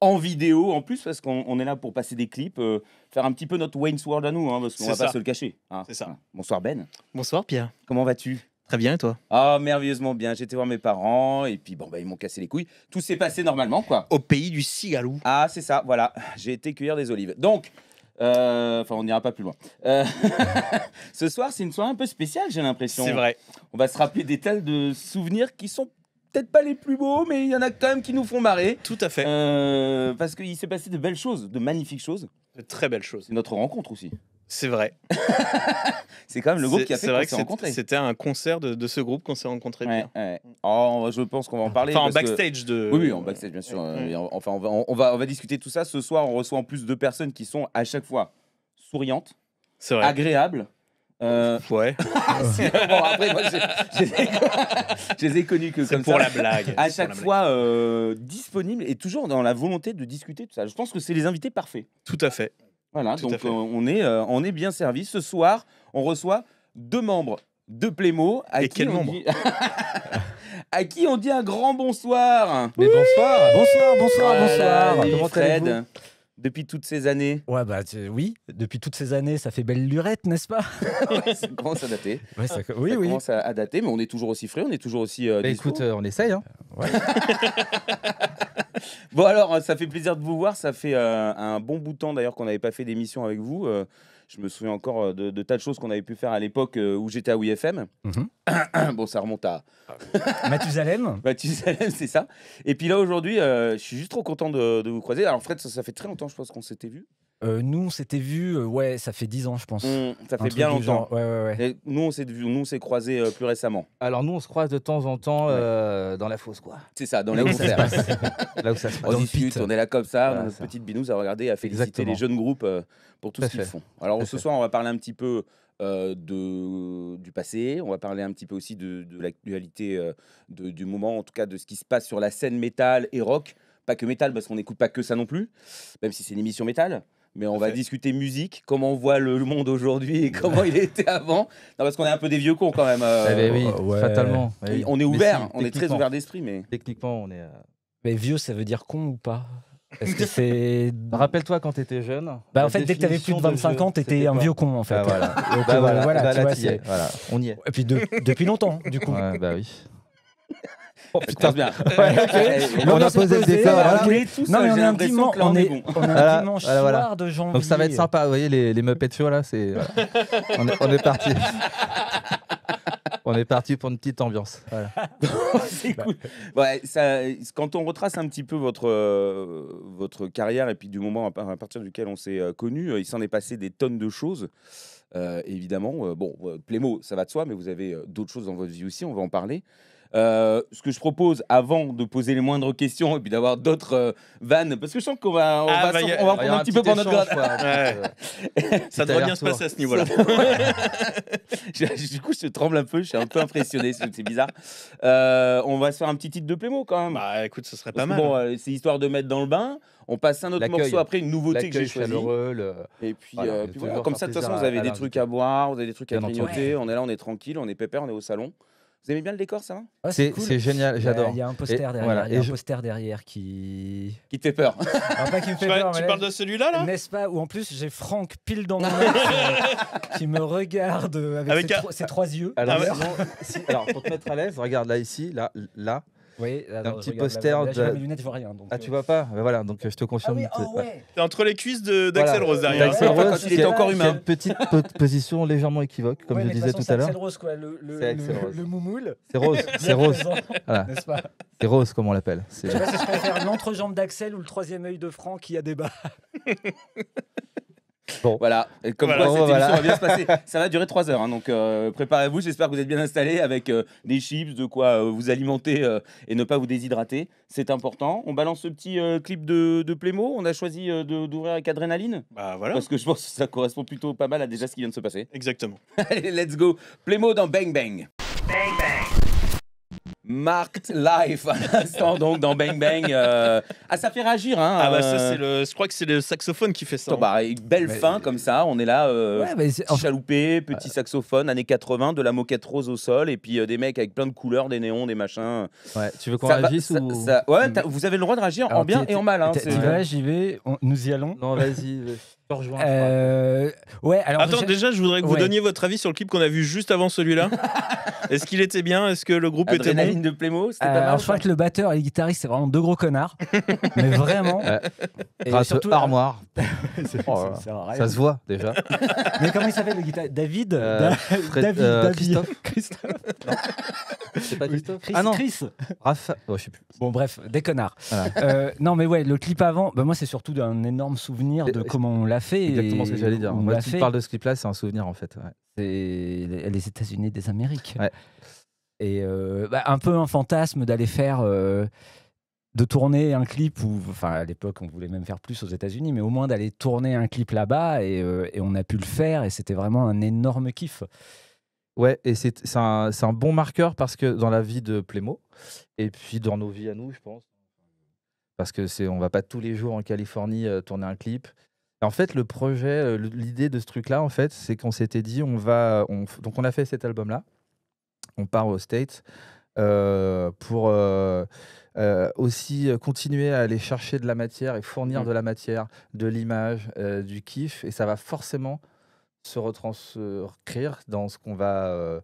en vidéo en plus, parce qu'on est là pour passer des clips, euh, faire un petit peu notre Wayne's World à nous, hein, parce qu'on va pas se le cacher. Hein. C'est ça. Bonsoir Ben. Bonsoir Pierre. Comment vas-tu Très bien, et toi Ah, merveilleusement bien. J'étais voir mes parents et puis bon, bah, ils m'ont cassé les couilles. Tout s'est passé normalement, quoi. Au pays du cigalou. Ah, c'est ça, voilà. J'ai été cueillir des olives. Donc, euh, enfin, on n'ira pas plus loin. Euh, ce soir, c'est une soirée un peu spéciale, j'ai l'impression. C'est vrai. On va se rappeler des tels de souvenirs qui sont peut-être pas les plus beaux, mais il y en a quand même qui nous font marrer. Tout à fait. Euh, parce qu'il s'est passé de belles choses, de magnifiques choses. De très belles choses. notre rencontre aussi. C'est vrai. c'est quand même le groupe qui a fait qu'on s'est rencontré. C'était un concert de, ce groupe qu'on s'est rencontré. Oh, je pense qu'on va en parler. Enfin, en backstage de. Oui, oui, en backstage, bien sûr. Enfin, on va, on, va, on va discuter tout ça. Ce soir, on reçoit en plus deux personnes qui sont à chaque fois souriantes, agréables euh, ouais. bon, après, moi, je, les ai connus que comme pour la blague. À chaque fois disponibles euh, disponible et toujours dans la volonté de discuter tout ça. Je pense que c'est les invités parfaits. Tout à fait. Voilà, donc euh, on, est, on est bien servi. Ce soir, on reçoit deux membres de Plémo. À et qui quel on dit... À qui on dit un grand bonsoir. Mais bonsoir bonsoir. Bonsoir, bonsoir, bonsoir. Fred depuis toutes ces années Ouais, bah oui, depuis toutes ces années, ça fait belle lurette, n'est-ce pas Ça commence à dater. Ouais, oui, ça commence à, dater, mais on est toujours aussi frais, on est toujours aussi. Euh, bah, écoute, euh, on essaye. Hein. Euh, bon, alors, ça fait plaisir de vous voir. Ça fait un bon bout de temps d'ailleurs qu'on n'avait pas fait d'émission avec vous. Je me souviens encore euh, de, de tas de choses qu'on avait pu faire à l'époque euh, où j'étais à WFM. Mhm. bon, ça remonte à. Ah, Mathusalem Mathusalem, c'est ça. Et puis là, aujourd'hui, euh, je suis juste trop content de, vous croiser. Alors, Fred, ça, ça fait très longtemps, je pense qu'on s'était vu. Euh, nous, on s'était vu, euh, ouais, ça fait 10 ans, je pense. Mmh, ça fait bien longtemps. ouais, ouais, Nous, on s'est vu, nous, s'est croisé euh, plus récemment. Alors, nous, on se croise de temps en temps dans la fosse, quoi. C'est ça, dans la les là où ça se passe. On on est là comme ça, voilà, petite binouse à regarder, à féliciter les jeunes groupes pour tout ce qu'ils font. Alors, ce soir, on va parler un petit peu de, du passé, on va parler un petit peu aussi de, de l'actualité du moment, en tout cas de ce qui se passe sur la scène métal et rock. Pas que métal, parce qu'on n'écoute pas que ça non plus, même si c'est une émission métal mais on va discuter musique, comment on voit le monde aujourd'hui et comment il était avant. Non, parce qu'on est un peu des vieux cons quand même. Euh. Eh ben oui, fatalement. On eh est ouvert, on est très ouvert d'esprit, mais techniquement, on est. Euh, mais vieux, ça veut dire con ou pas est-ce que c'est. Rappelle-toi quand t'étais jeune. Bah en fait, dès que t'avais plus de 25 ans, t'étais un vieux con en fait. voilà. voilà, on y est. Et puis depuis longtemps, du coup. bah oui. Oh putain, bien. on, on a posé le décor. Voilà. On a non, mais on est un dimanche, on est, bon. on a un voilà, soir de janvier. Donc ça va être sympa, vous voyez, les, les de Show, là, c'est. on, est, parti. on est parti pour une petite ambiance. c'est cool. Bah, quand on retrace un petit peu votre, euh, votre carrière et puis du moment à, partir duquel on s'est euh, connu, euh, il s'en est passé des tonnes de choses. évidemment, bon, Playmo ça va de soi, mais vous avez d'autres choses dans votre vie aussi, on va en parler. Euh, ce que je propose, avant de poser les moindres questions et puis d'avoir d'autres euh, vannes, parce que je sens qu'on va, on ah, va, bah, un petit peu pour notre garde. ça devrait bien se passer à ce niveau-là. du coup, je tremble un peu, je suis un peu impressionné, c'est bizarre. Euh, on va se faire un petit titre de Plémo quand même. Bah écoute, ce serait pas mal. Bon, c'est histoire de mettre dans le bain. On passe un autre morceau après, une nouveauté que j'ai choisie. Et puis, comme ça, de toute façon, vous avez des trucs à boire, vous avez des trucs à grignoter. On est là, on est tranquille, on est pépère, on est au salon. Vous aimez bien le décor, ça hein C'est génial, j'adore. Il y a un poster derrière. un poster derrière qui. Qui te fait peur. qui me fait peur. Tu parles de celui-là, là, là nest ce pas Ou en plus j'ai Franck pile dans mon qui me regarde avec, ses, trois yeux. Alors, ah alors, pour te mettre à l'aise, regarde là ici, là, là. Oui, un petit poster. de... lunettes, vois rien. Donc ah, tu euh, vois pas bah, Voilà, donc euh, je te ah confirme. Ah oui, oh, ouais. T'es entre les cuisses d'Axel Rose hein. derrière. Axel Rose, quand il est encore humain. Une petite position légèrement équivoque, comme je disais tout à l'heure. C'est Rose, quoi. Le, le, le, moumoule. C'est Rose, c'est Rose. voilà. C'est Rose, comme on l'appelle. Je sais pas si je l'entrejambe d'Axel ou le troisième œil de Franck qui a débat. Bon. Voilà, comme quoi cette va bien se passer. Ça va durer 3 heures, hein, donc euh, préparez-vous. J'espère que vous êtes bien installés avec euh, des chips, de quoi euh, vous alimenter et ne pas vous déshydrater. C'est important. On balance ce petit clip de, Plémo. On a choisi d'ouvrir avec Adrénaline. Bah, voilà. Parce que je pense que ça correspond plutôt pas mal à déjà ce qui vient de se passer. Exactement. Allez, let's go. Plémo dans Bang Bang. Marked Life à l'instant, donc dans Bang Bang. Euh, ah, ça fait réagir, hein Ah, bah, ça, euh, c'est le... je crois que c'est le saxophone qui fait ça. Hein. une belle fin comme ça, on est là, euh, chaloupé, petit saxophone, années 80, de la moquette rose au sol, et puis des mecs avec plein de couleurs, des néons, des machins. Ouais, tu veux qu'on réagisse ou... Ouais, mm. vous avez le droit de réagir en bien et en mal. Hein, j'y vais, nous y allons. Non, vas-y. Euh, ouais, alors Attends, déjà, je voudrais que vous donniez votre avis sur le clip qu'on a vu juste avant celui-là. Est-ce qu'il était bien Est-ce que le groupe était bon de Plémo, euh, Je crois que le batteur et le guitariste, c'est vraiment deux gros connards. mais vraiment. Euh, et surtout, armoire. Oh ça, se voit déjà. mais comment il s'appelle le guitariste David, David, Christophe, Christophe C'est pas Christophe Ah non Chris Raph... Oh, je sais plus. Bon, bref, des connards. non, mais ouais, le clip avant, ben moi, c'est surtout d'un énorme souvenir de comment on l'a fait. Exactement ce que j'allais dire. Moi, tu parles de ce clip-là, c'est un souvenir en fait. C'est les États-Unis des Amériques. Et euh, bah, un peu un fantasme d'aller faire. Euh, de tourner un clip, ou enfin à l'époque on voulait même faire plus aux États-Unis, mais au moins d'aller tourner un clip là-bas et, euh, on a pu le faire et c'était vraiment un énorme kiff. Ouais, et c'est un, un, bon marqueur parce que dans la vie de Plémo, et puis dans nos vies à nous, je pense. Parce que c'est on va pas tous les jours en Californie tourner un clip. En fait, le projet, euh, l'idée de ce truc-là, en fait, c'est qu'on s'était dit, on va, donc on a fait cet album-là, on part aux States euh, pour euh, aussi continuer à aller chercher de la matière et fournir mmh. de la matière, de l'image, du kiff, et ça va forcément se retranscrire dans ce qu'on va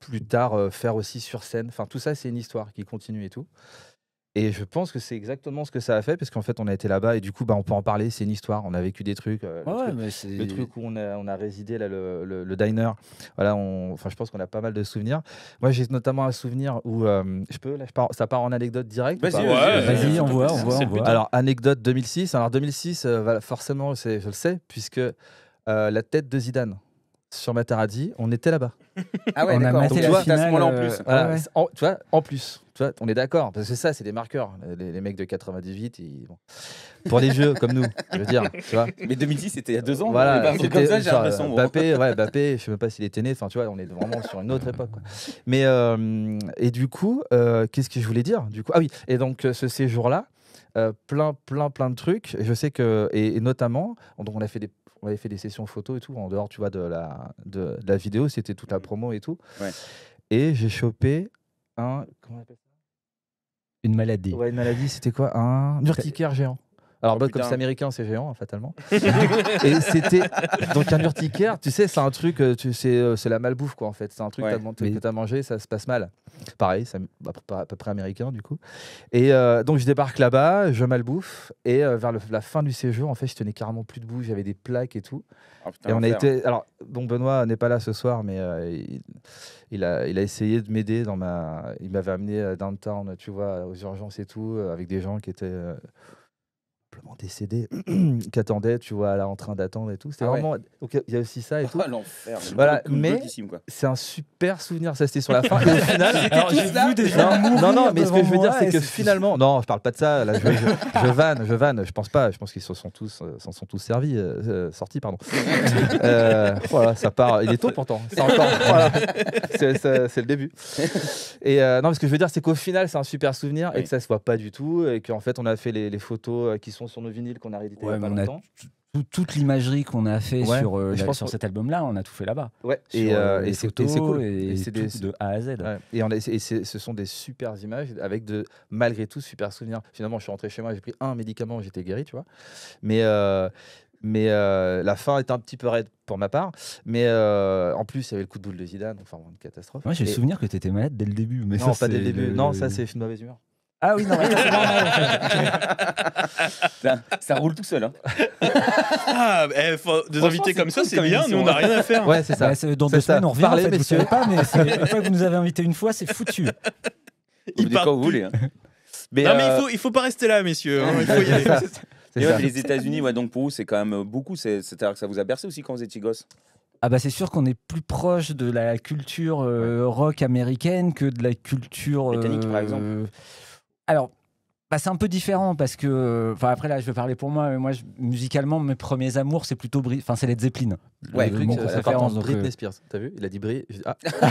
plus tard faire aussi sur scène. Enfin, tout ça, c'est une histoire qui continue et tout. Et je pense que c'est exactement ce que ça a fait, parce qu'en fait, on a été là-bas et du coup, bah, on peut en parler. C'est une histoire. On a vécu des trucs. Euh, le, truc, où on a, on a résidé, là, le, diner. Voilà, enfin, je pense qu'on a pas mal de souvenirs. Moi, j'ai notamment un souvenir où euh, je peux, là, ça part en anecdote directe. Vas-y, on voit, on voit. Alors, anecdote 2006. Alors, 2006, euh, forcément, je le sais, puisque la tête de Zidane sur Mataradi, on était là-bas. Ah ouais, on a à ce moment-là en euh, plus. tu vois, en plus, tu vois, on est d'accord, parce que c'est ça, c'est des marqueurs. Les, mecs de 98, pour les vieux comme nous, je veux dire, tu vois. Mais 2010, c'était il y a deux ans. Voilà. comme ça, j'ai l'impression. ouais, je sais même pas s'il était né. Enfin, tu vois, on est vraiment sur une autre époque. Mais euh, et du coup, euh, qu'est-ce que je voulais dire Du coup, ah oui. Et donc ce séjour-là, plein, plein, plein de trucs. Et je sais que et, et notamment, donc on a fait des on avait fait des sessions photos et tout, en dehors, tu vois, de la, de, la vidéo, c'était toute la mm. promo et tout. Et j'ai chopé un. Une maladie. une maladie, c'était quoi Un urticaire géant. Alors, oh, comme c'est américain, c'est géant, hein, fatalement. et c'était donc un urticaire, tu sais, c'est un truc, euh, tu sais, euh, c'est la malbouffe, quoi, en fait. C'est un truc que tu as, mangé, ça se passe mal. Pareil, c'est à peu près américain, du coup. Et euh, donc, je débarque là-bas, je malbouffe, et vers la fin du séjour, en fait, je tenais carrément plus de debout, j'avais des plaques et tout. Ah, et on a été. Alors, bon, Benoît n'est pas là ce soir, mais il, il, a, il a essayé de m'aider dans ma. Il m'avait amené downtown, tu vois, aux urgences et tout, avec des gens qui étaient décédé, qu'attendait, tu vois, là en train d'attendre et tout. C'était ah vraiment. ok il y a aussi ça et ah, tout. l'enfer. Voilà, mais c'est un super souvenir. Ça, c'était sur la fin. au final, j'ai non, non, mais ce que je veux dire, c'est que finalement, non, je parle pas de ça. je, je, vanne, je vanne. Je pense pas. Je pense qu'ils se sont tous, euh, s'en sont tous servis, euh, euh, sortis, pardon. voilà, ça part. Il est tôt pourtant. C'est Voilà. le début. Et non, mais ce que je veux dire, c'est qu'au final, c'est un super souvenir et que ça se voit pas du tout et qu'en fait, on a fait les, les photos qui sont sur nos vinyles qu'on a réédité il y toute l'imagerie qu'on a fait sur, euh, sur cet album-là, on a tout fait là-bas. Ouais. Et, euh, euh, et c'est cool. de A à Z. Et, on ce sont des super images avec de malgré tout super souvenirs. Finalement, je suis rentré chez moi, j'ai pris un médicament, j'étais guéri, tu vois. Mais mais la fin est un petit peu raide pour ma part. Mais en plus, il y avait le coup de boule de Zidane, enfin, une catastrophe. Moi, j'ai le souvenir que tu étais malade dès le début. Mais non, pas dès le début. Non, ça, c'est une mauvaise humeur. Ah oui, non, ça, roule tout seul. Hein. Ah, eh, faut- des invités comme ça, c'est bien. Nous, on n'a hein. rien à faire. Ouais, c'est ça. Bah, c'est- dans deux ça. semaines, on revient. pas, mais c'est- une fois que vous nous avez invités une fois, c'est foutu. Il quand vous voulez. Mais, hein. Non, mais il ne euh, faut, pas rester là, messieurs. les États-Unis, ouais, donc pour vous, c'est quand même euh, beaucoup. c'est- à dire que ça vous a bercé aussi quand vous étiez gosse. Ah bah c'est sûr qu'on est plus proche de la culture euh, rock américaine que de la culture Britannique, par exemple. Alors, bah, c'est un peu différent parce que, enfin après là, je vais parler pour moi, mais moi, musicalement, mes premiers amours, c'est plutôt enfin c'est Led Zeppelin. le, Britney euh, Spears, t'as vu Il a dit Bri. Ah.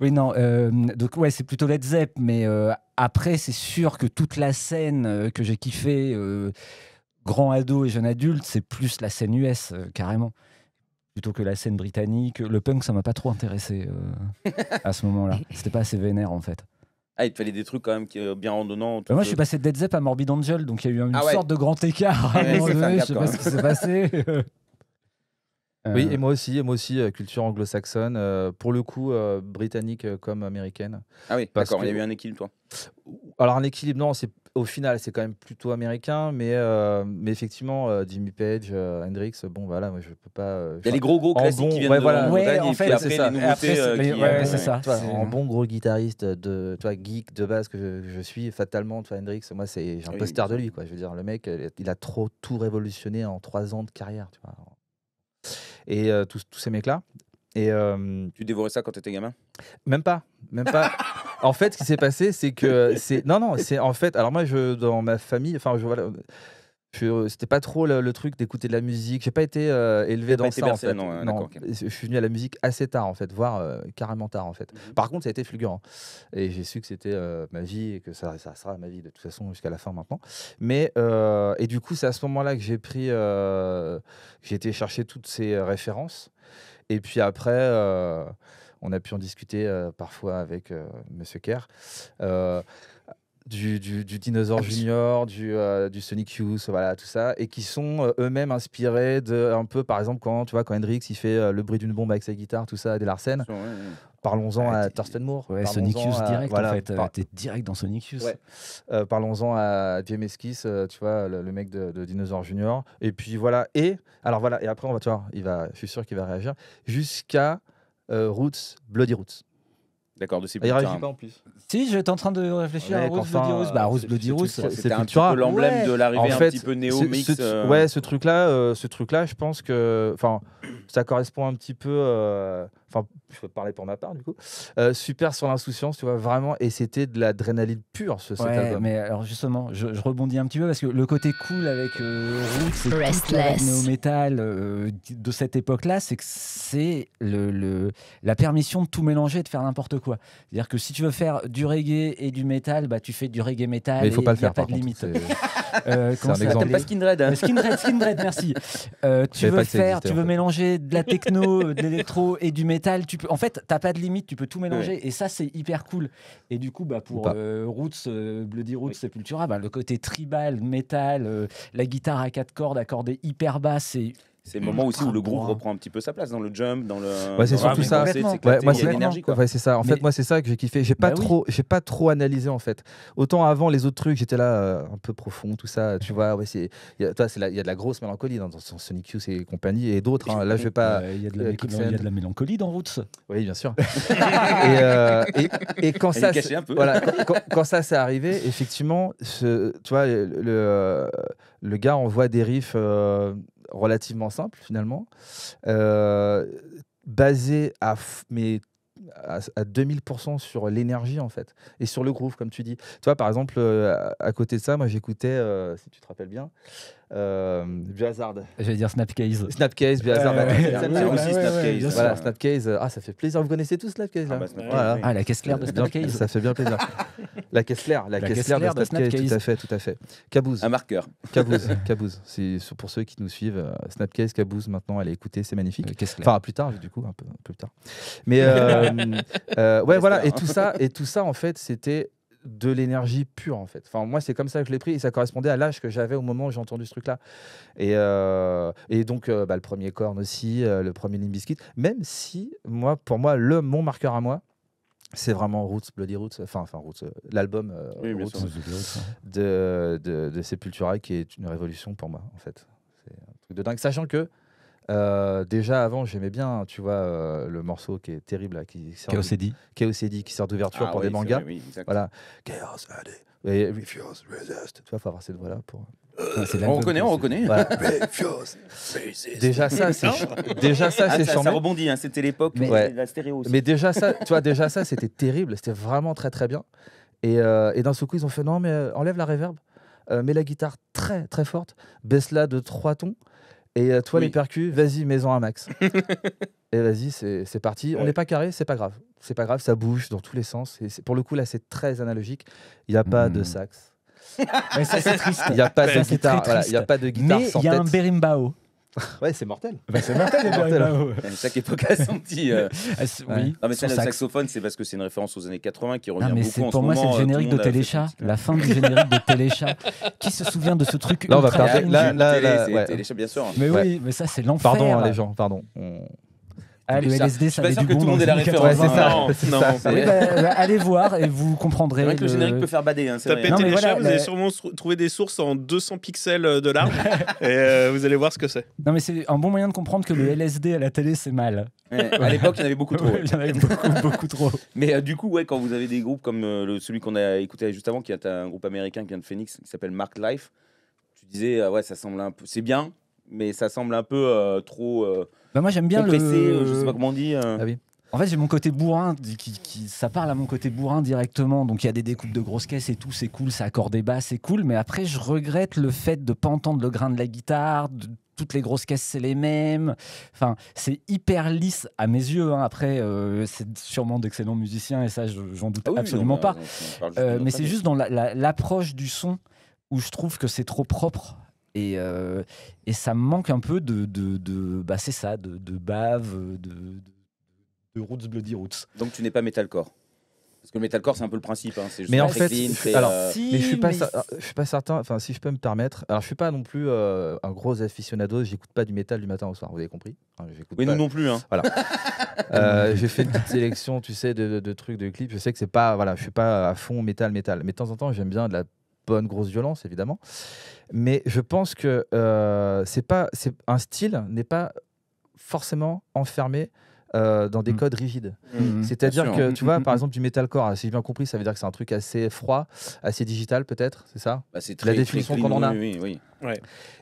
oui, non. Euh, donc ouais, c'est plutôt Led Zepp, mais euh, après, c'est sûr que toute la scène que j'ai kiffé, grand ado et jeune adulte, c'est plus la scène US carrément plutôt que la scène britannique. Le punk, ça m'a pas trop intéressé à ce moment-là. C'était pas assez vénère en fait. Ah, il te fallait des trucs quand même qui, euh, bien randonnants. Bah, moi, je suis passé de Dead Zep à Morbid Angel, donc il y a eu une ah sorte de grand écart. Ouais, donné, je sais pas ce qui s'est passé. Euh. Oui, et moi aussi, moi aussi euh, culture anglo-saxonne, pour le coup britannique comme américaine. Ah oui, d'accord, il y a eu un équilibre, toi. Alors un équilibre, non, c'est au final, c'est quand même plutôt américain, mais, euh, mais effectivement, euh, Jimmy Page, euh, Hendrix, bon, voilà, moi je peux pas. Il y a les gros gros classiques qui viennent de voilà, en fait, c'est ça. en bon gros guitariste de, toi, geek de base que je, suis, fatalement, toi, Hendrix, moi, c'est j'ai un poster de lui, quoi. Je veux dire, le mec, il a trop tout révolutionné en trois ans de carrière, tu vois. Et tous, tous ces mecs-là. Et, tu dévorais ça quand t'étais gamin Même pas, même pas. En fait, ce qui s'est passé, c'est que c'est non non, c'est en fait. Alors moi, je dans ma famille, enfin je C'était pas trop le, truc d'écouter de la musique. J'ai pas été euh, élevé dans ça. en fait. non, euh, non, Je suis venu à la musique assez tard, en fait, voire euh, carrément tard, en fait. Mhm. Par contre, ça a été fulgurant. Et j'ai su que c'était ma vie et que ça, ça, sera ma vie de toute façon jusqu'à la fin maintenant. Mais, et du coup, c'est à ce moment-là que j'ai pris. j'ai été chercher toutes ces références. Et puis après. On a pu en discuter euh, parfois avec euh, Monsieur Kerr. Euh, du, du, Dinosaur ah, Junior, du, du, Sonic Youth, voilà, tout ça, et qui sont eux-mêmes inspirés de, un peu, par exemple, quand, tu vois, quand Hendrix, il fait le bruit d'une bombe avec sa guitare, tout ça, des Larsen. Parlons-en ah, à Thurston Moore. Sonic Youth direct, en fait. T'es direct dans Sonic Youth. Parlons-en à James Kiss, tu vois, le, mec de, de, Dinosaur Junior. Et puis voilà, et, alors voilà, et après, on va, il va, je suis sûr qu'il va réagir, jusqu'à euh, Roots, Bloody Roots. D'accord, de ces ah, Il réfléchit hein. pas en plus. Si, j'étais en train de réfléchir à Roots, Bloody Roots. Bah, Bloody Roots, c'est C'était un peu l'emblème de l'arrivée un petit peu néo-mix. Euh. Ouais, ce truc-là, euh, ce truc-là, je pense que, enfin, ça correspond un petit peu je peux parler pour ma part du coup, euh, super sur l'insouciance, tu vois, vraiment, et c'était de l'adrénaline pure ce cet Mais alors justement, je, rebondis un petit peu parce que le côté cool avec euh, Restless. Tout metal euh, de cette époque-là, c'est que c'est le, la permission de tout mélanger de faire n'importe quoi. C'est-à-dire que si tu veux faire du reggae et du métal, bah, tu fais du reggae métal. Mais il faut pas le faire, pas de limite. C'est euh, un exemple. pas Skinred. Hein. Skinred, merci. tu veux faire, tu veux mélanger de la techno, de l'électro et du métal tu peux, en fait, t'as pas de limite, tu peux tout mélanger, et ça, c'est hyper cool. Et du coup, bah, pour euh, Roots, euh, Bloody Roots, Sepultura, bah, le côté tribal, métal, euh, la guitare à quatre cordes accordée hyper basse, c'est c'est le moment mm. aussi où le groupe reprend un petit peu sa place dans le jump, dans le. Ouais, c'est surtout ça. C'est ouais, c'est ça. En fait, moi, c'est ça que j'ai kiffé. J'ai pas bah trop, j'ai pas trop analysé en fait. Autant avant les autres trucs, j'étais là euh, un peu profond, tout ça. Tu vois, ouais, c'est. Il y a de la grosse mélancolie dans Sonic Youth et compagnie et d'autres. Hein. Là, je vais pas. Euh, il y a de la mélancolie dans Roots. Oui, bien sûr. Euh, et quand ça, voilà, quand ça s'est arrivé, effectivement, tu vois, le le gars envoie des riffs relativement simple finalement, euh, basé à, mais à, 2000% sur l'énergie en fait et sur le groove comme tu dis. Tu vois par exemple euh, à côté de ça, moi j'écoutais, euh, si tu te rappelles bien, euh, je vais dire Snapcase. Snapcase, Biazard Snapcase, Snapcase. Euh, ah, ça fait plaisir. Vous connaissez tous Snapcase, ah, hein bah, voilà. Ah, la caisse claire de Snapcase. ça fait bien plaisir. La caisse claire, la, caisse claire de, Snapcase, Tout à fait, tout à fait. Un marqueur. Cabouze, Cabouze. C'est pour ceux qui nous suivent. Euh, Snapcase, Cabouze. maintenant, allez écouter, c'est magnifique. enfin, plus tard, du coup, un peu, plus tard. Mais euh, ouais, voilà. Et tout ça, et tout ça, en fait, c'était de l'énergie pure en fait. Enfin moi c'est comme ça que je l'ai pris et ça correspondait à l'âge que j'avais au moment où j'ai entendu ce truc là. Et, euh, et donc euh, bah, le premier corne aussi, euh, le premier Limbiscuit. même si moi pour moi le mon marqueur à moi c'est vraiment Roots, Bloody Roots, enfin, enfin Roots, l'album Roots de, de, de, Sepultura qui est une révolution pour moi en fait. C'est un truc de dingue, sachant que euh, déjà avant, j'aimais bien, tu vois, euh, le morceau qui est terrible, qui sort. Chaos Eddy. qui sort d'ouverture ah pour les des mangas. voilà. Chaos Refuse, resist. Tu vois, faut avoir cette voix-là pour. Euh, ah, on reconnaît, on reconnaît. déjà ça, c'est déjà ça, ah, c'est rebondit. Hein, c'était l'époque, mais, la stéréo. Mais déjà ça, tu déjà ça, c'était terrible. C'était vraiment très très bien. Et, d'un seul coup, ils ont fait non, mais enlève la reverb, mets la guitare très très forte, baisse la de trois tons. Et euh, toi, les percus, vas-y, maison à max. et vas-y, c'est parti. On n'est pas carré, c'est pas grave. C'est pas grave, ça bouge dans tous les sens. Et pour le coup, là, c'est très analogique. Il n'y a pas de hmm. sax. Il n'y a pas de guitare. Il Mais il y a un berimbau. Ouais, c'est mortel. Bah, c'est mortel, les Chaque époque a son petit. Euh... Ah, oui. Non, mais c'est le saxophone, c'est parce que c'est une référence aux années 80 qui revient beaucoup Pour moi, c'est le euh, générique de Téléchat. La fin du générique de Téléchat. qui se souvient de ce truc Là, on va faire. Là, Téléchat, bien sûr. Mais oui, mais ça, c'est l'enfer. Pardon, hein, les gens, pardon. Ah, le LSD, ça, pas sûr que tout le monde ait la référence. c'est hein. ça. Bah, bah, allez voir et vous comprendrez. C'est que le, générique peut faire bader. Hein, Tapez vous allez sûrement trouver des sources en 200 pixels euh, de large et euh, vous allez voir ce que c'est. Non, mais c'est un bon moyen de comprendre que le mm. LSD à la télé, c'est mal. À l'époque, il y en avait beaucoup trop. il y en avait beaucoup, trop. Mais euh, du coup, ouais, quand vous avez des groupes comme le, celui qu'on a écouté juste avant, qui est un groupe américain qui vient de Phoenix, qui s'appelle Mark Life, tu disais, ah ouais, ça semble un peu. C'est bien, mais ça semble un peu trop bah, moi j'aime bien le. Euh, je sais pas comment on dit. Euh. Ah en fait, j'ai mon côté bourrin, qui, qui, ça parle à mon côté bourrin directement. Donc, il y a des découpes de grosses caisses et tout, c'est cool, ça accorde des bas, c'est cool. Mais après, je regrette le fait de ne pas entendre le grain de la guitare, toutes les grosses caisses, c'est les mêmes. Enfin, c'est hyper lisse à mes yeux. Hein. Après, euh, c'est sûrement d'excellents musiciens et ça, j'en doute ah absolument pas. mais c'est juste dans l'approche du son où je trouve que c'est trop propre et, euh, et ça me manque un peu de, de, bah c'est ça, de, bave, euh, de, de, roots bloody roots. Donc tu n'es pas metalcore parce que le metalcore, c'est un peu le principe. Hein. mais en fait, alors, si, euh, mais je suis pas, je suis pas certain. Enfin, si je peux me permettre, alors je suis pas non plus un gros aficionado. J'écoute pas du métal du matin au soir. Vous avez compris Oui, nous non plus. Hein. Voilà. j'ai fait une petite sélection, tu sais, de, trucs, de clips. Je sais que c'est pas, voilà, je suis pas à fond métal, métal. Mais de temps en temps, j'aime bien de la bonne grosse violence, évidemment. Mais je pense que euh, c'est pas, c'est, un style n'est pas forcément enfermé euh, dans des mm. codes rigides. Mm, mm, C'est-à-dire que, tu vois, par exemple, du metalcore, si j'ai bien compris, ça veut dire que c'est un truc assez froid, assez digital, peut-être, c'est ça bah, C'est la définition qu'on en a. oui,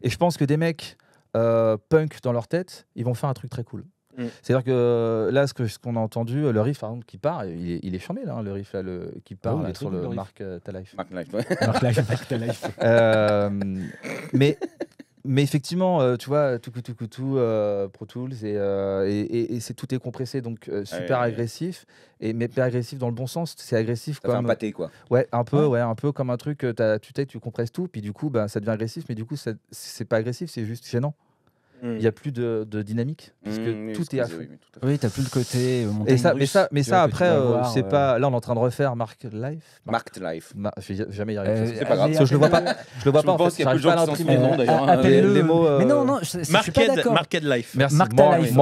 Et je pense que des mecs euh, punk dans leur tête, ils vont faire un truc très cool. Mm. C'est-à-dire que euh, là, ce qu'on ce a entendu, euh, le riff par exemple, qui part, il est, il là, hein, le riff là, le, qui part ah sur le, Marc euh, Ta Life. Marc Life, Life, mais mais effectivement, tu vois, tout, tout, tout, tout Pro Tools et, c'est tout est compressé, donc super agressif. Et mais pas agressif dans le bon sens. C'est agressif comme un pâté quoi. Ouais, un peu, ouais, un peu comme un truc. As, tu tu compresses tout, puis du coup, bah, ça devient agressif. Mais du coup, c'est pas agressif, c'est juste gênant il mm. n'y a plus de, de dynamique puisque mmh, tout, est à fond. Oui, t'as plus le côté. Euh, mais ça, mais ça après, euh, c'est euh, pas. Là, on est en train de refaire Mark Life. Mark Life. Ma... Je vais jamais y arriver. Euh, c'est pas grave. je le vois pas. Je le vois je pas. en pense qu'il y a plus de gens qui hein, les noms d'ailleurs. Les mots. Mais non, non. Marked Life. Merci. Mark Life.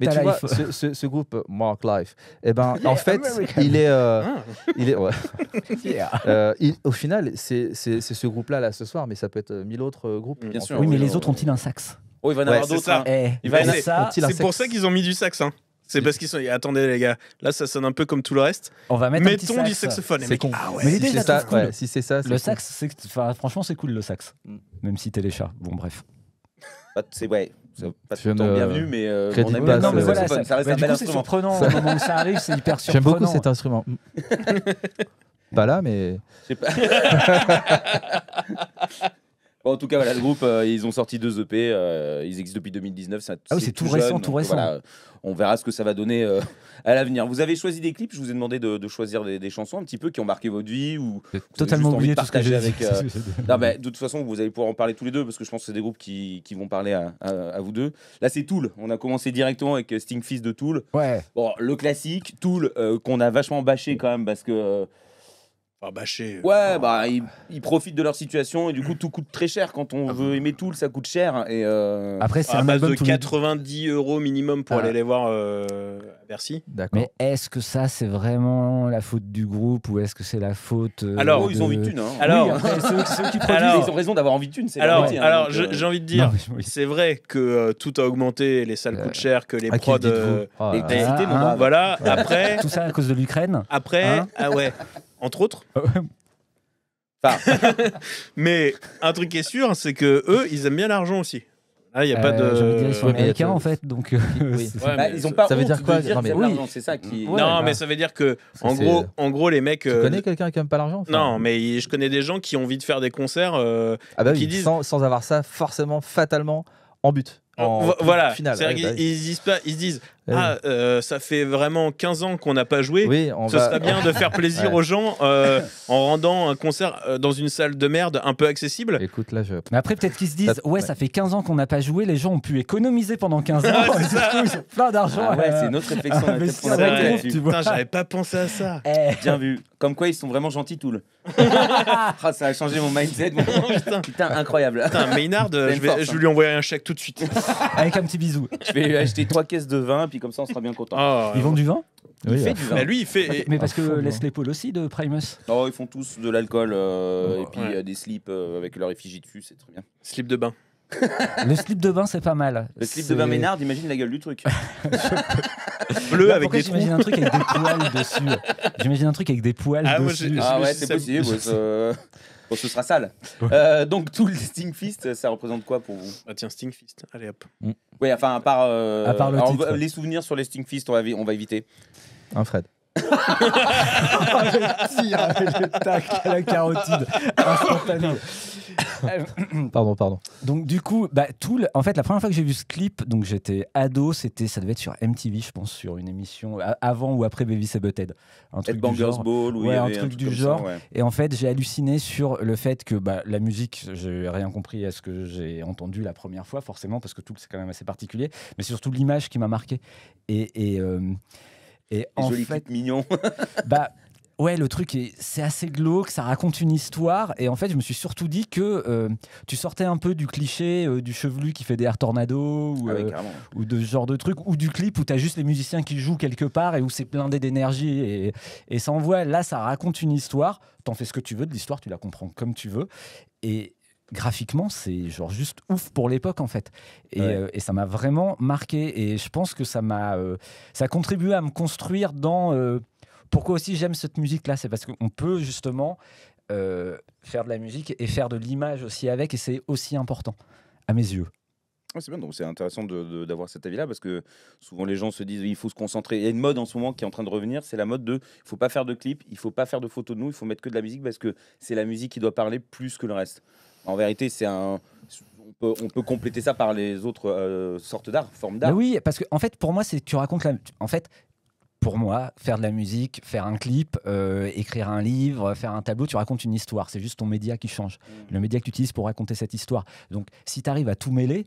Mais tu vois, ce groupe Mark Life. Eh ben, en fait, il est, ah. il est. Au final, c'est ce groupe-là là ce soir, mais ça peut être mille autres groupes. Oui, mais les autres ont-ils un sax Oh, il va en avoir d'autres. Hein. Eh, il va en eh, C'est pour ça qu'ils ont mis du sax. Hein. C'est parce qu'ils sont. Attendez, les gars, là ça sonne un peu comme tout le reste. On va mettre Mettons du saxophone. C'est con. Ah ouais, si c'est ça, cool. le sax, franchement, c'est cool le sax. Mm. Même si t'es les chats. Bon, bref. C'est ouais. Pas tout le temps bienvenu, mais euh, on Non, mais voilà, ça, reste bah, un coup, instrument. surprenant. Au moment où ça arrive, c'est hyper surprenant. J'aime beaucoup cet instrument. Pas là, mais. Je pas. en tout cas, voilà, le groupe, euh, ils ont sorti deux EP. Euh, ils existent depuis 2019. Ah c'est c'est tout récent, tout récent. on verra ce que ça va donner euh, à l'avenir. Vous avez choisi des clips. Je vous ai demandé de, choisir des, chansons un petit peu qui ont marqué votre vie ou Totalement envie oublié de tout ce partager avec. de toute façon, vous allez pouvoir en parler tous les deux parce que je pense que c'est des groupes qui, vont parler à, vous deux. Là, c'est Tool. On a commencé directement avec Stingfist de Tool. Ouais. Bon, le classique, Tool, qu'on a vachement bâché quand même parce que euh, ouais, bah, ils, profitent de leur situation et du coup, tout coûte très cher. Quand on ah veut aimer tout, ça coûte cher. Et euh, Après, c'est un base de 90 euros minimum pour ah. aller les voir euh, à Bercy. D'accord. Mais est-ce que ça, c'est vraiment la faute du groupe ou est-ce que c'est la faute. alors, oh, ils ont envie de thunes. Hein. Alors, ceux, qui produisent, ils ont raison d'avoir envie de thunes. Alors, hein, alors j'ai envie de dire, c'est vrai que tout a augmenté, les salles coûtent cher, que les ah, prods. Oh voilà. Après. Tout ça à cause de l'Ukraine Après, hein ah ouais entre autres. Ah mais un truc qui est sûr, c'est que eux, ils aiment bien l'argent aussi. Ah, il n'y a pas de. Euh, ils en fait, donc. Euh, oui. Bah, ils ont pas ça veut dire quoi Non, mais ça non, mais ça veut dire que, en gros, en gros, les mecs. Tu euh, connais quelqu'un qui aime pas l'argent non, mais je connais des gens qui ont envie de faire des concerts. Ah bah qui disent- sans avoir ça, forcément, fatalement, en but voilà, eh ben, ils, se disent pas, ils disent eh ah euh, ça fait vraiment 15 ans qu'on n'a pas joué. Oui, Ce serait bien de faire plaisir aux gens euh, en rendant un concert euh, dans une salle de merde un peu accessible. Écoute là, Mais après peut-être qu'ils se disent ouais, ça fait 15 ans qu'on n'a pas joué, les gens ont pu économiser pendant 15 ans, pas plein d'argent. Ah c'est notre réflexion. J'avais pas pensé à ça. Eh. Bien vu. Comme quoi ils sont vraiment gentils tous ah, ça a changé mon mindset. Putain. incroyable. Putain, Maynard, je, vais, hein. lui envoyer un chèque tout de suite. Avec un petit bisou. Je vais lui acheter trois caisses de vin, puis comme ça, on sera bien content. Oh. Ils vendent du vin il fait euh. du vin. Mais lui, il fait. mais parce ah, que Les l'épaule aussi de Primus. Oh, ils font tous de l'alcool euh, et puis euh, des slips avec leur effigie dessus, c'est très bien. Slip de bain. le slip de bain, c'est pas mal. Le slip de bain Ménard, imagine la gueule du truc. Bleu avec des trous. J'imagine un truc avec des poils dessus. J'imagine un truc avec des poils ah, dessus. ah ouais, c'est possible. Bon, ce sera sale. Euh, donc tout le Stingfist, ça représente quoi pour vous Ah tiens, Stingfist, allez hop. Mm. Oui, enfin à part, euh, les souvenirs sur les Stingfist, on va, on va éviter. Un Fred. le tir avec le tac la carotide instantanée. pardon, pardon. Donc du coup, bah, tout en fait, la première fois que j'ai vu ce clip, donc j'étais ado, c'était, ça devait être sur MTV, je pense, sur une émission avant ou après Baby Sabe Ted, un truc du genre. Ball, ouais, un, truc du genre. Et en fait, j'ai halluciné sur le fait que bah, la musique, j'ai rien compris à ce que j'ai entendu la première fois, forcément, parce que tout c'est quand même assez particulier, mais surtout l'image qui m'a marqué. Et, et euh, en fait, mignon. bah, ouais, le truc, c'est assez glauque, ça raconte une histoire. Et en fait, je me suis surtout dit que euh, tu sortais un peu du cliché euh, du chevelu qui fait des air tornado ah euh, ou, de ce genre de truc, ou du clip où tu as juste les musiciens qui jouent quelque part et où c'est plein d'énergie et, ça envoie. Là, ça raconte une histoire. T'en fais ce que tu veux de l'histoire, tu la comprends comme tu veux. Et, graphiquement, c'est genre juste ouf pour l'époque en fait. Et, ça m'a vraiment marqué. Et je pense que ça m'a, ça a contribué à me construire dans pourquoi aussi j'aime cette musique-là C'est parce qu'on peut justement euh, faire de la musique et faire de l'image aussi avec, et c'est aussi important, à mes yeux. c'est bien, donc c'est intéressant d'avoir cet avis-là parce que souvent les gens se disent il faut se concentrer. Il y a une mode en ce moment qui est en train de revenir, c'est la mode de il faut pas faire de clips, il faut pas faire de photos de nous, il faut mettre que de la musique parce que c'est la musique qui doit parler plus que le reste. En vérité, c'est un on peut, compléter ça par les autres euh, sortes d'art, formes d'art. Oui, parce que en fait, pour moi, c'est tu racontes la, en fait pour moi, faire de la musique, faire un clip, euh, écrire un livre, faire un tableau, tu racontes une histoire. C'est juste ton média qui change. Mm. Le média que tu utilises pour raconter cette histoire. Donc, si tu arrives à tout mêler,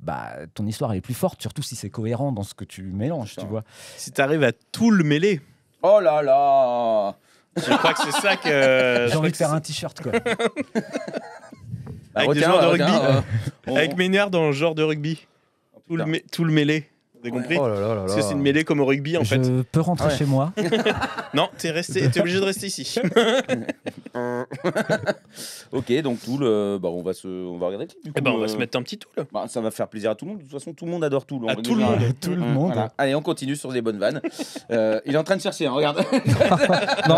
bah, ton histoire elle est plus forte, surtout si c'est cohérent dans ce que tu mélanges, tu vois. Si tu arrives à tout le mêler. Oh là là Je crois que c'est ça que. J'ai envie de faire un t-shirt, quoi. Bah, avec des joueurs de rugby. Euh, avec Ménard dans le genre de rugby. Tout le, tout mêlé. Vous compris oh Parce que c'est une mêlée comme au rugby en fait. Je peux rentrer chez moi. Non, t'es resté, t'es obligé de rester ici. ok, donc Toul, le, bah, on, va se, on va regarder eh ben, on va se euh. mettre un petit tout bah, ça va faire plaisir à tout le monde. De toute façon, tout le monde adore Toul. À tout le monde. Tout le monde. Allez, on continue sur des bonnes vannes. Euh, il est en train de chercher, hein, regarde. Non,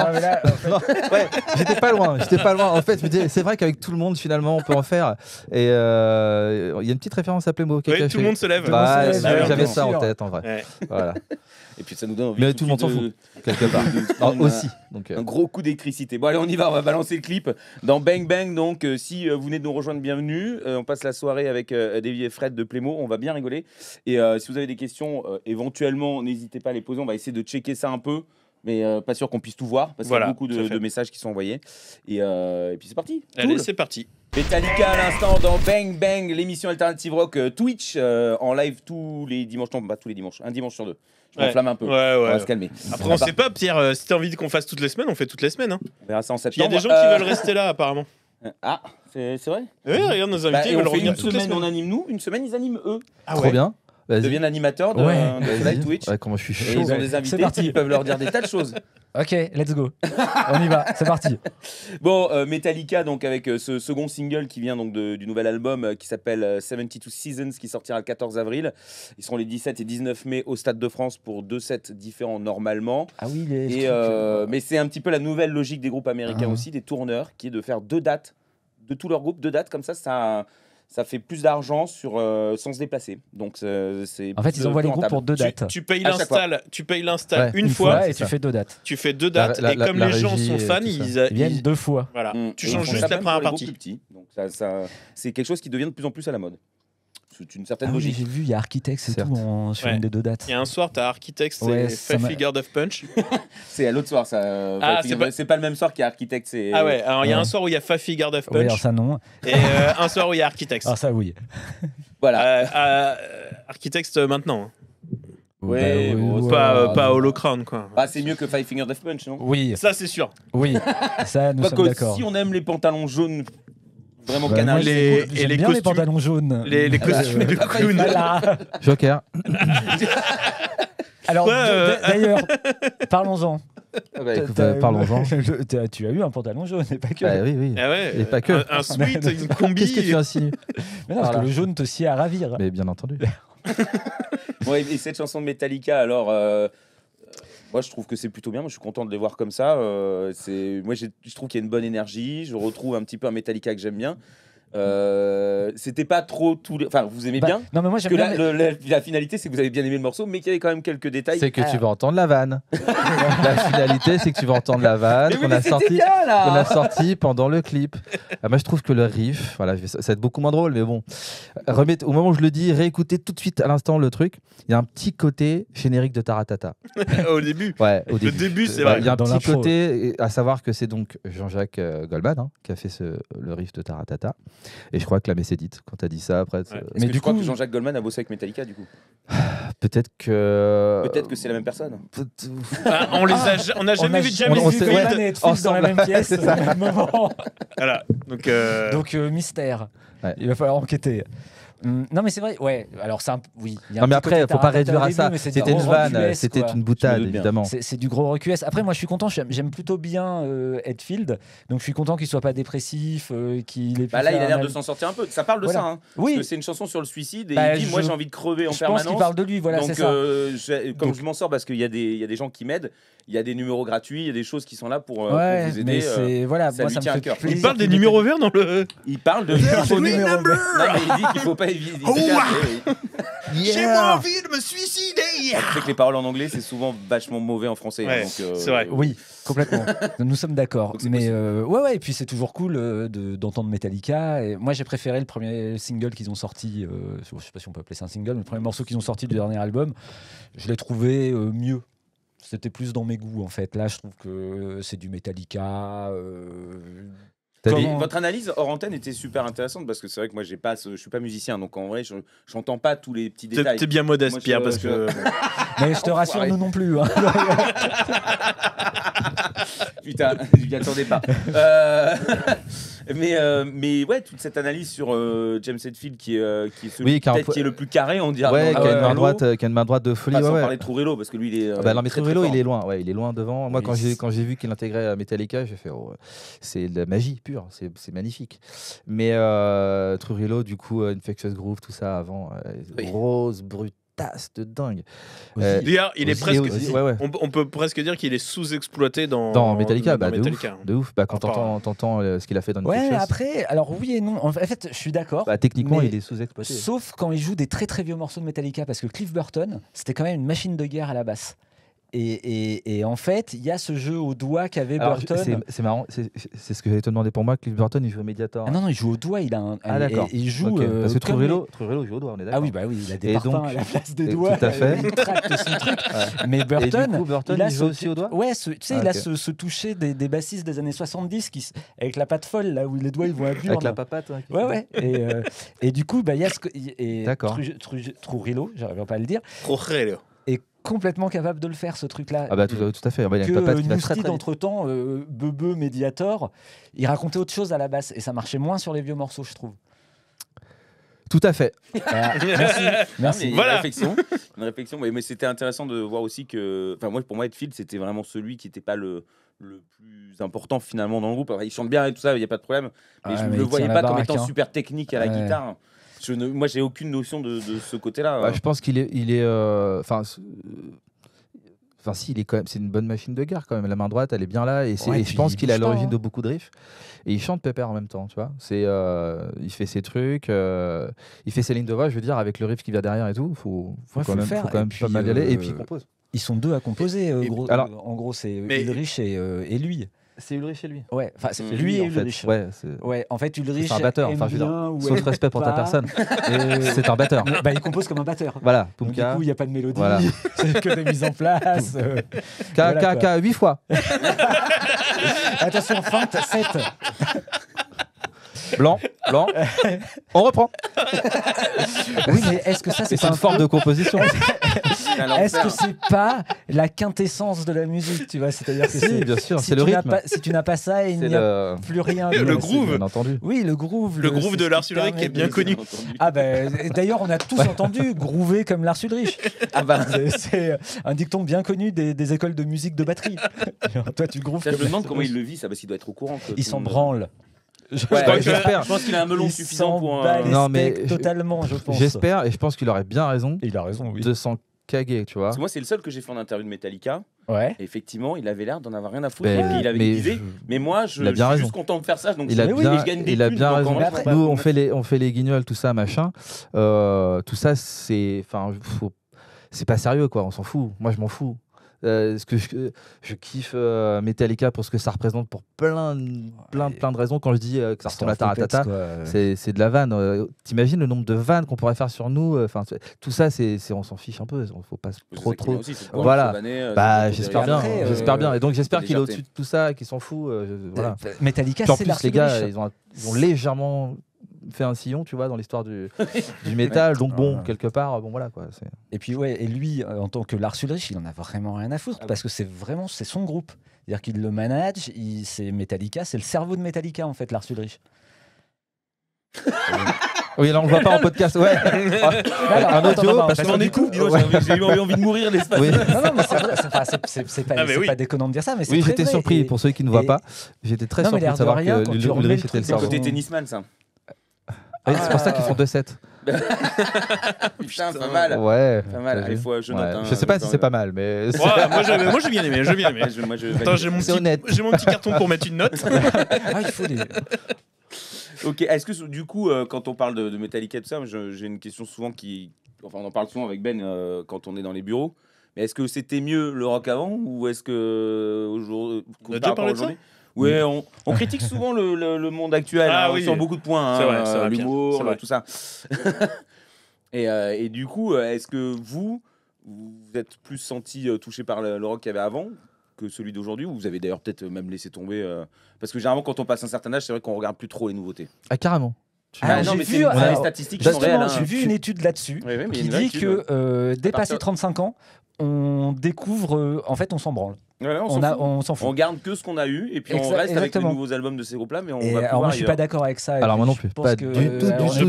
Ouais, j'étais pas loin, j'étais pas loin. En fait, c'est vrai qu'avec tout le monde, finalement, on peut en faire. Et euh, il y a une petite référence à Mot Ouais, tout le monde se bah, lève. Bah, j'avais ça en vrai. Voilà. Et puis ça nous donne envie. tout, le monde fout, quelque part. Ah, aussi. Donc, euh. Un gros coup d'électricité. Bon, allez, on y va, on va balancer le clip dans Bang Bang. Donc, euh, si euh, vous venez de nous rejoindre, bienvenue. on passe la soirée avec David et Fred de Plémo. On va bien rigoler. Et si vous avez des questions, éventuellement, n'hésitez pas à les poser. On va essayer de checker ça un peu mais euh, pas sûr qu'on puisse tout voir parce qu'il y a beaucoup de, messages qui sont envoyés. Et, euh, puis c'est parti. Allez, c'est parti. Metallica à l'instant dans Bang Bang, l'émission alternative rock euh, Twitch en live tous les dimanches, non pas tous les dimanches, un dimanche sur deux. Je m'enflamme un peu. Ouais, ouais. On va se calmer. Après, on, sait pas, Pierre. si t'as envie qu'on fasse toutes les semaines, on fait toutes les semaines. Hein. Il y a des gens qui veulent rester là, apparemment. Ah, c'est vrai Oui, regarde nos bah, invités, ils Une semaine, on anime nous, une semaine, ils animent eux. Ah ouais. Trop bien deviennent animateurs de, de comment je suis ils ont des invités parti. peuvent leur dire des tas de choses. Ok, let's go. On y va, c'est parti. Bon, euh, Metallica, donc avec euh, ce second single qui vient donc de, du nouvel album euh, qui s'appelle 72 Seasons, qui sortira le 14 avril. Ils seront les 17 et 19 mai au Stade de France pour deux sets différents normalement. Ah oui, les... et, Mais c'est un petit peu la nouvelle logique des groupes américains ah. aussi, des tourneurs, qui est de faire deux dates de tous leurs groupes, deux dates comme ça, ça ça fait plus d'argent sur euh, sans se déplacer. Donc euh, c'est En fait, ils envoient les groupes pour deux dates. Tu, payes l'install, tu payes l'install une, fois, et tu fais deux dates. Tu fais deux dates et comme les gens sont fans, ils, viennent deux fois. Voilà, mm. tu changes juste la première partie. Donc c'est quelque chose qui devient de plus en plus à la mode une certaine ah, logique. J'ai vu, il y a Architects et tout en, sur une des deux dates. Il y a un soir, tu as Architects et Five Figure of Punch. c'est à l'autre soir, ça. Ah, c'est pas... le même soir qu'il y a Architects C'est Ah ouais, alors il y a un soir où il y a Five Figure of Punch. Oui, ça non. Et euh, un soir où il y a Architects. Ah, ça oui. voilà. Euh, euh, Architects maintenant. Hein. Bah, ouais, pas, ouais, pas Crown quoi. Bah, c'est mieux que Five Finger Death Punch, non Oui. Ça c'est sûr. Oui. ça nous Parce sommes d'accord. Si on aime les pantalons jaunes vraiment bah, canard. les, bien costumes, les pantalons jaunes. Les, les ah, costumes bah, de bah, clown. Voilà. Joker. Alors, d'ailleurs, parlons-en. parlons-en. tu as eu un pantalon jaune, et pas que. oui, oui. Ah et pas que. Un, un sweat, une combi. Qu'est-ce que tu mais Parce que le jaune te sied à ravir. Mais bien entendu. et cette chanson de Metallica, alors. Euh, moi, je trouve que c'est plutôt bien. Moi, je suis content de les voir comme ça. Euh, c'est, moi, je trouve qu'il y a une bonne énergie. Je retrouve un petit peu un Metallica que j'aime bien. Euh, c'était pas trop tout. Enfin, vous aimez bah, bien. Non, mais moi j'aime bien. La, finalité, c'est que vous avez bien aimé le morceau, mais qu'il y avait quand même quelques détails. C'est que tu vas entendre la vanne. la finalité, c'est que tu vas entendre la vanne qu'on a sorti, a sorti pendant le clip. Ah, moi, je trouve que le riff, voilà, ça va être beaucoup moins drôle, mais bon. au moment où je le dis, réécoutez tout de suite à l'instant le truc. Il y a un petit côté générique de Taratata. au début. Ouais, au début. Le début, c'est vrai. Il y a un petit côté, à savoir que c'est donc Jean-Jacques euh, Goldman hein, qui a fait le riff de Taratata. Et je crois que la messe quand tu dit ça après. Mais du tu coup, crois que Jean-Jacques Goldman a bossé avec Metallica du coup Peut-être que. Peut-être que c'est la même personne. Ah, on les a, on n'a jamais vu les on, Goldman dans la même pièce euh, au même voilà. Donc, euh, Donc euh, mystère. Il va falloir enquêter. Mm, non, mais c'est vrai, ouais. Alors, c'est oui. non, mais après, faut pas réduire à ça. C'était une vanne, c'était une boutade, évidemment. C'est du gros recul Après, moi, je suis content, j'aime plutôt bien euh, Headfield, donc je suis content qu'il soit pas dépressif, euh, qu'il bah là, il a l'air de s'en sortir un peu. Ça parle de ça, hein, oui. Parce que c'est une chanson sur le suicide et bah, il dit Moi, j'ai envie de crever en permanence. Je pense qu'il parle de lui, voilà, c'est ça. Euh, comme donc... je m'en sors parce qu'il y, y, a des gens qui m'aident, il y a des numéros gratuits, il y a des choses qui sont là pour, euh, vous aider. Euh, voilà, ça tient à cœur. Il parle des numéros verts dans le. Il parle de. numéros il dit qu'il faut pas éviter. Ah, j'ai envie de me suicider. Le ah, que les paroles en anglais, c'est souvent vachement mauvais en français. Hein, euh, c'est vrai. Oui, complètement. Nous sommes d'accord. Mais ouais, ouais, et puis c'est toujours cool d'entendre Metallica. Et moi, j'ai préféré le premier single qu'ils ont sorti. je sais pas si on peut appeler ça un single, mais le premier morceau qu'ils ont sorti du dernier album, je l'ai trouvé mieux c'était plus dans mes goûts en fait. Là, je trouve que c'est du Metallica. Euh, votre analyse hors antenne était super intéressante parce que c'est vrai que moi j'ai pas, je suis pas musicien donc en vrai je pas tous les petits détails. T'es bien modeste Pierre parce que. Mais je te rassure nous non plus. Hein. Putain, je n'y attendais pas. Euh, mais, euh, mais ouais, toute cette analyse sur euh, James Hetfield qui, est, euh, qui est celui peut-être qui est le plus carré, on dirait. Ouais, ah qui a une main droite, a une main droite de folie. ouais, sans ouais, parler de Trujillo, parce que lui, il est. Ah bah non, mais Trujillo, il est loin. Ouais, il est loin devant. Moi, quand j'ai quand j'ai vu qu'il intégrait Metallica, j'ai fait, oh, c'est de la magie pure, c'est c'est magnifique. Mais euh, Trujillo, du coup, Infectious Groove, tout ça avant, grosse brute c'est de dingue. Euh, il est presque. On, peut presque dire qu'il est sous-exploité dans, Metallica. Bah, de, ouf, hein. bah, quand t'entends, euh, ce qu'il a fait dans Ouais, après, alors oui et non. En fait, je suis d'accord. Bah, techniquement, il est sous-exploité. Sauf quand il joue des très très vieux morceaux de Metallica, parce que Cliff Burton, c'était quand même une machine de guerre à la basse. Et, et, et, en fait, il y a ce jeu au doigt qu'avait Burton. C'est marrant, c'est ce que j'allais te demander pour moi. que Burton, il joue au Mediator. Ah non, non, il joue au doigt. Il a un, ah d'accord. Il joue. Euh, Parce que il joue au doigt, on est d'accord. Ah oui, bah oui, il a des parfums à la place des doigts. Tout à fait. Il tracte son truc. Mais Burton, et du coup, Burton, il, a joue aussi au doigt. Ouais, tu sais, ah, il a ce, ce toucher des, des, bassistes des années 70 qui, avec la patte folle, là où les doigts ils vont à appuyer. Avec la papate. ouais, ouais. Et, euh, et, du coup, bah, il y a ce. D'accord. Trujillo, j'arrive pas à le dire. Trujillo complètement capable de le faire ce truc là ah bah tout, à fait ah bah, il y a entre temps euh, Bebe Mediator il racontait autre chose à la basse et ça marchait moins sur les vieux morceaux je trouve tout à fait. Ah, bah, merci. voilà. Une réflexion. Une réflexion mais c'était intéressant de voir aussi que. Enfin, moi, pour moi, Edfield, c'était vraiment celui qui n'était pas le, le plus important finalement dans le groupe. il chante bien et tout ça, il n'y a pas de problème. Mais ah, je ne le voyais pas comme étant hein. super technique à la guitare je moi, j'ai aucune notion de, ce côté-là. Bah, hein. je pense qu'il est, il est, euh, enfin. Euh, enfin, si, il est quand même, c'est une bonne machine de guerre quand même. La main droite, elle est bien là. Et, je pense qu'il a l'origine hein. de beaucoup de riffs. Et il chante pépère en même temps, tu vois. C'est, euh, il fait ses trucs, il fait ses lignes de voix, je veux dire, avec le riff qui vient derrière et tout. Faut, faut quand même, faire. pas mal y aller. et puis Ils sont deux à composer. alors, en gros, c'est Ulrich et, et lui. C'est Ulrich et lui. Ouais, enfin mm. lui, Ulrich. Ouais, en fait Ulrich. C'est un batteur. Enfin, sauf respect pour ta personne. c'est un batteur. Bah, il compose comme un batteur. Voilà. du coup, il n'y a pas de mélodie, c'est que des mises en place. Euh, K, 8 fois. Attention, feinte, 7 blanc, blanc. On reprend. oui, mais est-ce que ça, c'est un fort de composition Est-ce que c'est pas la quintessence de la musique, tu vois C'est-à-dire que si, le si tu n'as pas ça, il n'y a plus rien. Le, groove, Oui, le groove. Le, groove de Lars Ulrich qui est bien connu. Ah ben, d'ailleurs, on a tous entendu groover comme Lars Ulrich. Ah ben. c'est un dicton bien connu des, écoles de musique de batterie. Toi, tu grooves. je me demande comment il le vit, ça, parce qu'il doit être au courant. il s'en branle. Je pense qu'il a un melon suffisant pour. un- Non, mais totalement, je pense. J'espère, et je pense qu'il aurait bien raison Il a raison, oui. de s'en caguer, tu vois. moi, c'est le seul que j'ai fait en interview de Metallica. Ouais. effectivement, il avait l'air d'en avoir rien à foutre. il avait mais mais moi, je, suis juste content de faire ça. Donc, Il a bien, raison. Nous, on fait les, on fait les guignols, tout ça, machin. Euh, tout ça, c'est, enfin, c'est pas sérieux, quoi. On s'en fout. Moi, je m'en fous. Euh, ce que je, euh, kiffe euh, Metallica pour ce que ça représente pour plein, plein, plein de raisons. Quand je dis que ça ressemble à c'est de la vanne. T'imagines le nombre de vannes qu'on pourrait faire sur nous Enfin, tout ça, c'est on s'en fiche un peu. Il faut pas trop, trop. voilà. Bah, j'espère bien. j'espère bien. Et donc j'espère qu'il est au-dessus de tout ça, qu'il s'en fout. Voilà. Metallica, c'est les gars, ils ont légèrement fait un sillon, tu vois, dans l'histoire du, du métal. Donc bon, ah. quelque part, bon voilà quoi. Et puis ouais, et lui, euh, en tant que Lars Ulrich, il en a vraiment rien à foutre ah parce que c'est vraiment c'est son groupe. C'est-à-dire qu'il le manage, c'est Metallica, c'est le cerveau de Metallica en fait, Lars Ulrich. Oui, alors on le voit pas en podcast. Ouais. Ah, un audio, parce qu'on écoute. J'ai eu envie de mourir l'espace. Oui. Non, mais c'est pas, c'est pas déconnant de dire ça. Mais oui, j'étais surpris pour ceux qui ne voient pas. J'étais très surpris de savoir que le Ulrich était le cerveau. C'est côté tennisman, ça. Ah c'est pour ça qu'ils font 2-7. Euh, Putain, pas mal. Ouais. Pas mal. Des fois, je, je sais pas si c'est pas mal, mais. moi, moi, je viens, Je, viens aimer. Attends, j'ai mon, petit, mon petit carton pour mettre une note. ah, il faut des. ok, est-ce que du coup, euh, quand on parle de, de Metallica et tout ça, j'ai une question souvent qui. Enfin, on en parle souvent avec Ben euh, quand on est dans les bureaux. Mais est-ce que c'était mieux le rock avant ou est-ce que aujourd'hui. on a déjà parlé de ça oui, on, critique souvent le, monde actuel ah hein, sur beaucoup de points, hein, euh, l'humour, euh, tout ça. Euh, et, du coup, est-ce que vous, vous êtes plus senti touché par le, rock qu'il y avait avant que celui d'aujourd'hui ou vous avez d'ailleurs peut-être même laissé tomber parce que généralement quand on passe un certain âge c'est vrai qu'on regarde plus trop les nouveautés ah carrément ah, ah j'ai vu, une... Hein. vu une étude là-dessus qui dit que euh, 35 ans on découvre en fait on s'en branle on, s'en fout. On garde que ce qu'on a eu et puis on reste avec les nouveaux albums de ces groupes-là. Mais alors moi, je suis pas d'accord avec ça. Alors moi non plus. Je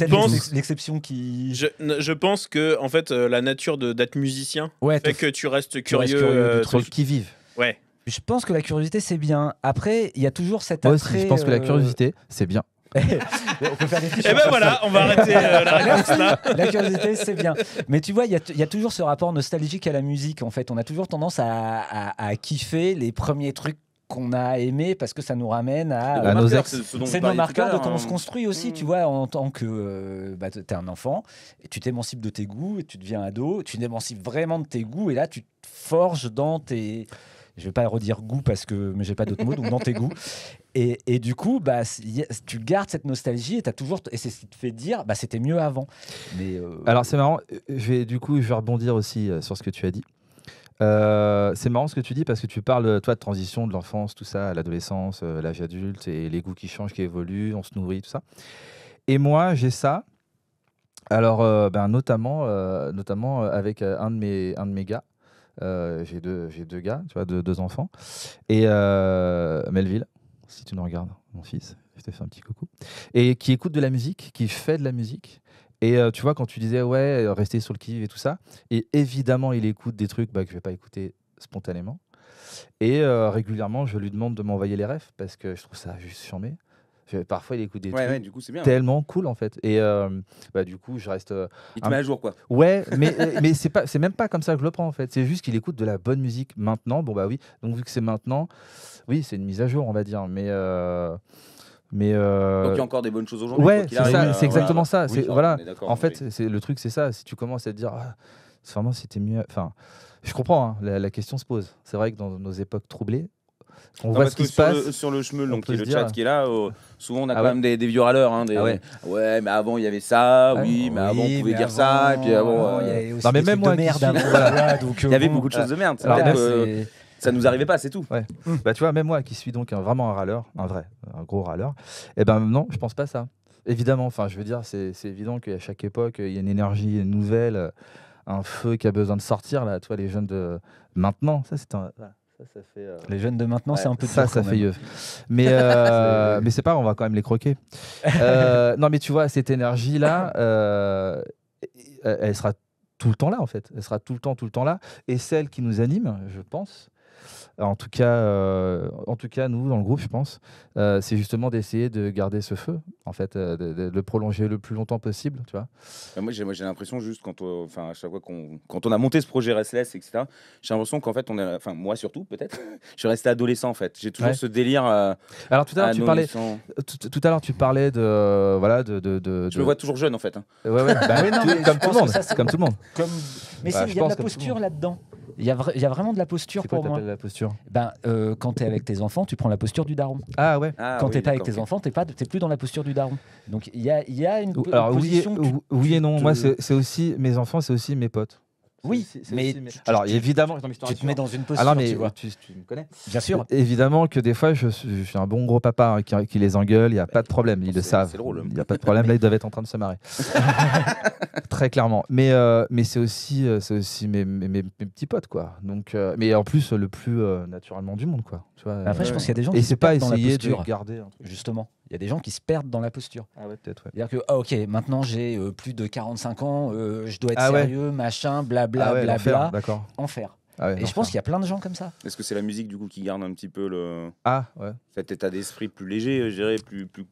pense que l'exception qui. Je, pense que en fait, euh, la nature d'être musicien fait que tu restes curieux, curieux euh, trucs qui vivent. Ouais. Je pense que la curiosité c'est bien. Après, il y a toujours cette. Moi je pense que la euh, curiosité c'est bien. Eh, on peut faire des Et eh ben voilà, on va arrêter euh, la La curiosité, c'est bien. Mais tu vois, il y, a toujours ce rapport nostalgique à la musique, en fait. On a toujours tendance à, kiffer les premiers trucs qu'on a aimés parce que ça nous ramène à, nos ex. C'est ce nos marqueurs de comment on hein. se construit aussi, mm. tu vois, en tant que euh, bah, t'es tu es un enfant, et tu t'émancipes de tes goûts, et tu deviens ado, tu t'émancipes vraiment de tes goûts, et là tu te forges dans tes je vais pas redire goût parce que mais j'ai pas d'autres mots donc dans tes goûts et, du coup, bah, tu gardes cette nostalgie et as toujours et c'est ce qui te fait dire, bah, c'était mieux avant. Mais euh, alors c'est marrant. Euh, je vais, du coup, je vais rebondir aussi euh, sur ce que tu as dit. c'est marrant ce que tu dis parce que tu parles toi de transition de l'enfance, tout ça, à l'adolescence, l'âge adulte et les goûts qui changent, qui évoluent, on se nourrit, tout ça. Et moi, j'ai ça. Alors, ben, notamment, notamment avec un de mes, un de mes gars. j'ai deux, j'ai deux gars, tu vois, deux, deux enfants et Melville si tu nous regardes, mon fils, je te fais un petit coucou, et qui écoute de la musique, qui fait de la musique. Et euh, tu vois, quand tu disais, ouais, rester sur le kiv et tout ça, et évidemment, il écoute des trucs bah, que je vais pas écouter spontanément. Et euh, régulièrement, je lui demande de m'envoyer les refs parce que je trouve ça juste mes Parfois, il écoute des trucs tellement cool en fait. Et euh, bah, du coup, je reste. Euh, il te met à jour quoi. Ouais, mais, euh, mais c'est, pas, c'est même pas comme ça que je le prends en fait. C'est juste qu'il écoute de la bonne musique maintenant. Bon, bah oui, donc vu que c'est maintenant, oui, c'est une mise à jour, on va dire. Mais. Mais Donc il y a encore des bonnes choses aujourd'hui. c'est exactement ça. c'est voilà. En fait, c'est le truc, c'est ça. Si tu commences à te dire, ah, vraiment, c'était mieux. Enfin, je comprends. Hein. la, question se pose. C'est vrai que dans nos époques troublées, on voit ce qui se passe. sur le chemin, donc qui le chat qui est là, euh, souvent on a ah quand même des, vieux râleurs. Hein, ah ouais. mais avant il y avait ça, ah oui, mais avant on pouvait dire ça, et puis avant. Euh, non, mais même moi, merde il y avait euh, beaucoup de choses de merde. ça nous arrivait pas, c'est tout. Hum. Bah, tu vois, même moi qui suis donc vraiment un râleur, un vrai, un gros râleur, et eh ben non, je pense pas ça. Évidemment, enfin, je veux dire, c'est évident qu'à chaque époque, il y a une énergie nouvelle, un feu qui a besoin de sortir. Là, toi, les jeunes de maintenant, ça, c'est un. Euh, les jeunes de maintenant, c'est un peu ça, ça fait vieux. Mais, euh, mais c'est pas, on va quand même les croquer. Euh, non, mais tu vois, cette énergie-là, elle sera tout le temps là, en fait. Elle sera tout le temps, tout le temps là. Et celle qui nous anime, je pense, en tout cas, euh, en tout cas, nous dans le groupe, je pense, euh, c'est justement d'essayer de garder ce feu, en fait, euh, de, le prolonger le plus longtemps possible, tu vois. moi, j'ai, l'impression juste quand, on, enfin, à chaque fois qu'on, quand on a monté ce projet Restless, etc. J'ai l'impression qu'en fait, on est, enfin, moi surtout, peut-être, je suis resté adolescent, en fait. J'ai toujours ce délire. Alors tout à l'heure, tu parlais, tout, à l'heure, tu parlais de, voilà, de, Je me vois toujours jeune, en fait. Hein. Ouais, ouais. comme, tout comme tout le monde, comme Mais bah, il y a de la posture là-dedans. Il y, a vraiment de la posture pour moi. la posture ben, euh, Quand tu es avec tes enfants, tu prends la posture du daron. Ah ouais ah Quand tu pas avec tes enfants, tu n'es plus dans la posture du daron. Donc il y a, y a, une, oui, position... Et, oui et non. Moi, c'est aussi mes enfants, c'est aussi mes potes. Oui, mais, alors évidemment, tu, te mets dans une position. Alors, ah tu, me connais. Bien sûr. Évidemment que des fois, je, suis un bon gros papa hein, qui, les engueule. Il n'y a bah, pas de problème. Ils le savent. Hein. Il n'y a pas de problème. Là, ils doivent être en train de se marrer. Très clairement. Mais euh, mais c'est aussi euh, mes, petits potes quoi. Donc euh, mais en plus le plus naturellement du monde quoi. Après, je pense qu'il y a des gens et qui c'est pas essayer de garder justement il y a des gens qui se perdent dans la posture. Ah ouais, peut-être. Ouais. C'est-à-dire que, ah, ok, maintenant j'ai euh, plus de 45 ans, euh, je dois être ah sérieux, machin, blabla, blabla. Ah d'accord. Enfer. et je pense qu'il y a plein de gens comme ça. Est-ce que c'est la musique du coup qui garde un petit peu le ah ouais cet état d'esprit plus léger, euh, je dirais plus plus.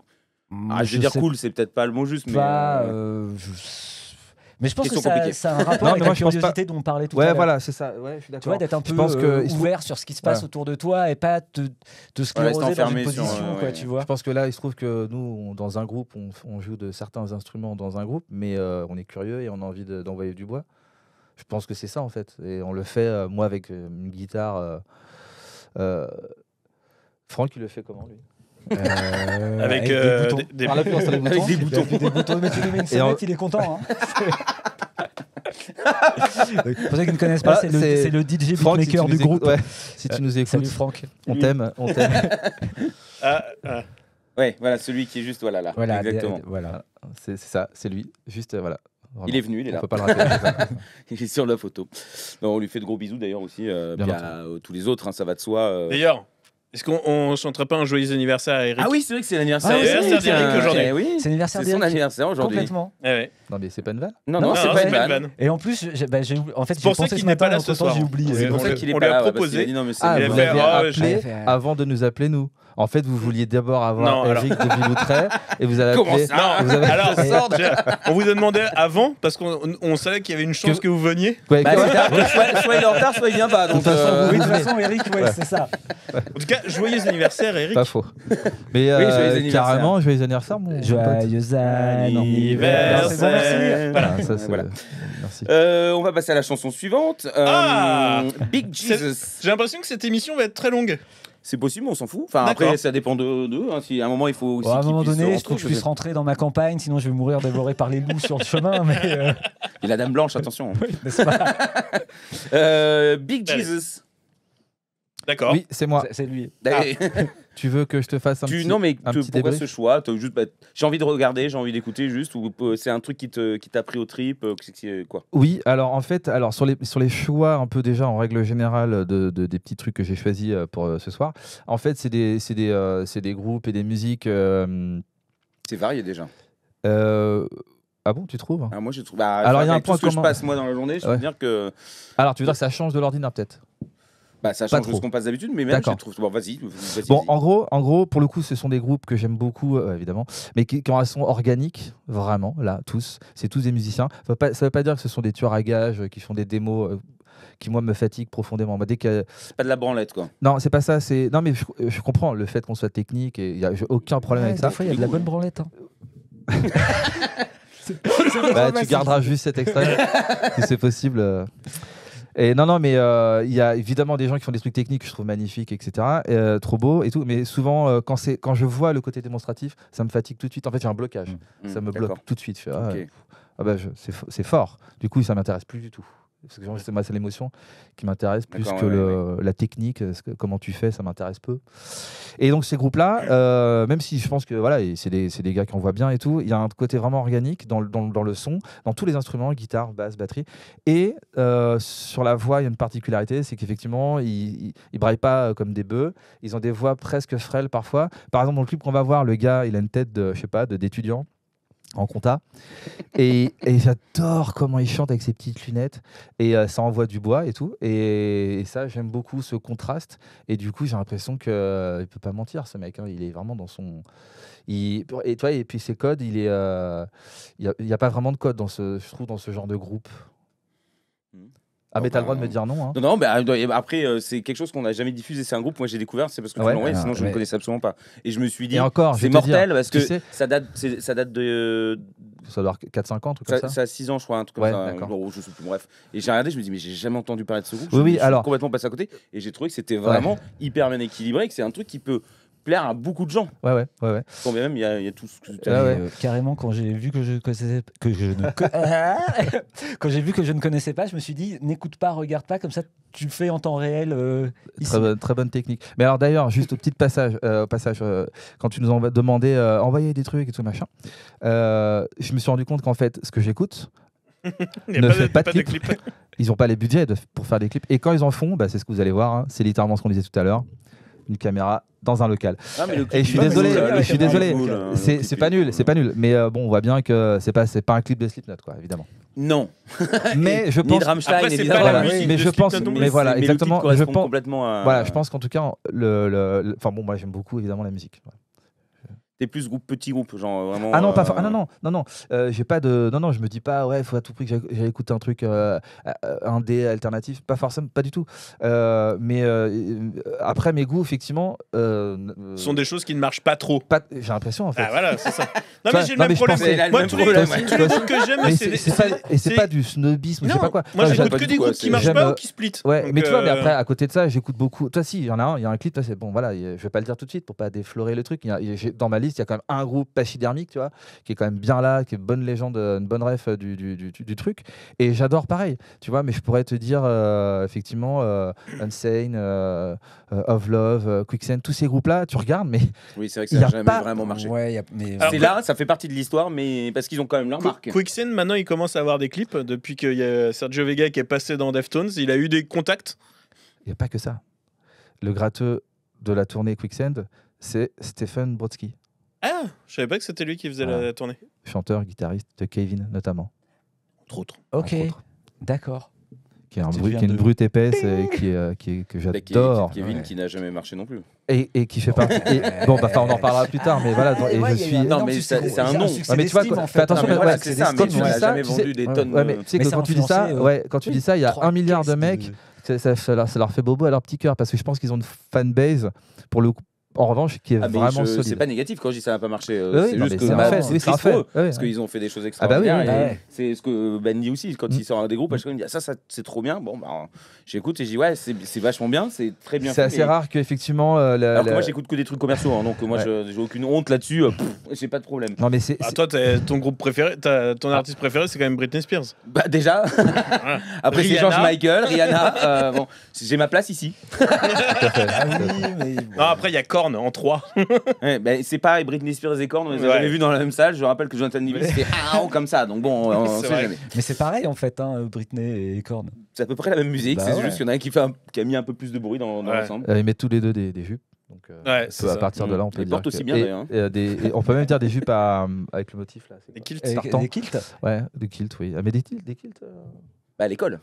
Ah, je, veux dire cool, c'est peut-être pas le mot juste, bah, mais. Mais je pense que ça, ça, a un rapport non, avec la curiosité dont on parlait tout ouais, à l'heure. voilà, c'est ça. Ouais, Tu vois, d'être un peu euh, ouvert sur ce qui se passe autour de toi et pas te, te scléroser dans une position, euh, Je pense que là, il se trouve que nous, dans un groupe, on, joue de certains instruments dans un groupe, mais euh, on est curieux et on a envie d'envoyer du bois. Je pense que c'est ça, en fait. Et on le fait, moi, avec une guitare. Franck, il le fait comment, lui euh, avec, euh, des des, des... Avec des boutons. Des boutons. Mais tu mets une il est content. Hein. Pour ceux qui ne connaissent pas, ah, c'est le, le, DJ beatmaker si du groupe. Ouais, si tu euh, nous écoutes, salut Franck, on t'aime, on t'aime. Ah, ah, Ouais, voilà, celui qui est juste voilà là. Voilà, exactement. Euh, voilà, c'est ça, c'est lui. Juste voilà. Vraiment. Il est venu, il est on là. Peut pas le rater, il est sur la photo. Non, on lui fait de gros bisous d'ailleurs aussi, euh, bien bien à, euh, tous les autres, hein, ça va de soi. Euh... D'ailleurs, est-ce qu'on ne pas un joyeux anniversaire à Eric Ah oui, c'est vrai que c'est l'anniversaire ah d'Eric aujourd'hui. C'est l'anniversaire euh, eh son anniversaire aujourd'hui. Complètement. Eh non, mais c'est pas une vanne. Non, non, c'est pas une vanne. Et en plus, bah, j'ai- en fait, pour ça qu'il n'est pas là ce temps j'ai oublié. C'est pour ça qu'il est on lui a proposé. avant de nous appeler, nous. En fait, vous vouliez d'abord avoir non, Eric de Villoutray et vous avez Comment non. Alors, on vous a demandé avant parce qu'on savait qu'il y avait une chance que, vous veniez. Ouais, bah, soit, il est en retard, soit il vient pas. Donc, de toute façon, euh, oui, de toute façon Eric, ouais, c'est ça. En tout cas, joyeux anniversaire, Eric. Pas faux. Mais euh, carrément, joyeux anniversaire, mon Joyeux anniversaire. Voilà. ça, Merci. Euh, on va passer à la chanson suivante. Euh, ah Big Jesus. J'ai l'impression que cette émission va être très longue c'est possible, on s'en fout. Enfin, après, ça dépend d'eux. De, hein. si à un moment, il faut aussi. à un donné, je trouve que je puisse rentrer dans ma campagne, sinon je vais mourir dévoré par les loups sur le chemin. Euh. Et la dame blanche, attention. Euh, Big Jesus. D'accord. Oui, c'est moi. C'est lui. Ah. tu veux que je te fasse un petit Non, mais pourquoi ce choix juste, bah, J'ai envie de regarder, j'ai envie d'écouter juste, ou euh, c'est un truc qui, te, qui t'a pris au trip euh, euh, quoi Oui, alors en fait, alors, sur, les, sur les choix, un peu déjà en règle générale, de, des petits trucs que j'ai choisis pour ce soir, en fait, c'est des, des, des groupes et des musiques. c'est varié déjà. Ah bon, tu trouves ah, Moi, je bah, Alors, il y a un point que je passe moi dans la journée, je veux dire que. Alors, tu veux dire que ça change de l'ordinaire peut-être bah, ça change de ce qu'on passe d'habitude, mais même, je trouve. Bon, vas-y. bon, en gros, en gros, pour le coup, ce sont des groupes que j'aime beaucoup, euh, évidemment, mais qui, un sont organiques, vraiment, là, tous. C'est tous des musiciens. Ça ne veut, pas dire que ce sont des tueurs à gages euh, qui font des démos. Euh, qui moi me fatigue profondément. dès pas de la branlette quoi. Non, c'est pas ça. C'est non mais je, comprends le fait qu'on soit technique et il y a aucun problème avec ça. Fois, il y a de la bonne branlette. Hein. bah, tu garderas juste cet extrait si c'est possible. Et non, non, mais euh, il y a évidemment des gens qui font des trucs techniques que je trouve magnifiques, etc. Euh, trop beau et tout. Mais souvent, euh, quand, quand je vois le côté démonstratif, ça me fatigue tout de suite. En fait, j'ai un blocage. Mmh. Ça me mmh. bloque tout de suite. Ah, c'est fort. Du coup, ça m'intéresse plus du tout parce que moi c'est l'émotion qui m'intéresse plus que la technique comment tu fais ça m'intéresse peu et donc ces groupes là euh, même si je pense que voilà c'est des, des, gars qu'on voit bien et tout il y a un côté vraiment organique dans, dans, dans, le son dans tous les instruments guitare basse batterie et euh, sur la voix il y a une particularité c'est qu'effectivement ils, ils, braillent pas euh, comme des bœufs ils ont des voix presque frêles parfois par exemple dans le clip qu'on va voir le gars il a une tête je sais pas d'étudiant en compta. Et, j'adore comment il chante avec ses petites lunettes. Et euh, ça envoie du bois et tout. Et, ça, j'aime beaucoup ce contraste. Et du coup, j'ai l'impression qu'il euh, peut pas mentir, ce mec. Hein, il est vraiment dans son. Et, toi, et puis ses codes, il est. Euh, il n'y a, pas vraiment de code, dans ce, je trouve, dans ce genre de groupe. Ah, mais le droit de euh, me dire non. Hein. Non, non, mais bah, euh, après, euh, c'est quelque chose qu'on n'a jamais diffusé. C'est un groupe, moi j'ai découvert, c'est parce que ah ah, sinon je ne connaissais absolument pas. Et je me suis dit, c'est mortel parce que ça, date, ça date de. Ça doit 4-5 ans, un truc comme ça. Ça, a 6 ans, je crois, un truc comme ça. bref. Et j'ai regardé, je me dis, mais j'ai jamais entendu parler de ce groupe. Oui, je suis alors... complètement passé à côté. Et j'ai trouvé que c'était vraiment hyper bien équilibré, que c'est un truc qui peut à beaucoup de gens. Ouais, ouais, ouais. ouais. Quand même, il y, a, tout ce Carrément, quand j'ai vu que je, que je ne quand j'ai vu que je ne connaissais pas, je me suis dit, n'écoute pas, regarde pas, comme ça, tu le fais en temps réel. Euh, très, bonne, très, bonne, technique. Mais alors d'ailleurs, juste au petit passage, euh, au passage euh, quand tu nous as demandé envoyer des trucs et tout machin, je me suis rendu compte qu'en fait, ce que j'écoute, ne pas, de, clips. ils n'ont pas les budgets pour faire des clips. Et quand ils en font, bah, c'est ce que vous allez voir. Hein. C'est littéralement ce qu'on disait tout à l'heure une caméra dans un local. Ah, et je suis désolé, je suis désolé. Hein, c'est pas nul, c'est pas nul. Mais euh, bon, on voit bien que c'est pas c'est pas un clip de Slipknot quoi, évidemment. Non. mais je pense. mais je pense. Mais, voilà, exactement. je pense complètement. Voilà, je pense qu'en tout cas, le, enfin bon, moi j'aime beaucoup évidemment la musique. T'es plus groupe petit groupe, genre euh, vraiment. Ah non, pas euh, ah non, non, non, non. Euh, j'ai pas de. Non, non, je me dis pas, ouais, faut à tout prix que j'aille écouter un truc, euh, un dé alternatif. Pas forcément, pas du tout. mais après, mes goûts, effectivement. Ce sont des choses qui ne marchent pas trop. J'ai l'impression, en fait. Ah voilà, c'est ça. non, mais j'ai le même problème. Moi, tous les groupes que j'aime, c'est. Et c'est pas du snobisme, je sais pas quoi. Moi, j'écoute que des groupes qui marchent pas ou qui split. Ouais, mais tu vois, mais après, à côté de ça, j'écoute beaucoup. Toi, si, il y en a un, il y a un clip, c'est bon, voilà, je vais pas le dire tout de suite pour pas déflorer le truc. Dans ma liste, il y a quand même un groupe pachydermique, tu vois, qui est quand même bien là, qui est une bonne légende, une bonne ref euh, du, du, truc. Et j'adore pareil, tu vois, mais je pourrais te dire euh, effectivement insane euh, Unsane, Of Love, Quicksand, tous ces groupes-là, tu regardes, mais. Oui, c'est vrai que ça n'a jamais pas... vraiment marché. mais... C'est là, ça fait partie de l'histoire, mais parce qu'ils ont quand même leur marque. Quicksand, maintenant, il commence à avoir des clips. Depuis que y a Sergio Vega qui est passé dans Deftones, il a eu des contacts. Il n'y a pas que ça. Le gratteux de la tournée Quicksand, c'est Stephen Brodsky. Ah, je savais pas que c'était lui qui faisait la tournée. Chanteur, guitariste Kevin notamment. Entre autres. Ok, d'accord. Qui est, un qui une brute épaisse et qui, euh, qui que bah, j'adore. Kevin qui n'a jamais marché non plus. Et, qui fait partie. bon, bah, on en parlera plus tard, mais voilà. je suis. Non, mais c'est- un nom. mais tu vois, attention, mais quand tu dis ça, quand tu dis ça, il y a un milliard de mecs, ça, ça leur, ça leur fait bobo à leur petit cœur parce que je pense qu'ils ont une fanbase pour le en revanche, qui est ah, vraiment solide. C'est pas négatif quand je dis ça n'a pas marché. Euh, c'est juste que bah, qu'ils ont fait des choses ah bah extraordinaires. C'est ce que Ben aussi quand mm. il sort des groupes. Parce me dit ah, ça, c'est trop bien. Bon, ben, j'écoute et je dis ouais, c'est vachement bien, c'est très bien. C'est assez rare qu'effectivement. Euh, Alors Que moi, j'écoute que des trucs commerciaux, hein, donc euh, moi, je j'ai aucune honte là-dessus. j'ai pas de problème. Non, mais c'est. toi, ton groupe préféré, ton artiste préféré, c'est quand même Britney Spears. Bah déjà. Après, c'est George Michael, Rihanna. Bon, j'ai ma place ici. Non, après, il y a en trois. Ben, c'est pareil, Britney Spears et cornes, on les a jamais vus dans la même salle. Je rappelle que Jonathan Niven, c'était ah, comme ça. Donc bon, on, sait jamais. Mais c'est pareil en fait, hein, Britney et cornes. C'est à peu près la même musique, bah c'est juste qu'il y en a un qui, a mis un peu plus de bruit dans, dans l'ensemble. Euh, ils mettent tous les deux des, des jupes. Donc, euh, à partir de là, on peut aussi bien, hein. euh, on peut même dire des jupes avec le motif là. Des kilts, Des kilts. Ouais, des kilts, oui. Ah, mais des, des kilts. Bah, à l'école.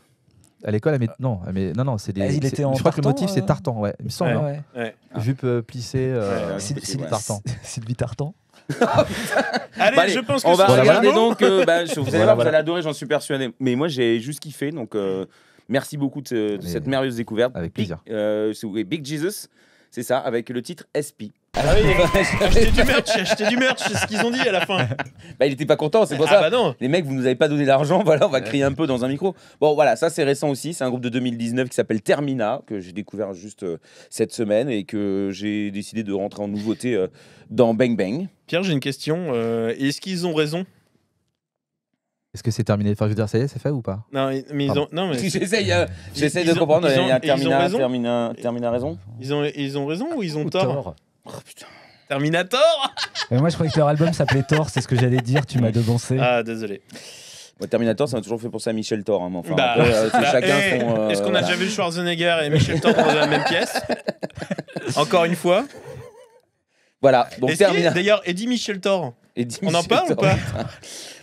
À l'école, elle ah. non, mais non, non, c'est des. Ah, je crois que le motif, c'est euh. Tartan, ouais, il me semble. Hein. Ouais, ah. Jupe euh, plissée, euh, Sylvie Tartan. Sylvie Tartan. allez, allez, je pense que on va regarder donc. Euh, bah, vous allez voilà, voir, vous allez adorer, j'en suis persuadé. Mais moi, j'ai juste kiffé, donc merci beaucoup de, cette merveilleuse découverte. Avec plaisir. Big, Big Jesus, c'est ça, avec le titre SP. Ah, ah oui, acheter du merch, acheter du merch, c'est ce qu'ils ont dit à la fin. Bah, il était pas content, c'est pour ah ça. Bah non. Les mecs, vous nous avez pas donné l'argent, voilà, on va crier un peu dans un micro. Bon, voilà, ça c'est récent aussi, c'est un groupe de 2019 qui s'appelle Termina, que j'ai découvert juste euh, cette semaine et que j'ai décidé de rentrer en nouveauté euh, dans Bang Bang. Pierre, j'ai une question. Euh, est-ce qu'ils ont raison Est-ce que c'est terminé Enfin, je veux dire, ça y est, c'est fait ou pas Non, mais ils ont. Non, mais J'essaye de comprendre, il y a Termina, raison raison ils ont, ils ont raison ou ils ont tort Oh, Terminator Mais Moi, je croyais que leur album s'appelait Thor, c'est ce que j'allais dire, tu m'as devancé. Ah, désolé. Terminator, ça m'a toujours fait penser à Michel Thor. Est-ce qu'on a déjà vu Schwarzenegger et Michel Thor dans la même pièce Encore une fois. Voilà, donc D'ailleurs, Eddie Michel Thor. On en parle ou pas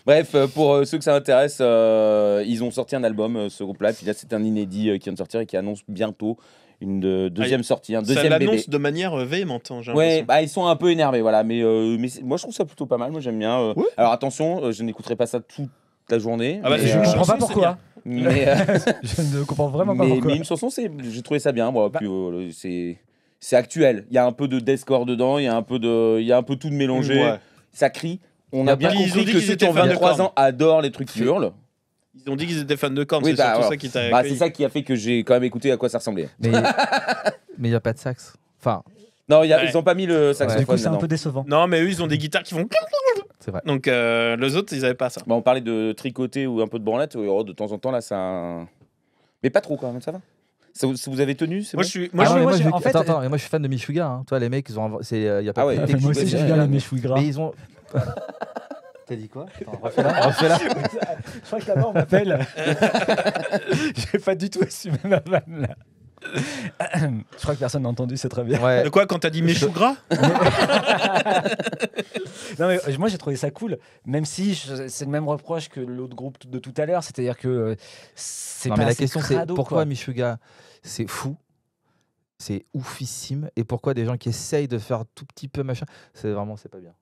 Bref, euh, pour euh, ceux que ça intéresse, euh, ils ont sorti un album, ce groupe-là. Puis là, c'est un inédit qui vient de sortir et qui annonce bientôt une deuxième ah, sortie, un deuxième ça l'annonce de manière euh, véhémente. Hein, l'impression. ouais, bah, ils sont un peu énervés, voilà. Mais, euh, mais moi, je trouve ça plutôt pas mal. Moi, j'aime bien. Euh. Alors attention, je n'écouterai pas ça toute la journée. Ah bah, je ne comprends pas pourquoi. Mais, je ne comprends vraiment pas pourquoi. Mais une chanson, j'ai trouvé ça bien. Moi, bah. c'est c'est actuel. Il y a un peu de deathcore dedans, il y a un peu de, il y a un peu tout de mélangé. Ça crie. On a, bien compris que c'est qui 23 ans adorent les trucs qui hurlent. Ils ont dit qu'ils étaient fans de Korn, c'est bah, ça qui t'a. Bah, c'est ça qui a fait que j'ai quand même écouté à quoi ça ressemblait. Mais il n'y a pas de sax. Enfin. Non, ils n'ont pas mis le saxophone. Du coup, c'est un peu décevant. Non, mais eux, ils ont des guitares qui font. C'est vrai. Donc, euh, les autres, ils n'avaient pas ça. Bah, on parlait de tricoter ou un peu de branlette. Oh, de temps en temps, là, ça. Mais pas trop quand même, ça va. vous avez tenu ah Moi, je suis. attends, attends, moi, je suis fan de Michouga. Hein. Toi, les mecs, ils ont. Il euh, a pas. Ah ouais. moi aussi, Mais ils ont. T'as dit quoi ah, Je crois que là-bas, m'appelle. J'ai pas du tout assumé ma vanne, là. Je crois que personne n'a entendu, c'est très bien. De quoi quand t'as dit mes Non mais euh, moi j'ai trouvé ça cool, même si c'est le même reproche que l'autre groupe de tout à l'heure, c'est-à-dire que euh, c'est pas la question c'est pourquoi c'est fou, c'est oufissime, et pourquoi des gens qui essayent de faire tout petit peu machin, c'est vraiment c'est pas bien.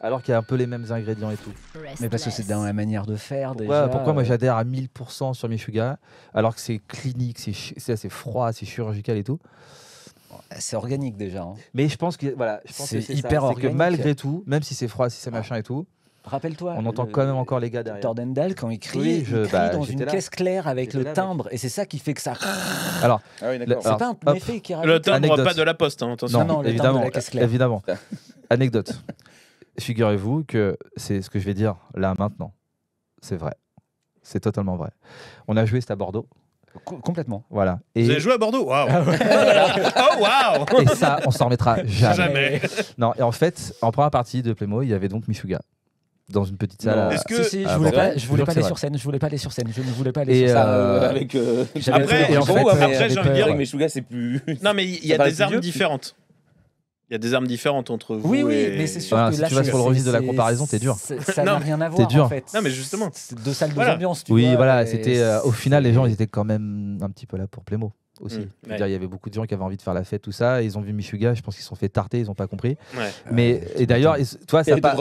Alors qu'il y a un peu les mêmes ingrédients et tout. Mais parce que c'est dans la manière de faire. Pourquoi, déjà, pourquoi moi euh. j'adhère à 1000% sur michuga alors que c'est clinique, c'est assez froid, c'est chirurgical et tout c'est organique déjà. Hein. Mais je pense que voilà, c'est hyper organique. que malgré tout, même si c'est froid, si c'est ah. machin et tout. Rappelle-toi. On entend quand même encore les gars derrière. Tordendal quand il crie, je, bah, dans une caisse claire avec le timbre et c'est ça qui fait que ça. Alors, ah c'est pas un effet qui Le timbre pas de la poste, hein, attention. Non, évidemment, évidemment. Anecdote. Figurez-vous que c'est ce que je vais dire là maintenant. C'est vrai. C'est totalement vrai. On a joué, c'était à Bordeaux. complètement. Voilà. Et... Vous avez joué à Bordeaux Waouh ah Oh, waouh Et ça, on s'en remettra jamais. Non, et en fait, en première partie de Playmo, il y avait donc Mishuga. dans une petite salle. Est-ce je voulais pas, voulais pas aller sur scène, je voulais pas aller sur scène, je ne voulais pas aller sur scène. Euh, Avec, euh, Après, en fait, euh, j'ai envie de dire, mais c'est plus. Non, mais il y a des armes différentes. Il y a des armes différentes entre vous. Oui, oui, et... mais c'est sûr que si tu vas sur le registre de la comparaison, t'es dur. Ça n'a rien à voir. Dur. En fait. Non, mais justement. C'est deux salles d'ambiance. Oui, vois, voilà. C'était euh, au final, les gens, ils étaient quand même un petit peu là pour Plémo aussi. Mm, dire, il y avait beaucoup de gens qui avaient envie de faire la fête, tout ça. Ils ont vu Michuga, je pense qu'ils se sont fait tarter, ils n'ont pas compris. Mais et d'ailleurs, toi, ça pas.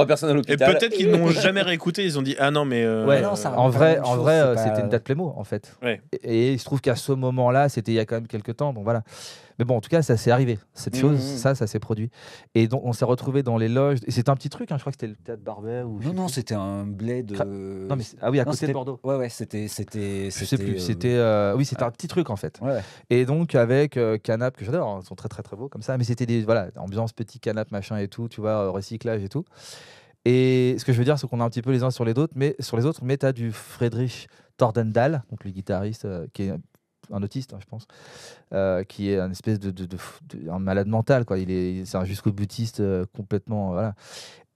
Et peut-être qu'ils n'ont jamais réécouté. Ils ont dit ah non mais. Euh, en vrai, en vrai, euh, c'était une date plémo en fait. Et, et, il se trouve qu'à ce moment-là, c'était il y a quand même quelques temps. Bon voilà. Mais bon, en tout cas, ça s'est arrivé. Cette mmh, chose, mmh, mmh. ça, ça s'est produit. Et donc, on s'est retrouvé dans les loges. Et c'était un petit truc, hein, je crois que c'était le théâtre Barbet. Ou non, non, c'était un bled. De... Euh, ah oui, à côté de Bordeaux. Ouais, ouais, c'était. c'était je sais plus. Euh, c'était. Euh, oui, c'était un petit truc, en fait. Et donc, avec Canap, que j'adore, hein, ils sont très, très, très beaux comme ça. Mais c'était des. Voilà, ambiance petit canap, machin et tout, tu vois, recyclage et tout. Et ce que je veux dire, c'est qu'on a un petit peu les uns sur les autres, mais sur les autres, mais tu du Friedrich Tordendal, donc le guitariste qui est un autiste, hein, je pense, euh, qui est un espèce de, malade mental. Quoi. Il est, c'est un jusqu'au butiste euh, complètement. Euh, voilà.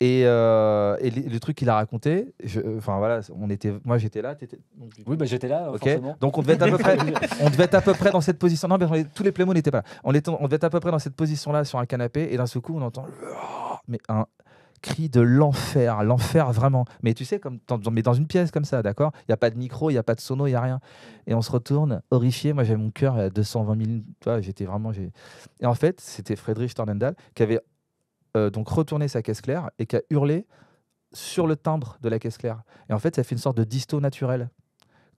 Et, le, truc qu'il a raconté, enfin voilà, on était, moi j'étais là, t'étais, oui, bah, j'étais là, Donc on devait être à peu près, on devait à peu près dans cette position. Non, mais tous les playmots n'étaient pas là. On, était, on devait être à peu près dans cette position-là sur un canapé, et d'un seul coup, on entend, mais un, cri de l'enfer, l'enfer vraiment. Mais tu sais, comme dans, mais dans une pièce comme ça, d'accord Il n'y a pas de micro, il n'y a pas de sono, il n'y a rien. Et on se retourne, horrifié. Moi, j'avais mon cœur à 220 000. j'étais vraiment. Et en fait, c'était Frédéric Tornendal qui avait euh, donc retourné sa caisse claire et qui a hurlé sur le timbre de la caisse claire. Et en fait, ça fait une sorte de disto naturel.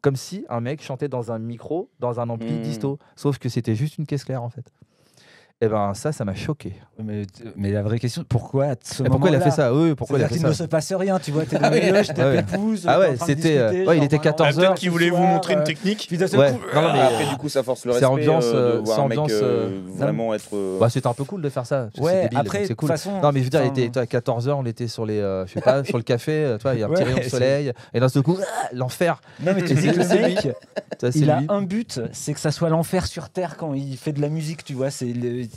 Comme si un mec chantait dans un micro, dans un ampli mmh. disto. Sauf que c'était juste une caisse claire, en fait et eh ben ça, ça m'a choqué. Mais, mais, la vraie question, pourquoi Pourquoi il a fait ça Oui, pourquoi il a fait ça ne se passe rien, tu vois, t'es dans le loges, t'es épouse. Ah ouais, c'était. Euh, ouais, il était 14 h Peut-être qu'il voulait vous montrer une euh, technique. ouais. Euh, après du coup, ça force le respect. C'est ambiance, de voir un mec, vraiment être. Bah, c'était un peu cool de faire ça. Ouais. Débile, après, c'est cool. Façon, non, mais je veux dire, il était à 14 h on était sur les, je pas, sur le café. Toi, il y a un petit rayon de soleil, et d'un seul coup, ah, l'enfer. Non mais tu dis c'est lui. il a un but, c'est que ça soit l'enfer sur terre quand il fait de la musique, tu vois, c'est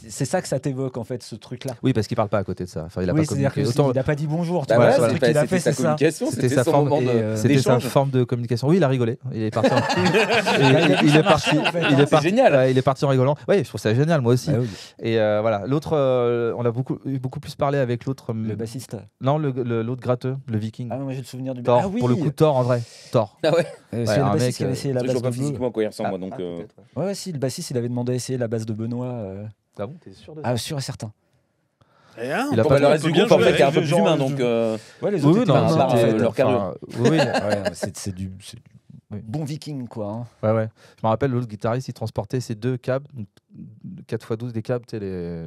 c'est ça que ça t'évoque en fait, ce truc-là. Oui, parce qu'il parle pas à côté de ça. il a pas n'a pas dit bonjour. Bah euh, c'était sa, communication, c'était sa, forme sa forme de communication. Oui, il a rigolé. Il est parti. En... il, est parti. Il hein. Génial. Il est parti en rigolant. Oui, je trouve ça génial, moi aussi. Ah et euh, voilà, l'autre, euh, on a beaucoup beaucoup plus parlé avec l'autre. Hum, le bassiste. Non, l'autre gratteux, le Viking. Ah j'ai le souvenir du. Thor. Ah Pour le coup, Thor en vrai. Thor. Ah ouais. C'est le bassiste qui avait essayé la base. il ah, si le bassiste, il avait demandé à essayer la base de Benoît. Ah bon, t'es sûr de ah, ça Ah, sûr et certain. Rien eh hein, il a pas le reste du groupe en fait est un peu plus humain donc euh, ouais, euh, les autres oui, non, pas, euh, leur carrière. Oui, c'est du bon viking, quoi. Hein. Ouais, ouais. Je me rappelle, l'autre guitariste, il transportait ses deux câbles, 4x12 des câbles, tu les,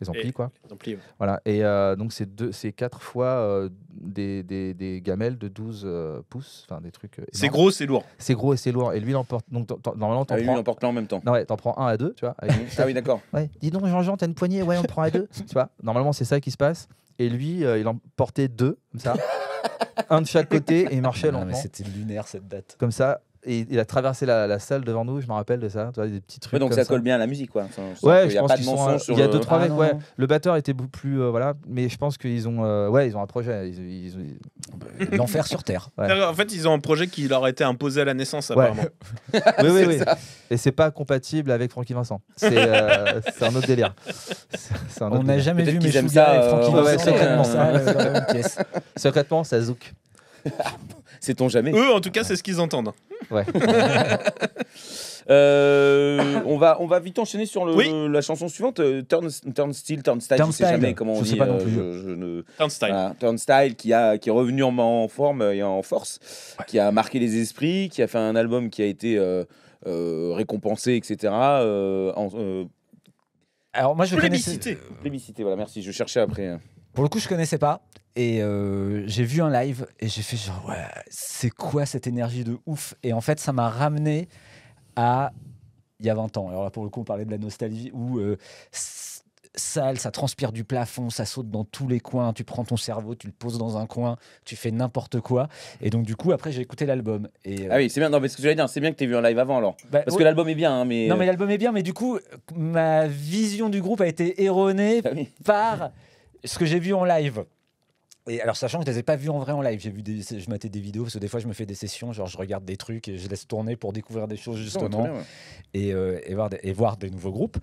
les amplis, quoi. amplis, Voilà. Et euh, donc, c'est 4 fois euh, des, des, gamelles de 12 euh, pouces, enfin des trucs. c'est gros, c'est lourd. C'est gros et c'est lourd. Et lui, il en porte. Donc, normalement, ah, Lui, il en en même temps. ouais, t'en prends un à deux, tu vois. ah oui, d'accord. Ouais. Dis donc, Jean-Jean, t'as une poignée. Ouais, on prend à deux, tu vois. Normalement, c'est ça qui se passe. Et lui, euh, il en portait deux, comme ça. un de chaque côté, et il marchait Non, mais C'était lunaire cette date. Comme ça, et il a traversé la, salle devant nous, je me rappelle de ça, des petits trucs. donc ça, colle bien à la musique, quoi. a Il y a deux le... Ah ouais. Le batteur était beaucoup plus, euh, voilà, mais je pense qu'ils ont, euh, ouais, ils ont un projet. L'enfer sur terre. en fait, ils ont un projet qui leur a été imposé à la naissance, apparemment. oui, oui, oui. Et c'est pas compatible avec Francky Vincent. Euh, c'est un autre délire. On n'a jamais vu mes ça, Vincent secrètement. Secrètement, ça zouk. Sait-on jamais Eux, en tout cas, c'est ce qu'ils entendent. Ouais. Euh, on, va, on va vite enchaîner sur le, la chanson suivante, euh, Turnstile, turn Turnstile, turn sais jamais comment on je dit. Turnstile. qui, qui est revenu en, forme et en force, qui a marqué les esprits, qui a fait un album qui a été euh, récompensé, etc. Alors moi je Plébiscité. Connaissais... Plébiscité, voilà, merci, je cherchais après. Hein. Pour le coup, je connaissais pas. Et euh, j'ai vu un live et j'ai fait genre, ouais, c'est quoi cette énergie de ouf Et en fait, ça m'a ramené à il y a 20 ans. Alors là, pour le coup, on parlait de la nostalgie où euh, sale, ça transpire du plafond, ça saute dans tous les coins. Tu prends ton cerveau, tu le poses dans un coin, tu fais n'importe quoi. Et donc, du coup, après, j'ai écouté l'album. Et, euh, Ah oui, c'est bien. Non, mais ce que voulais dire, c'est bien que tu aies vu un live avant alors. Bah, Parce que l'album est bien. Hein, mais... Non, mais l'album est bien, mais du coup, ma vision du groupe a été erronée ah par ce que j'ai vu en live. Et alors, sachant que je ne les ai pas vus en vrai en live, j'ai vu je mettais des vidéos parce que des fois je me fais des sessions, genre je regarde des trucs et je laisse tourner pour découvrir des choses justement euh, et, voir et, voir des, nouveaux groupes.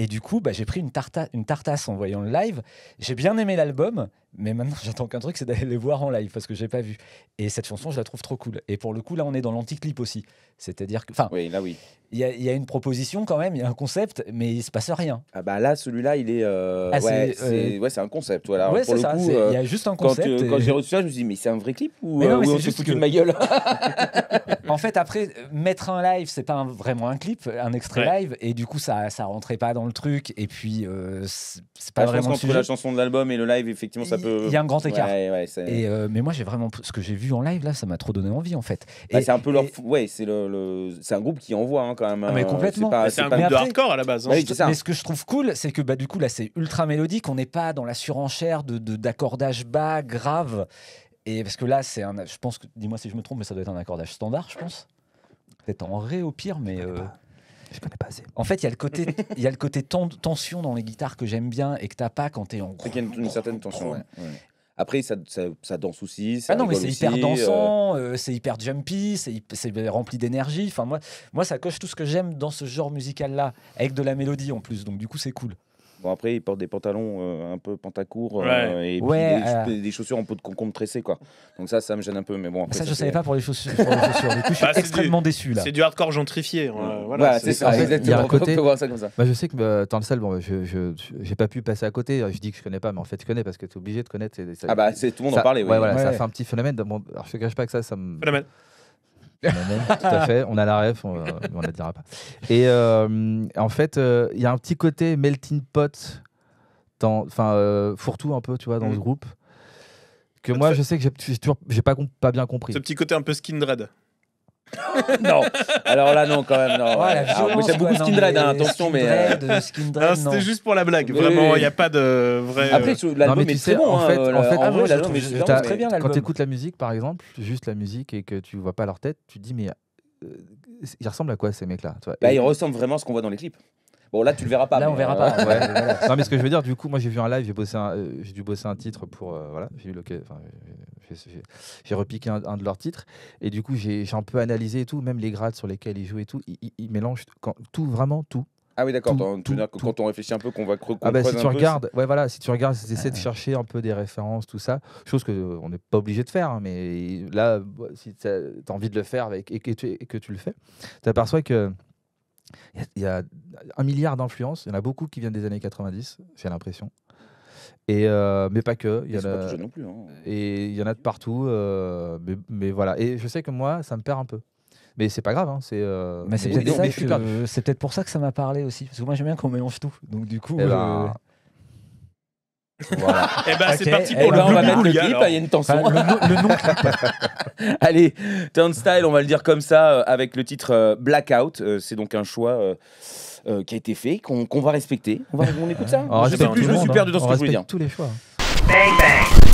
Et du coup, bah, j'ai pris une, tarta, une tartasse en voyant le live. J'ai bien aimé l'album, mais maintenant j'attends qu'un truc, c'est d'aller les voir en live parce que j'ai pas vu. Et cette chanson, je la trouve trop cool. Et pour le coup, là, on est dans l'anticlip aussi. C'est-à-dire que, enfin, oui, là oui. Il y, y, a une proposition quand même, il y a un concept, mais il se passe rien. Ah bah là, celui-là, il est, euh, ah, euh, ouais, c'est un concept. Voilà. Ouais, c'est ça. Il y a euh, juste un concept. Quand, j'ai reçu ça, je me suis dit, mais c'est un vrai clip ou, on s'est foutu de ma gueule En fait, après, mettre un live, c'est pas vraiment un clip, un extrait live, et du coup, ça, ça rentrait pas dans le truc. Et puis, euh, c'est pas bah, vraiment. Je la chanson de l'album et le live, effectivement, ça peut. Il y a un grand écart. et, euh, mais moi, j'ai vraiment. Ce que j'ai vu en live, là, ça m'a trop donné envie, en fait. Bah, c'est un peu leur. Ouais, c'est le, c'est un groupe qui envoie hein, quand même. Ah, mais euh, complètement. C'est un groupe de hardcore à la base. Hein. mais ce que je trouve cool, c'est que bah, du coup, là, c'est ultra mélodique. On n'est pas dans la surenchère de, d'accordage bas, grave. Et parce que là, c'est un. Je pense que. Dis-moi si je me trompe, mais ça doit être un accordage standard, je pense. Peut-être en ré au pire, mais. Je connais pas assez. En fait, il y a le côté, tension dans les guitares que j'aime bien et que t'as pas quand es en. C'est y a une, certaine tension. Après, ça, ça, danse aussi. ah non, mais c'est hyper euh, dansant, euh, c'est hyper jumpy, c'est rempli d'énergie. Enfin, moi, moi, ça coche tout ce que j'aime dans ce genre musical-là, avec de la mélodie en plus. Donc, du coup, c'est cool. Bon, après, ils portent des pantalons euh, un peu pantacourt euh, et euh. des, chaussures en peau de concombre tressée, quoi. Donc ça, ça me gêne un peu, mais bon. ça, ça, je savais pas pour les chaussures. Du coup, je suis bah, extrêmement déçu là. C'est du hardcore gentrifié. Hein. voilà, c'est ça. Il y a un côté. Bah, je sais que dans bah, tant le sel, bon, je j'ai pas pu passer à côté. Je dis que je connais pas, mais en fait, je connais parce que tu es obligé de connaître. ah bah, c'est tout le monde en parlait. Ouais, voilà, ça fait un petit phénomène. alors je te cache pas que ça, ça me. Phénomène tout à fait. On a la ref, on, ne la dira pas. Et euh, en fait, euh, il y a un petit côté melting pot, enfin euh, fourre-tout un peu, tu vois, dans le mm. groupe. Que bah, moi, je sais que j'ai toujours, j'ai pas, pas bien compris. Ce petit côté un peu skin dread. non. Alors là, non, quand même. Non. Ouais, c'est beaucoup skin dread, hein, attention, mais. Euh, euh, ah, c'était juste pour la blague. Vraiment, il n'y a pas de vrai. Euh, Après, l'album est très bon. En hein, fait, en fait Quand tu écoutes la musique, par exemple, juste la musique et que tu ne vois pas leur tête, tu te dis, mais ils ressemblent à quoi ces mecs-là bah, Ils ressemblent vraiment à ce qu'on voit dans les clips. Bon, là, tu le verras pas. Là, on verra euh, pas. Non, mais ce que je veux dire, du coup, moi, j'ai vu un live, j'ai euh, dû bosser un titre pour, euh, voilà, j'ai j'ai repiqué un, de leurs titres et du coup, j'ai un peu analysé et tout, même les grades sur lesquels ils jouent et tout, ils, mélangent tout, vraiment tout. Ah oui, d'accord. Quand on réfléchit un peu, qu'on va creuser Ah bah si tu regardes, ouais voilà, si tu regardes, essaie de ah. chercher un peu des références, tout ça, chose que on n'est pas obligé de faire, hein, mais là, bah, si tu as, envie de le faire avec, et, que tu, et que tu le fais, tu aperçois que il y, a un milliard d'influences. Il y en a beaucoup qui viennent des années 90, j'ai l'impression. Et euh, mais pas que. Il y en a non plus, hein. Et il y en a de partout. Euh, mais, voilà. Et je sais que moi, ça me perd un peu. Mais c'est pas grave. Hein, euh, c'est. mais c'est peut-être, pour ça que ça m'a parlé aussi. Parce que moi, j'aime bien qu'on mélange tout. Donc du coup. Eh ben, et eh ben, c'est parti eh pour ben, le On va mettre le clip, il y a une tension. le, nom clip. Allez, Turnstyle, on va le dire comme ça, euh, avec le titre euh, Blackout. Euh, c'est donc un choix. qui a été fait, qu'on va respecter. On, écoute ça oh, Je sais plus, je me suis perdu hein. dans ce que je voulais dire. Tous les choix. Bang, bang.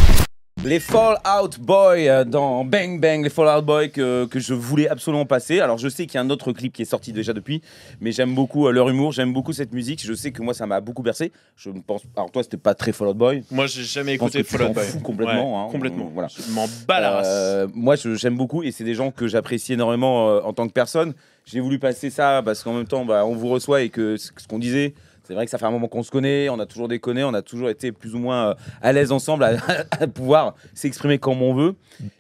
Les Fall Out Boy euh, dans Bang Bang, les Fall Out Boy que, je voulais absolument passer. Alors je sais qu'il y a un autre clip qui est sorti déjà depuis, mais j'aime beaucoup euh, leur humour, j'aime beaucoup cette musique. Je sais que moi ça m'a beaucoup bercé. Je pense. Alors toi c'était pas très Fall Out Boy. Moi j'ai jamais écouté Fall Out Boy. complètement. hein, complètement. voilà. Je m'en bats la race. Euh, moi j'aime beaucoup et c'est des gens que j'apprécie énormément en tant que personne j'ai voulu passer ça parce qu'en même temps, bah, on vous reçoit et que ce qu'on disait, c'est vrai que ça fait un moment qu'on se connaît, on a toujours déconné, on a toujours été plus ou moins euh, à l'aise ensemble, à, pouvoir s'exprimer comme on veut.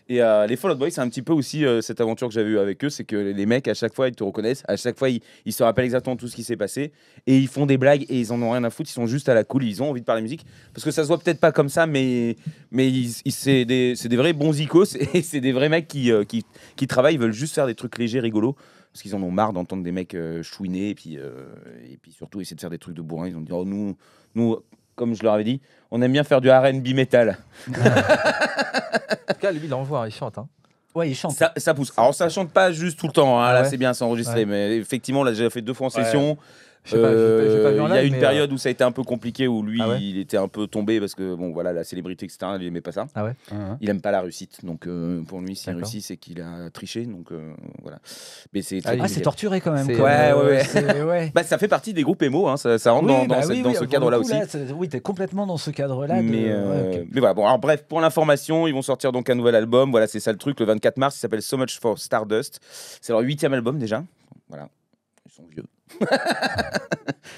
Et euh, les Fall Boys, c'est un petit peu aussi euh, cette aventure que j'avais eue avec eux, c'est que les mecs, à chaque fois, ils te reconnaissent, à chaque fois, ils, se rappellent exactement tout ce qui s'est passé, et ils font des blagues, et ils en ont rien à foutre, ils sont juste à la cool, ils ont envie de parler musique, parce que ça se voit peut-être pas comme ça, mais, mais c'est des, vrais bons icos, et c'est des vrais mecs qui, qui travaillent, veulent juste faire des trucs légers, rigolos parce qu'ils en ont marre d'entendre des mecs euh, chouiner et puis, euh, et puis surtout essayer de faire des trucs de bourrin. Ils ont dit oh, nous, nous, comme je leur avais dit, on aime bien faire du RB metal. en tout cas, lui, il envoie, il chante. Hein. Ouais, il chante. Ça, ça pousse. Alors, ça chante pas juste tout le temps. Hein. Là, c'est bien, c'est enregistré. Mais effectivement, là, j'ai déjà fait deux fois en session. Euh, il y a une période euh, où ça a été un peu compliqué, où lui, ah il était un peu tombé parce que bon, voilà, la célébrité, etc., il n'aimait pas ça. Ah ah, il n'aime pas la réussite. Donc euh, pour lui, s'il réussit, c'est qu'il a triché. Donc voilà. Mais c'est c'est torturé quand même. Ouais, bah, ça fait partie des groupes émo. Hein. ça, rentre dans, bah ce cadre-là aussi. Oui oui, t'es complètement dans ce cadre-là. Mais, mais, voilà. Bon, alors bref, pour l'information, ils vont sortir donc un nouvel album. Voilà, c'est ça le truc. Le 24 mars, il s'appelle So Much for Stardust. C'est leur huitième album déjà. Voilà, ils sont vieux.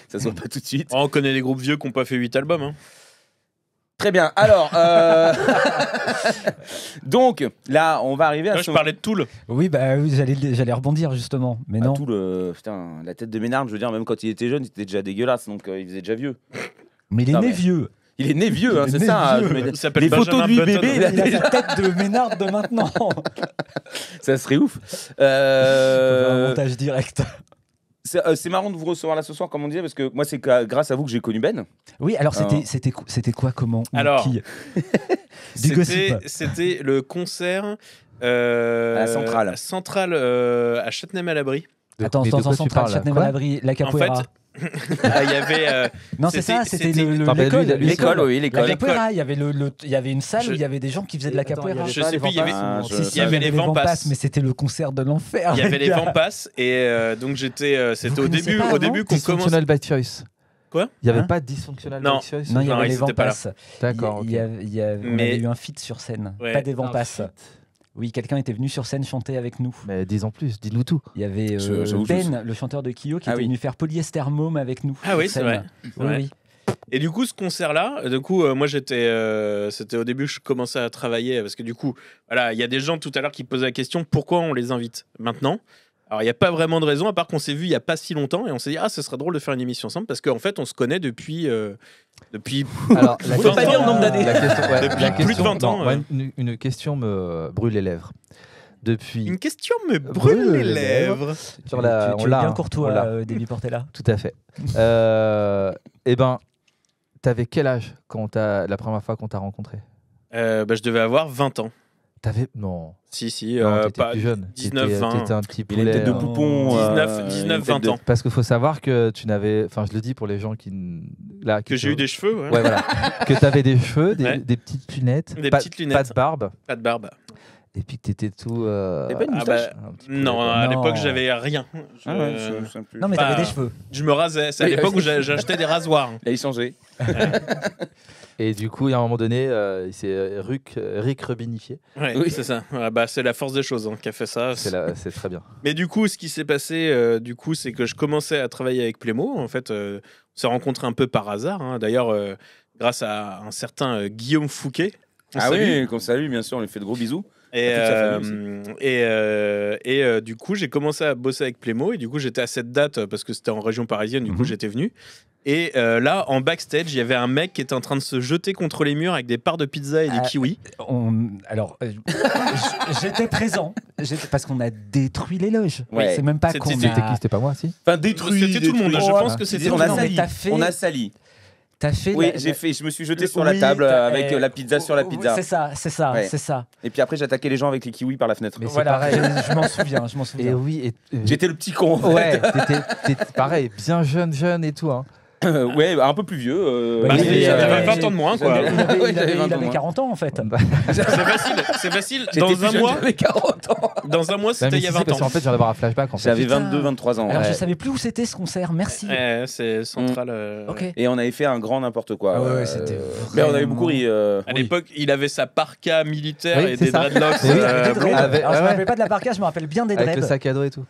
ça se voit pas tout de suite. Oh, on connaît les groupes vieux qui n'ont pas fait 8 albums. Hein. Très bien. Alors, euh, donc là, on va arriver à. Je parlais de Toul. Oui, bah j'allais rebondir justement, mais bah, non. Toul, euh, putain, la tête de Ménard, je veux dire, même quand il était jeune, il était déjà dégueulasse, donc euh, il faisait déjà vieux. Mais il est né vieux. Il est né vieux, hein, c'est ça. Hein, les photos de lui bébé, il a, la tête de Ménard de maintenant. ça serait ouf. un montage direct. Euh, c'est marrant de vous recevoir là ce soir, comme on disait, parce que moi, c'est euh, grâce à vous que j'ai connu Ben. Oui, alors euh. c'était quoi, comment, alors, C'était le concert à Centrale, Centrale à Châtenay-Malabry. Attends, attends, à Châtenay-Malabry, la capoeira il y avait. non, c'était l'école. L'école, oui, l'école. il y avait, le, il y avait une salle où il y avait des gens qui faisaient de la capoeira je sais plus, il y avait, les Mais c'était le concert de l'enfer. Il y avait les Vampas, et donc j'étais. c'était au début, au début qu'on commence. by Choice. Quoi Il n'y avait pas de dysfonctionnal non. Non, il y avait les Vampas. D'accord. Il y avait, eu un feat sur scène, pas des Vampas. Oui, quelqu'un était venu sur scène chanter avec nous. Mais dis en plus, dis-nous tout. Il y avait euh, Ben, le chanteur de Kyo, qui est ah venu faire Polyester Môme avec nous. Ah oui, c'est vrai. Et du coup, ce concert-là, euh, du coup, euh, moi j'étais, c'était au début, je commençais à travailler parce que du coup, voilà, il y a des gens tout à l'heure qui posaient la question pourquoi on les invite maintenant. Alors, il n'y a pas vraiment de raison, à part qu'on s'est vu il y a pas si longtemps et on s'est dit, ah, ce serait drôle de faire une émission ensemble parce qu'en fait, on se connaît depuis, depuis. Alors, la question, pas dire le nombre d'années. La question, Depuis la plus de 20 ans. une, question me brûle les lèvres. Depuis. Une question me brûle, les lèvres. Sur la, tu, tu on bien hein, courtois, là, euh, Portela. Tout à fait. euh, eh ben, t'avais quel âge quand la première fois qu'on t'a rencontré euh, bah, Je devais avoir 20 ans. Non. Si, si. Non, euh, pas plus jeune. 19, étais, 20. Étais un petit poulet. Il était de poupon. 19, 19 20 ans. Parce qu'il faut savoir que tu n'avais. Enfin, je le dis pour les gens qui. Là, que, j'ai eu des cheveux, ouais. ouais voilà. que t'avais des cheveux, des, des petites lunettes. Des pas, petites lunettes. Pas de barbe. Pas de barbe. Et puis que t'étais tout. Euh... Pas une ah, moustache bah, non, à l'époque j'avais rien. Ah je... non mais t'avais des cheveux. Je me rasais. C'est à l'époque où j'achetais des rasoirs. Et ils changeaient. Et du coup, à un moment donné, il euh, s'est euh, euh, Rick, Rick oui, c'est ça. Ah, bah, c'est la force des choses hein, qui a fait ça. C'est très bien. Mais du coup, ce qui s'est passé, du coup, c'est que je commençais à travailler avec Plémo. En fait, on s'est rencontrés un peu par hasard. Hein. D'ailleurs, grâce à un certain Guillaume Fouquet. Ah oui, oui, qu'on salue, bien sûr, on lui fait de gros bisous. Et, euh, et, euh, euh, du coup, j'ai commencé à bosser avec Plémo. Et du coup, j'étais à cette date parce que c'était en région parisienne. Du coup, mhm. j'étais venu. Et là, en backstage, il y avait un mec qui était en train de se jeter contre les murs avec des parts de pizza et des ah, kiwis. Alors, j'étais présent parce qu'on a détruit les loges. C'est même pas qu'on C'était C'était pas moi, si détruit. C'était tout le monde. je pense que c'était. on a sali. On a sali. T'as fait Oui, j'ai fait. Je me suis jeté sur la table avec eh, la pizza sur la oh, pizza. C'est ça, c'est ça, c'est ça. Et puis après, j'attaquais les gens avec les kiwis par la fenêtre. Mais voilà, je, m'en souviens, je m'en souviens. oui, euh, j'étais le petit con. Ouais, pareil, bien jeune, jeune et tout. Hein. Euh, ouais, un peu plus vieux. Euh, bah, il, avait 20 euh, ans de moins, quoi. Ah il avait, 40 ans, en fait. Bah, c'est facile, c'est facile. Dans un, mois, 40 ans. dans un mois, c'était il y a 20 ans. En fait, j'allais avoir un flashback. En fait. J'avais 22, 23 ans. Alors, ouais. je savais plus où c'était ce concert, merci. Ouais, eh, c'est central. Euh... Et on avait fait un grand n'importe quoi. Oui, ah ouais, c'était. Mais on avait beaucoup ri. À l'époque, il avait sa parka militaire et des dreadlocks. Je ah, me rappelle pas de la parka, je me rappelle bien des dreads. Avec le sac à dos et tout.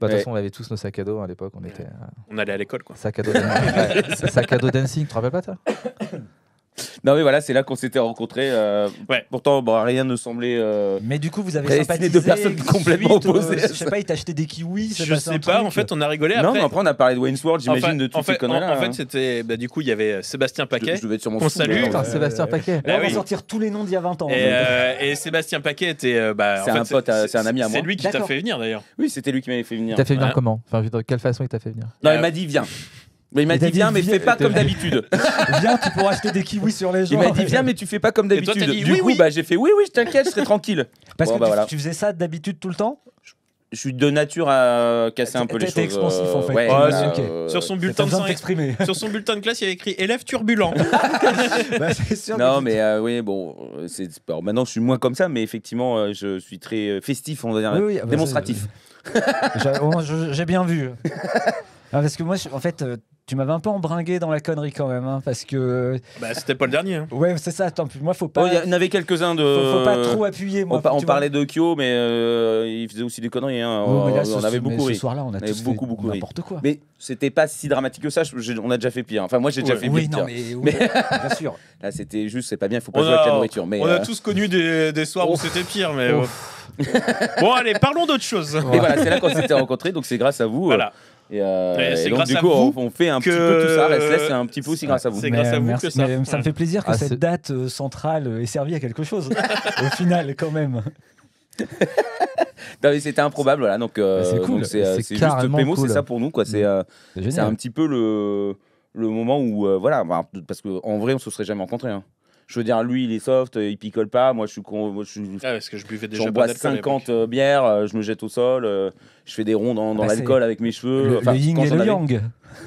Bah, de toute façon, on avait tous nos sacs à dos à l'époque. On, était, euh, on allait à l'école, quoi. Sac à dos, sac à dos dancing, tu te rappelles pas, toi non, mais voilà, c'est là qu'on s'était rencontrés. Euh, pourtant, bon, rien ne semblait. Euh, mais du coup, vous avez sympathisé. deux personnes complètement euh, opposées. je sais pas, il t'a acheté des kiwis. Je sais pas, en fait, on a rigolé. Après. Non, mais après, on a parlé de Wayne's World, j'imagine, de toutes ce fait, ces conneries-là. En, hein. fait, c'était. Bah, du coup, il y avait Sébastien Paquet. Je, eh je sur mon On salue. Sébastien Paquet. on va sortir tous les noms d'il y a 20 ans. Et, Sébastien Paquet était. Bah, c'est un pote, c'est un ami à moi. C'est lui qui t'a fait venir d'ailleurs. Oui, c'était lui qui m'avait fait venir. T'as fait venir comment Enfin, de quelle façon il t'a fait venir Non, il m'a dit, viens. Mais il m'a dit, viens, mais fais pas comme d'habitude. viens, tu pourras acheter des kiwis sur les gens. Il m'a dit, viens, mais tu fais pas comme d'habitude. Du oui, coup, oui. bah, j'ai fait, oui, oui, je t'inquiète, je serai tranquille. Parce que bah, tu, faisais ça d'habitude tout le temps je suis de nature à casser un peu les choses. expansif en euh, fait. Euh, sur son bulletin de sur son bulletin de classe, il y avait écrit élève turbulent. Bah, non, mais euh, oui, bon, maintenant je suis moins comme ça, mais effectivement, je suis très festif, on va dire, démonstratif. J'ai bien vu. Ah, parce que moi, en fait, tu m'avais un peu embringué dans la connerie quand même, hein, parce que. Euh, bah, c'était pas le dernier. Hein. Ouais, c'est ça. tant pis, moi, faut pas. Oh, il y, en avait quelques-uns de. Faut, pas trop appuyer. Moi, on, parlait de Kyo, mais euh, il faisait aussi des conneries. Hein. on, avait beaucoup. Mais ce soir-là, on a tous beaucoup, beaucoup n'importe quoi. Mais c'était pas si dramatique que ça. on a déjà fait pire. Enfin, moi, j'ai déjà fait fait oui, Non, mais, mais... bien sûr. Là, c'était juste, c'est pas bien. Il faut pas jouer avec la nourriture. Mais on a euh, tous connu des, des soirs où c'était pire, mais. bon, allez, parlons d'autre chose. Et voilà, c'est là qu'on s'était rencontrés. Donc, c'est grâce à vous. Voilà. Et, euh, grâce du coup, à vous on, fait un que... petit peu tout ça. c'est un petit peu aussi grâce à vous. C'est grâce à vous que ça. ça me fait plaisir que ah, cette date euh, centrale euh, ait servi à quelque chose, au final, quand même. c'était improbable, voilà. Donc, c'est cool. juste Pémo, cool. c'est ça pour nous, quoi. C'est mm. un petit peu le, le moment où, voilà, bah, parce qu'en vrai, on se serait jamais rencontrés. Hein. Je veux dire, lui, il est soft, euh, il picole pas. Moi, je suis con. je ah, parce que je buvais déjà. J'en bois 50 bières, euh, je me jette au sol, euh, je fais des ronds dans, bah, l'alcool avec mes cheveux. Le, enfin, et le yang.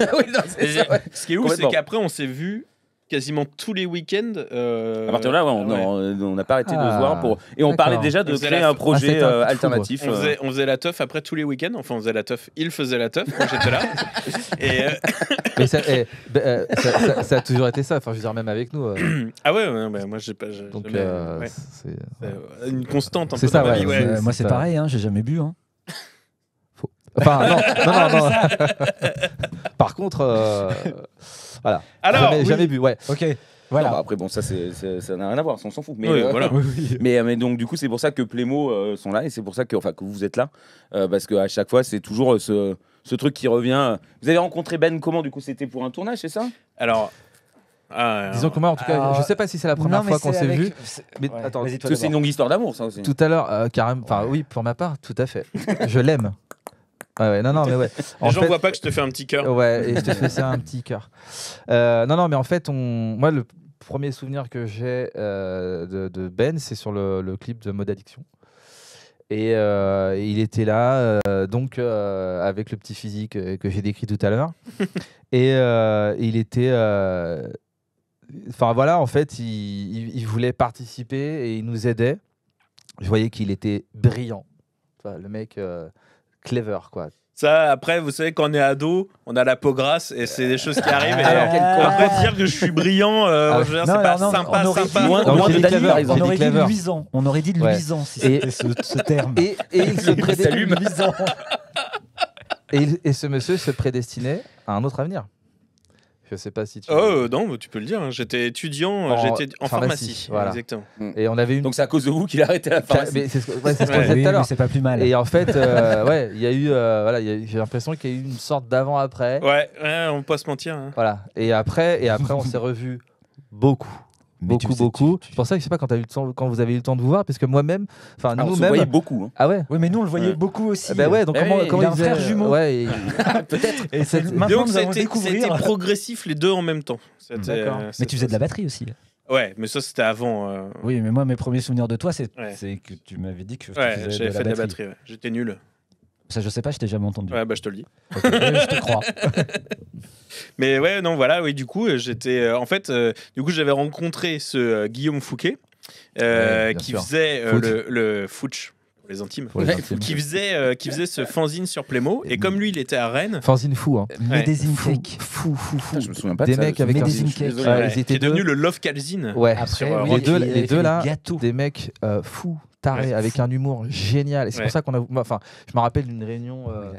Ce qui est ouf, c'est qu'après, on s'est vu quasiment tous les week-ends. Euh, à partir de là, on n'a pas arrêté de se voir. Ah, pour... Et on parlait déjà de créer un projet euh, alternatif. Euh. On faisait, la teuf après tous les week-ends. Enfin, on faisait la teuf. Il faisait la teuf quand j'étais là. et eh, bah, ça, a toujours été ça. Enfin, je veux dire, même avec nous. ah ouais, moi, j'ai pas. Donc, c'est une constante. C'est ça, Moi, c'est pareil. Hein, j'ai jamais bu. Hein non, non, non. Ah, Par contre, euh, voilà. Alors, jamais, vu, ouais. Ok. Voilà. Bah, après, bon, ça, ça n'a rien à voir, on s'en fout. Mais, euh, voilà. mais, euh, mais donc, du coup, c'est pour ça que Plémo sont là et c'est pour ça que, enfin, que vous êtes là. parce qu'à chaque fois, c'est toujours ce, truc qui revient. Vous avez rencontré Ben comment Du coup, c'était pour un tournage, c'est ça Alors. Disons que moi, en tout cas, je sais pas si c'est la première fois qu'on s'est vu. Mais attends, c'est une longue histoire d'amour, ça aussi. Tout à l'heure, carrément. Enfin, oui, pour ma part, tout à fait. je l'aime ouais, non, non, mais ouais. En Les gens ne voient pas que je te fais un petit cœur. Ouais, et je te fais ça un petit cœur. Euh, non, non, mais en fait, on... moi, le premier souvenir que j'ai euh, de, Ben, c'est sur le, clip de Mode Addiction. Et euh, il était là, donc, avec le petit physique que j'ai décrit tout à l'heure. et il était enfin voilà, en fait, il, voulait participer et il nous aidait. Je voyais qu'il était brillant. le mec, clever, quoi. Ça, après, vous savez, quand on est ado, on a la peau grasse et c'est des choses qui euh, arrivent. Et après, dire que je suis brillant, euh, ah c'est pas sympa, on sympa. on, aurait dit, on aurait dit luisant. On aurait dit luisant, si c'était ce, terme. Et, il se prédestinait. et, et ce monsieur se prédestinait à un autre avenir. Je sais pas si tu. Oh, euh, non, tu peux le dire. Hein. J'étais étudiant, euh, En j'étais en pharmacie, Exactement. Hmm. Et on avait Donc c'est à cause de vous qu'il a arrêté la pharmacie. c'est ce qu'on tout à l'heure. c'est pas plus mal. Et en fait, euh, ouais, il y a eu, voilà, j'ai l'impression qu'il y a eu une sorte d'avant-après. Ouais, on on peut pas se mentir. Hein. Voilà. Et après, et après, on s'est revus beaucoup beaucoup, beaucoup. C'est pour ça que je sais pas quand, as eu quand vous avez eu le temps de vous voir, parce que moi-même, enfin nous-mêmes. Ah, on se voyait beaucoup. Hein. Ah ouais Oui, mais nous on le voyait beaucoup aussi. Bah ouais, donc eh comment, comment il, il a un frère jumeau. Ouais, peut-être. Et c'est maintenant c'était, progressif les deux en même temps. D'accord. Euh, mais tu faisais de la batterie aussi. Ouais, mais ça c'était avant. Euh. Oui, mais moi mes premiers souvenirs de toi, c'est, ouais. que tu m'avais dit que ouais, faisais de la, fait batterie. de la batterie. J'étais nul. Ça, je sais pas, je t'ai jamais entendu. Ouais, bah, je te le dis. je te crois. Mais ouais, non, voilà, oui, du coup, euh, j'étais. Euh, en fait, euh, du coup, j'avais rencontré ce Guillaume Fouquet, ouais, qui faisait le, le Fouch. Pour les intimes, qui faisait qui faisait ce fanzine sur Plémo et, comme lui il était à Rennes fanzine fou hein ouais. des fou fou fou, fou. je me souviens pas des de mecs avec des cake ils étaient qui devenu le love calzine ouais Après, sur, les, deux les, deux là des mecs fous taré, avec un humour génial. Et c'est pour ça qu'on a. Enfin, je me rappelle d'une réunion. Euh,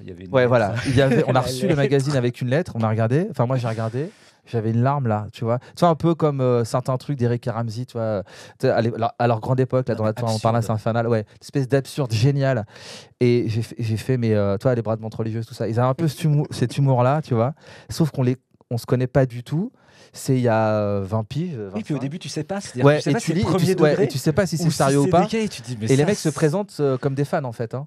il y avait une ouais, voilà. Il avait... on a reçu le magazine avec une lettre, on a regardé. Enfin, moi, j'ai regardé. J'avais une larme là, tu vois. Tu vois, un peu comme euh, certains trucs d'Eric Ramsey, tu vois, à, leur, grande époque, là, dans la on parlait saint infernal, ouais, espèce d'absurde génial. Et j'ai, fait, mais euh, toi, les bras de montre religieuse, tout ça, ils avaient un peu cet humour, humour là, tu vois, sauf qu'on les, on se connaît pas du tout c'est il y a 20 euh, piges. Euh, oui, puis au début, tu sais pas. tu sais pas tu sais pas si c'est sérieux ou pas. et, les mecs se présentent euh, comme des fans en fait. Hein.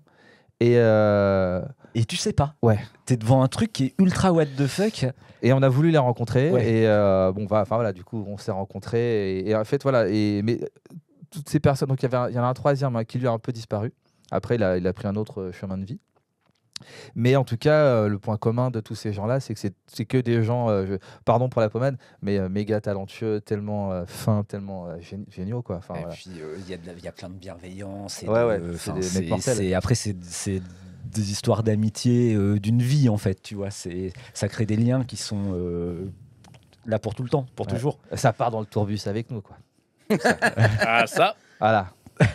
Et, et tu sais pas. Ouais. T'es devant un truc qui est ultra what the fuck. Et on a voulu les rencontrer. Et bon, enfin voilà, du coup, on s'est rencontrés. Et, en fait, voilà. Et, mais toutes ces personnes. Donc il y y en a un troisième hein, qui lui a un peu disparu. Après, il a pris un autre chemin de vie. Mais en tout cas, euh, le point commun de tous ces gens-là, c'est que c'est que des gens, euh, pardon pour la pommade, mais euh, méga talentueux, tellement fins, tellement géniaux. Quoi. Enfin, et puis, il y, a plein de bienveillance. Et après, c'est des histoires d'amitié, d'une vie en fait, tu vois. C'est, ça crée des liens qui sont là pour tout le temps, pour toujours. Ça part dans le tourbus avec nous, quoi. ah ça. Voilà.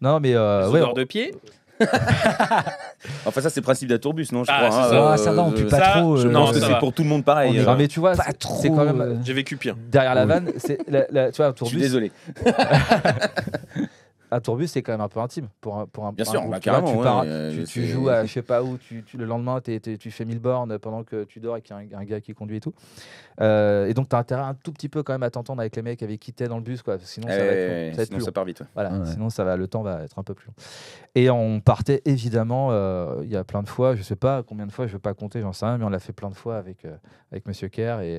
non mais euh, ouais, de pied. enfin, ça, c'est le principe d'Atourbus non je ah, crois, hein. ça. va, ah, on pue pas trop. Euh, je pense que c'est pour tout le monde pareil. Hein. mais tu vois, c'est quand même. Euh, J'ai vécu pire. Derrière la vanne, c'est la, tu vois, Tourbus. Je suis désolé. à Tourbus, c'est quand même un peu intime pour un, pour un, Bien sûr, bah, carrément, tu, pars, euh, tu, joues à je sais pas où, tu, le lendemain, tu fais 1000 bornes pendant que tu dors et qu'il y a un, gars qui conduit et tout. Euh, et donc, tu as intérêt un tout petit peu quand même à t'entendre avec les mecs qui qui quitté dans le bus, quoi. Sinon, ça, va part vite. Voilà, sinon, ça va, le temps va être un peu plus long. Et on partait évidemment, euh, il y a plein de fois, je sais pas combien de fois, je vais pas compter, j'en sais rien, mais on l'a fait plein de fois avec, avec Monsieur Kerr et,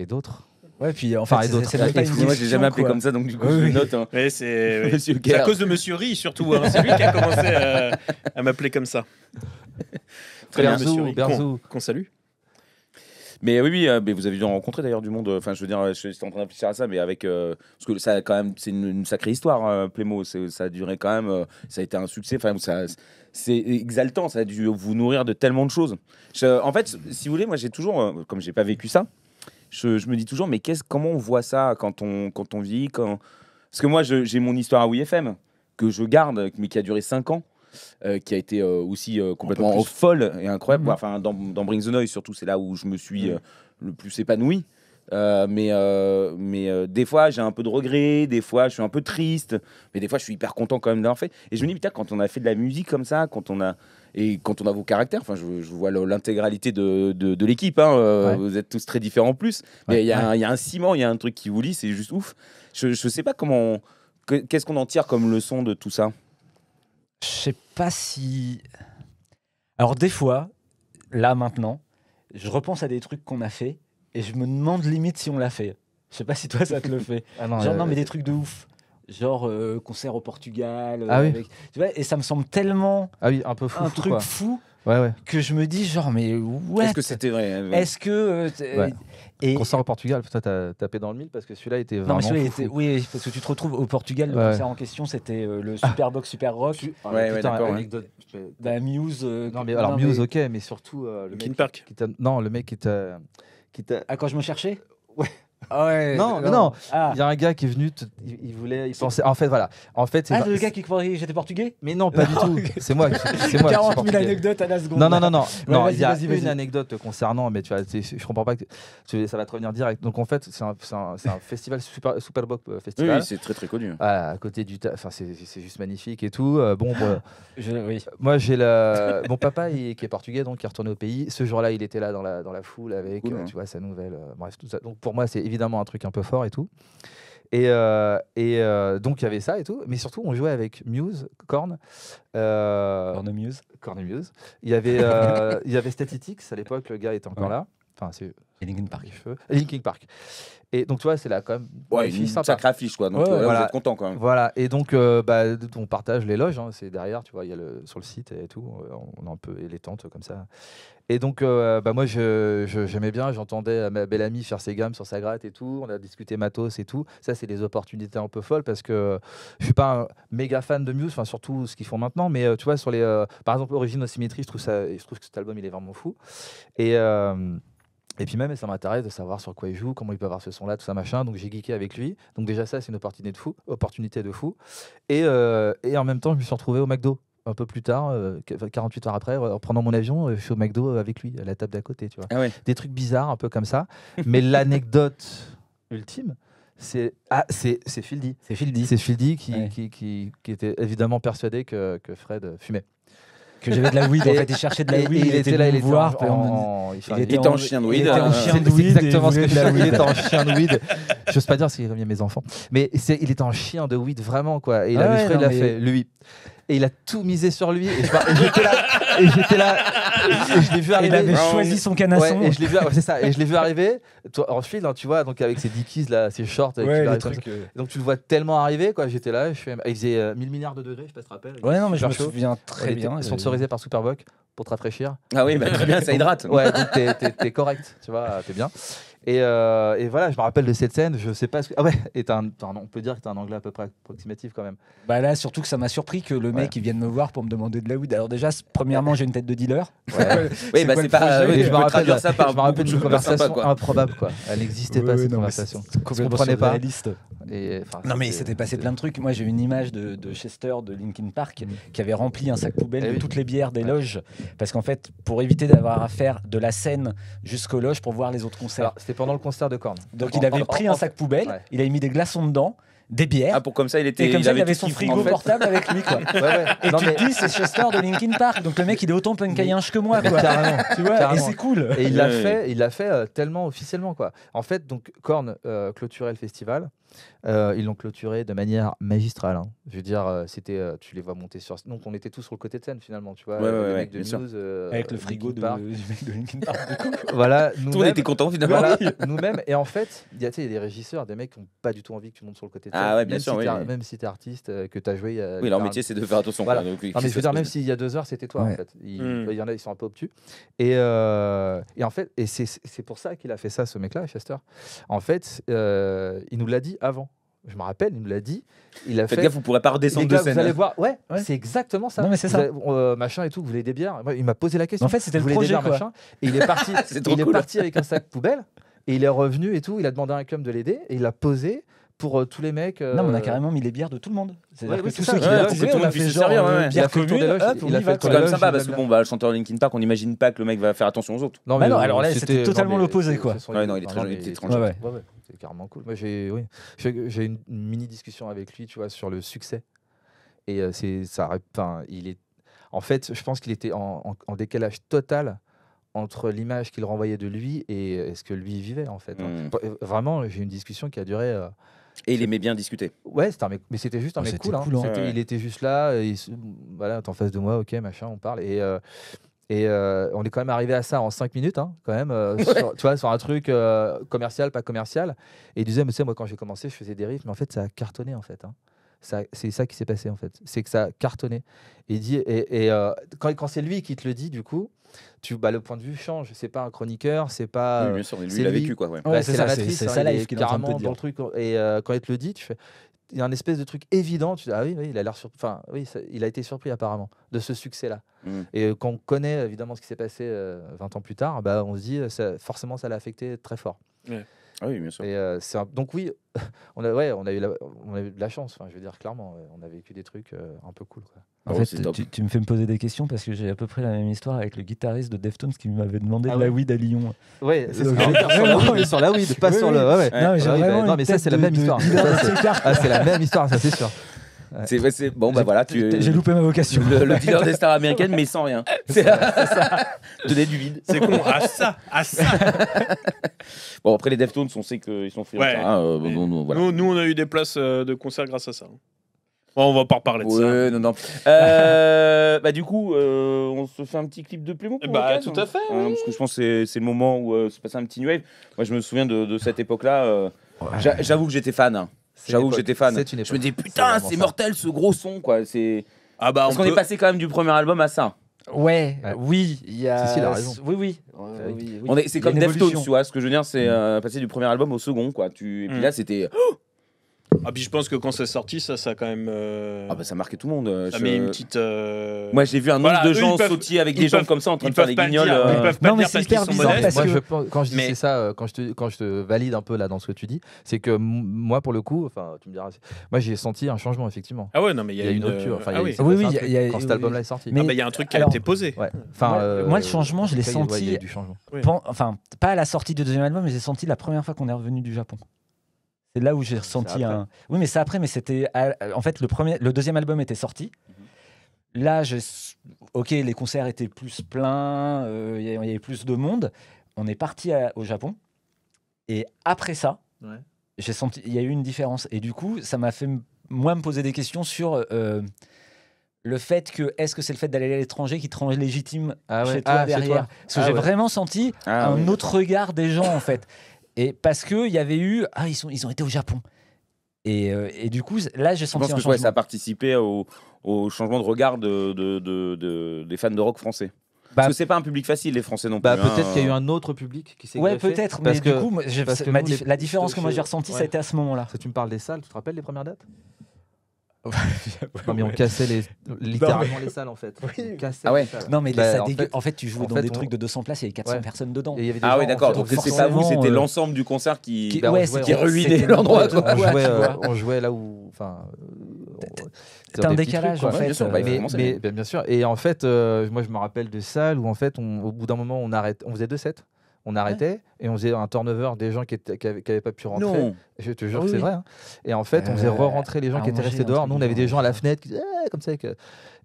et d'autres. Ouais, puis enfin, fait, d'autres. Moi, j'ai jamais appelé comme ça, donc du coup, je note. Hein. c'est à cause de Monsieur Ri, surtout. Hein. C'est lui qui a commencé à, m'appeler comme ça. Très bien, Monsieur Qu'on salue. Mais oui, oui, euh, mais vous avez dû rencontrer d'ailleurs du monde. Euh, enfin, je veux dire, euh, suis en train d'appuyer à ça, mais avec parce que ça quand même, c'est une, sacrée histoire, hein, Playmo Plémo. Ça a duré quand même, ça a été un succès. Enfin, c'est exaltant. Ça a dû vous nourrir de tellement de choses. en fait, si vous voulez, moi, j'ai toujours, comme j'ai pas vécu ça, je, me dis toujours, mais comment on voit ça quand on, quand on vit quand... Parce que moi, j'ai mon histoire à WeFM, que je garde, mais qui a duré 5 ans. Euh, qui a été euh, aussi euh, complètement folle et incroyable. Mhm. Enfin, dans, dans, Bring the Noise, surtout, c'est là où je me suis mhm. le plus épanoui. mais mais des fois, j'ai un peu de regret, des fois, je suis un peu triste, mais des fois, je suis hyper content quand même d'avoir fait. Et je me dis, putain, quand on a fait de la musique comme ça, quand on a, et quand on a vos caractères, enfin, je, vois l'intégralité de, de, l'équipe. Hein, euh, vous êtes tous très différents en plus. Mais il y, y, a un ciment, il y a un truc qui vous lie, c'est juste ouf. Je ne sais pas comment. Qu'est-ce qu'on en tire comme leçon de tout ça Je sais pas si. Alors, des fois, là, maintenant, je repense à des trucs qu'on a fait et je me demande limite si on l'a fait. Je sais pas si toi ça te le fait. Ah Genre, euh, non, mais des trucs de ouf genre euh, concert au Portugal. Euh, ah tu vois, et ça me semble tellement ah oui, un, peu fou, un truc fou que je me dis genre mais ouais. Est-ce que c'était vrai Est-ce que et... concert au Portugal, toi t'as tapé dans le mille parce que celui-là était vraiment. Non, mais celui fou, était... Oui, parce que tu te retrouves au Portugal, le concert en question c'était euh, le ah. Superbox Box Super Rock. Ah, ouais Ouais, d'accord. Anecdote. Bah, Muse. non mais alors Muse ok, mais surtout le mec Park. Qui non, le mec qui t'a qui t'a. Ah quand je me cherchais. Ouais non, non. non. Ah. Il y a un gars qui est venu. Il, voulait. il pensait- En fait, voilà. En fait, c'est Ah, le gars qui croyait que j'étais portugais Mais non, pas du tout. C'est moi. C'est 40 000 anecdotes à la seconde. Non, non, non, non. il y a une anecdote concernant, mais tu vois, je comprends pas que ça va te revenir direct. Donc en fait, c'est un, c'est un- festival super, super Bock, euh, Oui, Festival. oui, c'est très très connu. Hein. à côté du, enfin c'est juste magnifique et tout. Euh, bon, moi j'ai le, mon papa qui est portugais donc qui est retourné au pays. Ce jour-là, il était là dans la dans la foule avec euh, tu vois sa nouvelle. bref tout ça. Donc pour moi c'est évidemment un truc un peu fort et tout. Et, euh, et euh, donc il y avait ça et tout, mais surtout on jouait avec Muse, Korn. Euh, Korn Muse. Korn Muse. Il y avait, euh, il y avait Statistics, à l'époque le gars était encore là. Enfin, c'est. Linkin Park. Park. Et donc, tu vois, c'est là quand même. Ouais, une, sacrée affiche, quoi. Donc, euh, content quand même. Voilà. Et donc, euh, bah, on partage l'éloge. Hein. C'est derrière, tu vois, il y a le, sur le site et tout. Euh, on a un peu et les tentes comme ça. Et donc, bah, moi, j'aimais je, j'aimais bien. J'entendais ma belle amie faire ses gammes sur sa gratte et tout. On a discuté matos et tout. Ça, c'est des opportunités un peu folles parce que je suis pas un méga fan de Muse, enfin, surtout ce qu'ils font maintenant. Mais tu vois, sur les. par exemple, Origine Symétrie, je trouve, ça, je trouve que cet album, il est vraiment fou. Et. Et puis même, ça m'intéresse de savoir sur quoi il joue, comment il peut avoir ce son-là, tout ça, machin. Donc j'ai geeké avec lui. Donc déjà, ça, c'est une opportunité de fou. Opportunité de fou. Et, euh, en même temps, je me suis retrouvé au McDo un peu plus tard, 48 euh, heures après, en prenant mon avion, euh, je suis au McDo avec lui, à la table d'à côté. Tu vois. Ah Des trucs bizarres, un peu comme ça. Mais l'anecdote ultime, c'est c'est ah, Fildi. C'est C'est Phil qui, qui, qui, était évidemment persuadé que Fred fumait que j'avais de la weed. en fait, il cherchait de la weed. Et il était là, il était voir. Il était en chien de weed. Il était en ah, chien de weed. Exactement ce que je Il était en chien de weed. je J'ose pas dire s'il revient mes enfants. Mais il était en chien de weed, vraiment, quoi. Et il ah a fait, lui et il a tout misé sur lui. Et, j'étais là, et j'étais là, et je l'ai vu arriver. Il avait choisi son canasson. et je l'ai vu, c'est ça. Et je l'ai vu arriver. Toi, hein, tu vois, donc avec ses dickies là, ses shorts. avec euh. Donc tu le vois tellement arriver, quoi. J'étais là, il faisait 1000 euh, milliards de degrés, je sais pas si te rappelles. Ouais, non, mais je me souviens très bien. Sponsorisé par Superbok pour te rafraîchir. Ah oui, bah, très bien, ça hydrate. Ouais, donc t'es correct, tu vois, t'es bien. Euh, et, voilà, je me rappelle de cette scène. Je sais pas ce que. Ah ouais, on peut dire que tu un anglais à peu près approximatif quand même. Bah là, surtout que ça m'a surpris que le mec, il vienne me voir pour me demander de la weed. Alors, déjà, premièrement, j'ai une tête de dealer. oui, bah c'est pas. je me rappelle, ça par un peu de conversation improbable, quoi. Elle n'existait pas, cette non, conversation. Je comprenais pas. non, mais il s'était passé plein de trucs. Moi, j'ai une image de, de, Chester de Linkin Park mm. qui avait rempli un sac poubelle eh de toutes les bières des loges. Parce qu'en fait, pour éviter d'avoir à faire de la scène jusqu'aux loges pour voir les autres concerts pendant le concert de Korn. Donc il avait pris un sac poubelle, il avait mis des glaçons dedans des bières. Ah, pour comme ça, il était. Et comme ça, il avait son frigo portable avec lui, quoi. Et non, tu te dis, c'est Chester de Linkin Park. Donc le mec, il est autant punkayenche que moi, quoi. Carrément. tu vois, et c'est cool. Et il l'a fait, il fait euh, tellement officiellement, quoi. En fait, donc, Korn euh, clôturait le festival. Euh, ils l'ont clôturé de manière magistrale. Hein. Je veux dire, euh, c'était, euh, tu les vois monter sur. Donc on était tous sur le côté de scène finalement, tu vois. Ouais, ouais, de news, Avec le frigo de, mec de Linkin voilà, nous on était content finalement. nous-mêmes. Et en fait, il y a des régisseurs, des mecs qui n'ont pas du tout envie que tu montes sur le côté de ah scène. Ah ouais, bien même sûr. Si même si t'es artiste, que t'as joué. oui, leur métier c'est de faire attention. Voilà. non, mais je veux dire, même s'il y a deux heures, c'était toi en fait. Hmm. Il, y en a, ils sont un peu obtus. Et, en fait, et c'est pour ça qu'il a fait ça, ce mec-là, Chester. En fait, il nous l'a dit avant. Je me rappelle, il me l'a dit. Il a Faites fait. gaffe, vous pourrez pas redescendre de scène. Vous allez hein. voir. Ouais, c'est exactement ça. Non, mais c'est ça. Euh, machin et tout. Vous voulez des bières Il m'a posé la question. En fait, c'était le projet. Des bières, Machin, et il est parti. il est parti avec un sac poubelle. Et il est revenu et tout. Il a demandé à un club de l'aider. Et il l'a posé pour euh, tous les mecs. Non, mais on a euh, carrément mis les bières de tout le monde. C'est-à-dire que oui, tous qui tout a fait servir, bière commune, il a fait C'est quand sympa parce que bon, le chanteur Linkin Park, on n'imagine pas que le mec va faire attention aux autres. Non, mais ah non, alors là, c'était totalement l'opposé quoi. non, il est étranger c'est carrément cool. Moi, j'ai oui, j'ai une mini discussion avec lui, tu vois, sur le succès. Et euh, c'est ça, enfin, il est. En fait, je pense qu'il était en, décalage total entre l'image qu'il renvoyait de lui et, euh, ce que lui vivait en fait. Hein. Hmm. Euh, vraiment, j'ai une discussion qui a duré. et il aimait bien discuter. Ouais, mais c'était juste un oh, mec cool. Hein. Hein. Il était juste là, et, voilà, en face de moi, ok, machin, on parle. Et, et euh, on est quand même arrivé à ça en 5 minutes, hein, quand même, euh, sur, tu vois, sur un truc euh, commercial, pas commercial. Et il disait, mais tu sais, moi, quand j'ai commencé, je faisais des riffs, mais en fait, ça a cartonné, en fait. Hein. Ça, c'est ça qui s'est passé, en fait. C'est que ça a cartonné. Et, dit, et, quand, quand c'est lui qui te le dit, du coup, tu, bah, le point de vue change. C'est pas un chroniqueur, c'est pas. Oui, bien sûr, lui, il a vécu, quoi. c'est ça c'est ça hein, life est carrément dans le truc. Et quand il te le dit, tu fais, il y a un espèce de truc évident. Tu ah oui, il a l'air Enfin, oui, il a été surpris apparemment de ce succès-là. Mm. Et euh, quand on connaît évidemment ce qui s'est passé 20 euh, ans plus tard, bah, on se dit, euh, ça, forcément, ça l'a affecté très fort. Ah oui, bien sûr. Euh, donc oui, on a, ouais, on, a eu de la chance, je veux dire clairement, on a vécu des trucs euh, un peu cool. En ah fait, tu, me fais me poser des questions parce que j'ai à peu près la même histoire avec le guitariste de Deftones qui m'avait demandé ah la weed à Lyon. Oui, c'est sur la weed, pas sur le. Non, mais, ça, c'est la même histoire. c'est ah, la même histoire, ça, c'est sûr bon, bah j'ai, voilà. j'ai loupé ma vocation. Le, dealer des stars américaines, mais sans rien. C'est, ça, Donner du vide. C'est con. À ah, ça. Ah, ça. bon, après, les Deftones, on sait qu'ils sont fiers. Ouais. Hein, euh, nous, on a eu des places euh, de concert grâce à ça. on va pas reparler de ça. Non, non. Euh, bah, du coup, on se fait un petit clip de Plumeau bah, Tout à hein. fait. Parce que je pense que c'est, le moment où se passe un petit new wave. Moi, je me souviens de, cette époque-là. j'avoue que j'étais fan. Hein. J'avoue que j'étais fan. Je me dis, putain, c'est mortel ce gros son, quoi. Ah bah, Parce qu'on est passé quand même du premier album à ça. Ouais, oui, il y a. raison. Oui, oui. Euh, c'est comme Deftones, tu vois. Ce que je veux dire, c'est mm. euh, passer du premier album au second, quoi. Et puis mm. là, c'était. Oh ah, puis je pense que quand c'est sorti, ça, ça a quand même. Euh, ah bah ça a marqué tout le monde. Euh, ça met une petite. Euh, moi j'ai vu un nombre de gens sauter avec des jambes comme ça en train de faire des guignols. Non, mais c'est parce que- quand je ça, quand je, te, quand je te valide un peu là dans ce que tu dis, c'est que moi pour le coup, enfin tu me diras, moi j'ai senti un changement effectivement. Ah ouais, non, mais il y a une rupture. Enfin, ah oui. Oui, quand cet album-là est sorti. Ah, mais- bah, il y a un truc qui a été posé. Moi- le changement, je l'ai senti- enfin, pas à la sortie du deuxième album, mais j'ai senti la première fois qu'on est revenu du Japon. C'est là où j'ai ressenti un. Oui, mais c'est après, mais c'était. En fait, le, premier, le deuxième album était sorti. Mhm. Là, ok, les concerts étaient plus pleins, euh, il y avait plus de monde. On est parti au Japon. Et après ça, j'ai senti. Il y a eu une différence. Et du coup, ça m'a fait, moi, me poser des questions sur. Euh, le fait que, est-ce que c'est le fait d'aller à l'étranger qui te rend légitime ah ah, chez toi derrière Parce que ah j'ai vraiment senti un autre regard des gens, en fait. Et parce qu'il y avait eu. Ah, ils, sont, ils ont été au Japon. Et, euh, et du coup, là, j'ai senti. Je pense que ça a participé au, au changement de regard de, de, de, des fans de rock français. Bah, parce que c'est pas un public facile, les Français non bah, plus. Hein. Peut-être qu'il y a eu un autre public qui s'est Ouais, peut-être, mais que, du coup, la différence que moi j'ai ressentie, c'était ça a été à ce moment-là. si tu me parles des salles, tu te rappelles les premières dates non mais on cassait les, littéralement les salles en fait. Ah ouais. Non mais les bah, en, fait, en, fait, tu jouais dans des trucs de 200 places et 400 personnes dedans. ah oui d'accord. Donc c'était pas vous, c'était euh, l'ensemble du concert qui bah, ruinait l'endroit. Euh, on, jouait là où enfin. Euh, un décalage en fait. Bah, bien sûr, Et en fait, moi je me rappelle de salles où en fait, au bout d'un moment, on faisait deux sets on arrêtait et on faisait un turnover des gens qui n'avaient pas pu rentrer. Je te jure que ah c'est vrai. Hein. Et en fait, on faisait euh, re-rentrer les gens qui étaient restés dehors. Nous, on avait des gens à la fenêtre ah, comme ça.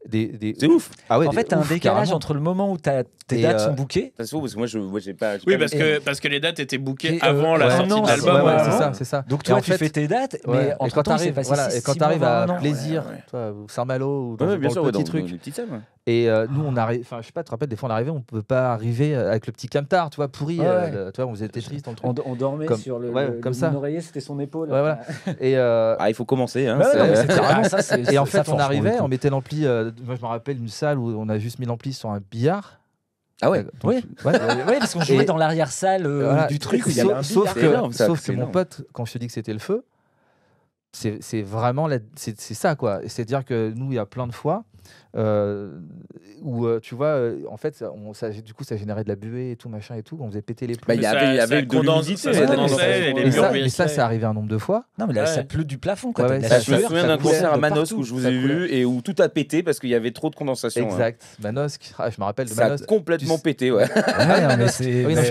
des, C'est ouf. Ah en fait, un décalage entre le moment où as, tes dates euh, sont bookées. parce que moi, je n'ai pas. Oui, parce que parce que les dates étaient bookées euh, avant la sortie de l'album. Hein. c'est ça, c'est ça. Donc toi, tu fais tes dates, mais et quand tu voilà, et à plaisir, toi, ou Saint-Malo ou dans, le petit truc, et euh, nous, on arrive, enfin, je sais pas, tu te rappelles, des fois on arrivait, on peut pas arriver euh, avec le petit camtar, tu vois, pourri. Euh, tu vois, on était triste On, dormait sur le, ouais, comme ça. oreiller, c'était son épaule. et ah, il faut commencer. Hein, bah et en fait, on arrivait, on mettait l'ampli. moi, je me rappelle une salle où on a juste mis l'ampli sur un billard. Ah ouais, oui. Ouais, ouais, parce qu'on jouait dans l'arrière-salle du truc. il y avait un sauf que, mon pote, quand je te dis que c'était le feu, c'est vraiment c'est ça quoi. C'est-à-dire que nous, il y a plein de fois, euh, où euh, tu vois, euh, en fait, ça, du coup, ça générait de la buée et tout, machin et tout. On faisait péter les plombs. Bah, il y avait, il y avait de ça, ça arrivé un nombre de fois. Non, mais là, ça pleut du plafond. Quoi. Ouais, ça, je me souviens d'un concert à Manosque où je vous ai vu et où tout a pété parce qu'il y avait trop de condensation. Hein. Exact. Manosque, ah, je me rappelle de Ça a complètement pété, ouais. mais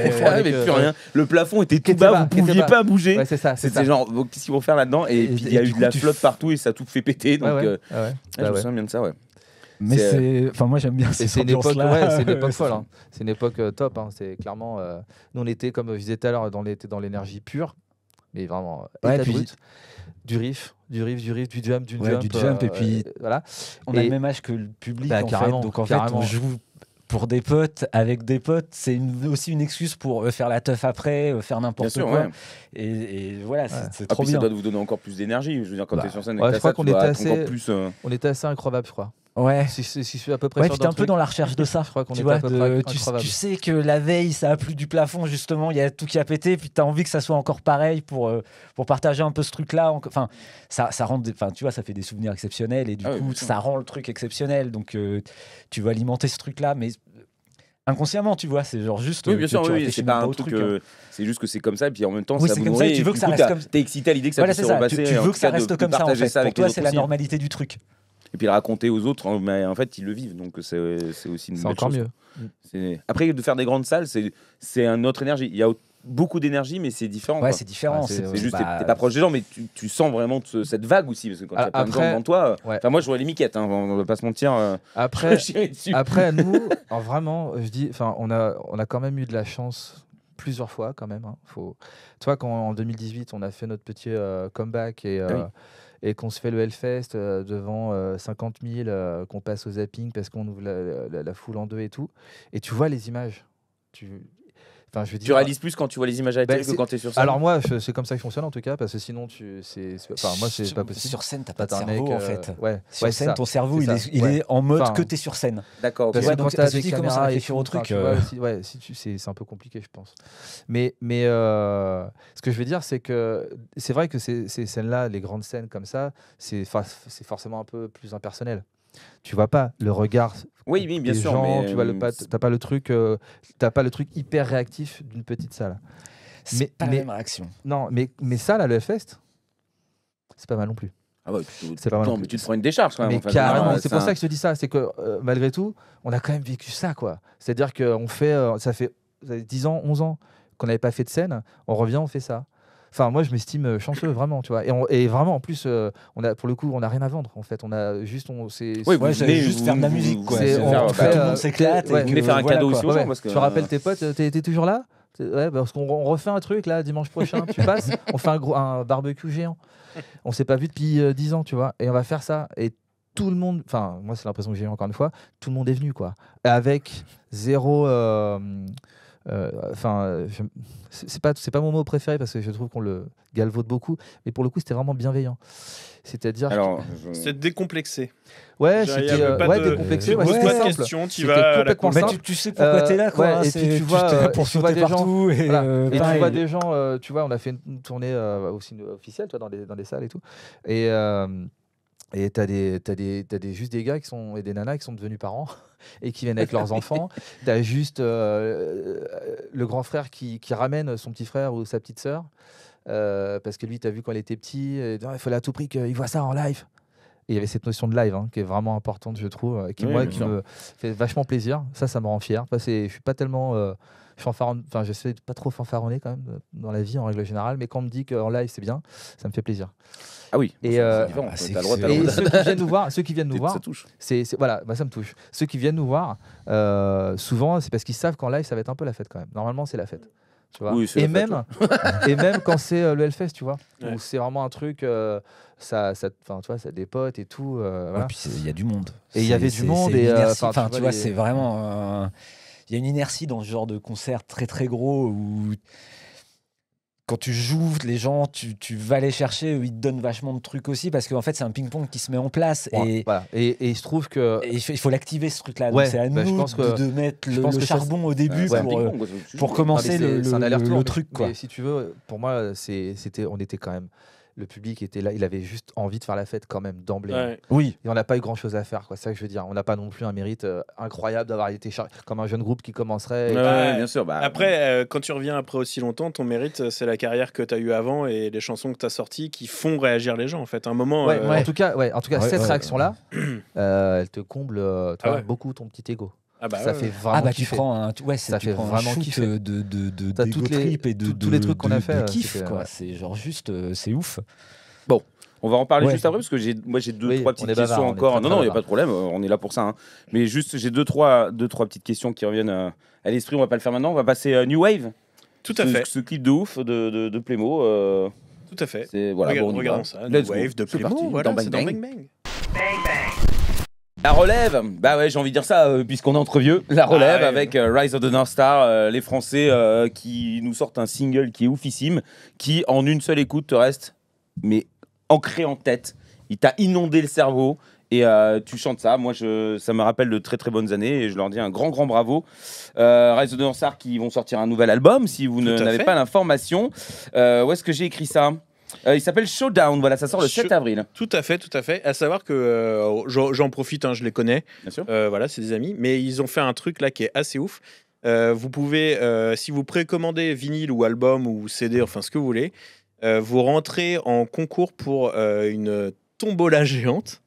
plus rien. Le plafond était tout bas, vous pouviez pas bouger. C'est ça. C'était genre, qu'est-ce qu'ils vont faire là-dedans Et puis il y a eu de la flotte partout et ça tout fait péter. Donc, euh, je me souviens bien de ça, ouais. Mais c'est. Enfin, moi, j'aime bien C'est une époque, ouais, c'est une époque folle. Hein. C'est une époque euh, top. Hein. C'est clairement. Euh, nous, on était, comme je disais tout à l'heure, dans l'énergie pure. Mais vraiment. Euh, ouais, du riff, du riff, du riff, du jump, du jump. Du jump, et puis. voilà. On a le même âge que le public. Bah, en fait. Donc, en fait, on joue pour des potes, avec des potes, c'est aussi une excuse pour faire la teuf après, faire n'importe quoi. Et, voilà, c'est ah, trop bien. Ça doit vous donner encore plus d'énergie. Je veux dire, quand bah, tu es sur scène, ouais, je crois qu'on assez, on était assez incroyable, je crois. Ouais. Si, c'est à peu près ouais, t'es un peu dans la recherche de ça. Je crois qu'on tu, tu, sais que la veille, ça a plus du plafond, justement, il y a tout qui a pété, puis tu as envie que ça soit encore pareil pour, euh, pour partager un peu ce truc-là. Enfin, ça, ça rend tu vois, ça fait des souvenirs exceptionnels, et du ah coup, ça rend le truc exceptionnel. Donc, euh, tu veux alimenter ce truc-là, mais inconsciemment tu vois c'est genre juste oui bien sûr c'est pas un truc, hein. euh, c'est juste que c'est comme ça et puis en même temps ça tu veux que ça reste comme es excité à l'idée que ça puisse tu veux que ça reste comme ça en fait pour toi c'est la normalité du truc et puis le raconter aux autres. Hein, mais en fait, ils le vivent, donc c'est aussi une C'est encore mieux. Mm. Après, de faire des grandes salles, c'est un autre énergie. Il y a beaucoup d'énergie, mais c'est différent. Ouais, c'est différent. c'est juste, tu t'es bah, pas proche des gens, mais tu, tu sens vraiment cette vague aussi, parce que quand t'as plein de gens devant toi, Enfin moi je vois les miquettes, hein, on, ne va pas se mentir. Euh, après, après nous, vraiment, je dis, enfin, on a, on a quand même eu de la chance plusieurs fois quand même. Hein, faut... Toi, quand en 2018, on a fait notre petit euh, comeback et. Euh, ah et qu'on se fait le Hellfest euh, devant 50 euh, 000, euh, qu'on passe au zapping parce qu'on ouvre la, la foule en deux et tout, et tu vois les images. Tu, tu réalises plus quand tu vois les images à la ben, que quand tu es sur scène. Alors moi, c'est comme ça que fonctionne en tout cas, parce que sinon, tu, c'est, moi, c'est pas possible. Sur scène, t'as pas de cerveau en fait. Euh, ouais. Sur scène, ton cerveau, il, est, en mode que que t'es sur scène. D'accord. Okay. donc, t'as un truc, euh. ouais, c'est, un peu compliqué, je pense. Mais, mais euh, ce que je veux dire, c'est que c'est vrai que ces, scènes-là, les grandes scènes comme ça, c'est, c'est forcément un peu plus impersonnel. Tu vois pas le regard oui, oui bien sûr. mais tu vas le euh, pas, t'as pas le truc, euh, t'as pas le truc hyper réactif d'une petite salle. C'est mais, pas mais, la même réaction. Non, mais mais ça là, le Fest, c'est pas mal non plus. Ah ouais, c'est pas mal. Non, mais tu te prends une décharge quand même. Mais carrément, c'est, pour ça que je te dis ça, c'est que euh, malgré tout, on a quand même vécu ça, quoi. C'est-à-dire qu'on fait, ça fait 10 ans, 11 ans qu'on n'avait pas fait de scène, on revient, on fait ça. Enfin, moi, je m'estime euh, chanceux, vraiment, tu vois. Et, vraiment, en plus, euh, on a, pour le coup, on n'a rien à vendre, en fait. On a juste, on, c'est, juste faire de la musique, on fait, tout le euh, monde s'éclate. faire un cadeau aussi rappelles tes potes, t'es, toujours là Ouais, parce qu'on refait un truc là dimanche prochain, tu passes, on fait un, barbecue géant. On s'est pas vu depuis dix 10 ans, tu vois, et on va faire ça. Et tout le monde, enfin, moi c'est l'impression que j'ai encore une fois, tout le monde est venu quoi, avec zéro. Euh, enfin, euh, c'est pas c'est pas mon mot préféré parce que je trouve qu'on le galvaude beaucoup, mais pour le coup, c'était vraiment bienveillant. C'est-à-dire, je... c'est décomplexé. Ouais, c'était euh, ouais, décomplexé. Ouais, ouais, tu complètement tu, sais pourquoi tu t'es là, quoi. et tu vois, pour tu partout des gens, et, tu vois des gens. tu vois, on a fait une tournée aussi officielle, toi, dans des dans des salles et tout, et et t'as des, as des, des, juste des gars qui sont, et des nanas qui sont devenus parents et qui viennent avec leurs enfants. tu as juste euh, le grand frère qui, qui, ramène son petit frère ou sa petite sœur euh, parce que lui, tu as vu quand il était petit, il ah, fallait à tout prix qu'il voit ça en live. Et il y avait cette notion de live hein, qui est vraiment importante, je trouve, euh, qui, moi, qui me fait vachement plaisir. Ça, ça me rend fier. Je je suis pas tellement fanfaronne, enfin j'essaie de pas trop fanfaronner quand même euh, dans la vie en règle générale, mais quand on me dit qu'en live c'est bien, ça me fait plaisir. Ah oui. Et, ceux qui viennent nous voir, ceux qui viennent nous voir, c'est voilà, bah, ça me touche. Ceux qui viennent nous voir, euh, souvent c'est parce qu'ils savent qu'en live ça va être un peu la fête quand même. Normalement c'est la fête. et, même, et même quand c'est euh, le Hellfest, tu vois, c'est vraiment un truc, ça, ça, tu vois, ça des potes et tout. il y a du monde. Et il y avait du monde. Et, tu vois, c'est vraiment. Il y a une inertie dans ce genre de concert très très gros où quand tu joues, les gens, tu, tu vas les chercher, ils te donnent vachement de trucs aussi, parce qu'en fait, c'est un ping-pong qui se met en place. et, et, il se trouve que. il faut, l'activer, ce truc-là. c'est à bah, nous de mettre le, charbon au début pour, commencer le, truc. Quoi. si tu veux, pour moi, c'était, on était quand même le public était là, il avait juste envie de faire la fête quand même d'emblée. Oui. Et on n'a pas eu grand chose à faire, C'est ça que je veux dire. On n'a pas non plus un mérite euh, incroyable d'avoir été chargé, comme un jeune groupe qui commencerait. bien sûr. Bah, après, euh, quand tu reviens après aussi longtemps, ton mérite, euh, c'est la carrière que tu as eue avant et les chansons que tu as sorties qui font réagir les gens, en fait. un moment. En tout cas, ouais, en tout cas cette réaction-là, elle te comble ah beaucoup ton petit ego. Ah bah, ça fait vraiment ah bah tu prends un, ouais, ça fait prends vraiment kiff euh, de de de, de toutes les, et de, tous les trucs qu'on a fait euh, kiff quoi c'est genre juste euh, c'est ouf bon on va en parler juste après parce que j'ai moi j'ai deux trois petites questions encore non non il y a pas de problème on est là pour ça hein. mais juste j'ai deux trois deux trois petites questions qui reviennent à l'esprit on va pas le faire maintenant on va passer à New Wave tout à fait ce clip de ouf de de, Plémo tout à fait voilà regardons ça New Wave de Plémo voilà dans Bang Bang la relève, bah ouais, j'ai envie de dire ça, euh, puisqu'on est entre vieux. La relève ah avec euh, Rise of the North Star, euh, les Français qui nous sortent un single qui est oufissime, qui en une seule écoute te reste, mais ancré en tête. Il t'a inondé le cerveau et tu chantes ça. Moi, ça me rappelle de très très bonnes années et je leur dis un grand grand bravo. Rise of the North Star qui vont sortir un nouvel album, si vous n'avez pas l'information. où est-ce que j'ai écrit ça euh, il s'appelle Showdown, voilà, ça sort le 7 avril. Tout à fait, tout à fait. À savoir que euh, j'en profite, hein, je les connais. sûr. Euh, voilà, c'est des amis. Mais ils ont fait un truc là qui est assez ouf. vous pouvez, si vous précommandez vinyle ou album ou CD, enfin ce que vous voulez, vous rentrez en concours pour une tombola géante.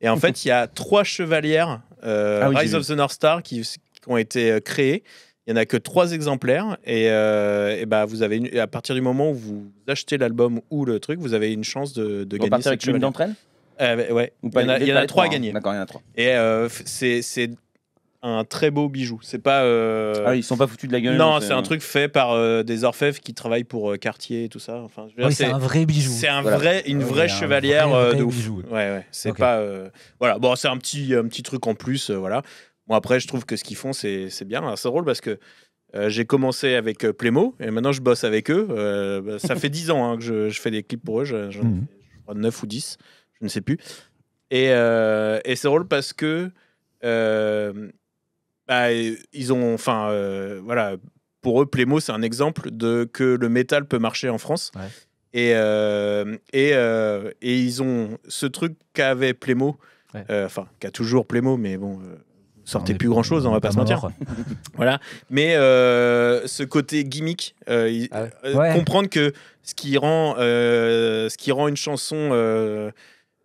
Et en fait, il y a trois chevalières ah Rise of the North Star qui, qui ont été créées. Il n'y en a que trois exemplaires. Et, euh, bah vous avez à partir du moment où vous achetez l'album ou le truc, vous avez une chance de, de gagner. partir avec l'une d'entre elles euh, Ouais. il y en a, trois, à hein. gagner. D'accord, il y en a trois. Et euh, c'est un très beau bijou. C'est pas. Euh, ah, ils sont pas foutus de la gueule. Non, c'est un truc fait par des orfèvres qui travaillent pour Cartier et tout ça. Ah c'est un vrai bijou. C'est un vrai, une ah vraie chevalière de ouf. Ouais, ouais. C'est pas. Voilà. Bon, c'est un petit, un petit truc en plus. voilà. Bon, après, je trouve que ce qu'ils font, c'est bien. Hein, c'est drôle parce que euh, j'ai commencé avec euh, Plémo et maintenant je bosse avec eux. Euh, bah, ça fait 10 ans hein, que je, fais des clips pour eux, j'en mmh. je, crois 9 ou 10, je ne sais plus. Et, c'est drôle parce que bah, ils ont, enfin, voilà, pour eux, Plémo, c'est un exemple de que le métal peut marcher en France. Et, et, ils ont ce truc qu'avait Plémo, enfin, qu'a toujours Plémo, mais bon sortait plus grand chose, on va pas, se mentir. voilà. Mais euh, ce côté gimmick, euh, ah euh, comprendre que ce qui rend, ce qui rend une chanson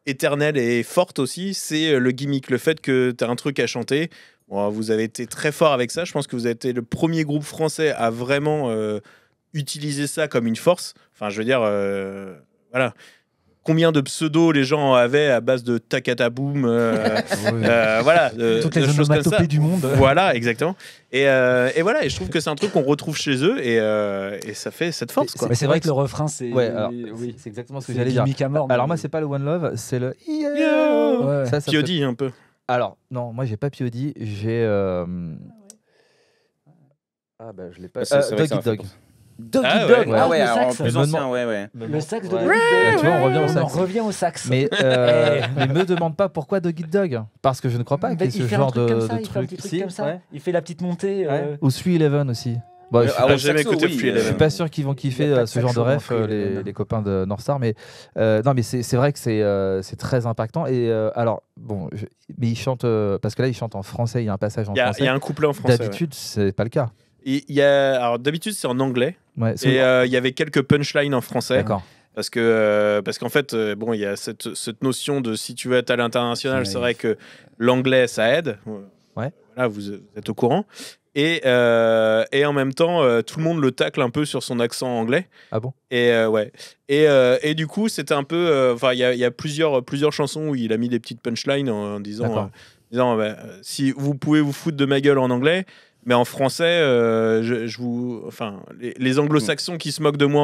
éternelle et forte aussi, c'est le gimmick, le fait que tu as un truc à chanter. Bon, vous avez été très fort avec ça. Je pense que vous avez été le premier groupe français à vraiment utiliser ça comme une force. Enfin, je veux dire, voilà combien de pseudos les gens avaient à base de takataboum, Boom, euh, euh, voilà, toutes les euh, de choses comme ça. du monde. Voilà, exactement. Et, et, voilà, et je trouve que c'est un truc qu'on retrouve chez eux et, et, ça fait cette force. Quoi. Mais c'est vrai que le refrain, c'est ouais, exactement ce que j'allais dire. alors moi, c'est pas le One Love, c'est le Yeah !» un peu. Alors non, moi j'ai pas Piodi, j'ai ah bah je l'ai pas. Dog Dog. Doggy ah Dog, ah ouais. Le sax de on revient au sax. Mais, euh, eh. me demande pas pourquoi Doggy Dog, parce que je ne crois pas qu'il y ce genre de, truc. Il fait la petite montée. au euh, Ou Sweet Eleven aussi. Ah je, suis pas, suis pas sûr qu'ils vont kiffer euh, ce genre de ref, euh, les, copains de North Star, mais non, mais c'est vrai que c'est très impactant. Et alors, bon, mais ils chantent parce que là, ils chantent en français. Il y a un passage en français. Il y a un couplet en français. D'habitude, c'est pas le cas. Il a, alors d'habitude c'est en anglais. et euh, il y avait quelques punchlines en français. Parce que euh, parce qu'en fait euh, bon il y a cette, notion de si tu veux être à l'international c'est vrai que l'anglais ça aide. Ouais. vous, êtes au courant. Et, en même temps, tout le monde le tacle un peu sur son accent anglais. Ah bon Et ouais. Et, du coup, c'était un peu. Enfin, il y a, plusieurs, plusieurs, chansons où il a mis des petites punchlines en, disant, bah, si vous pouvez vous foutre de ma gueule en anglais, mais en français, euh, je, vous, enfin, les, anglo-saxons qui se moquent de moi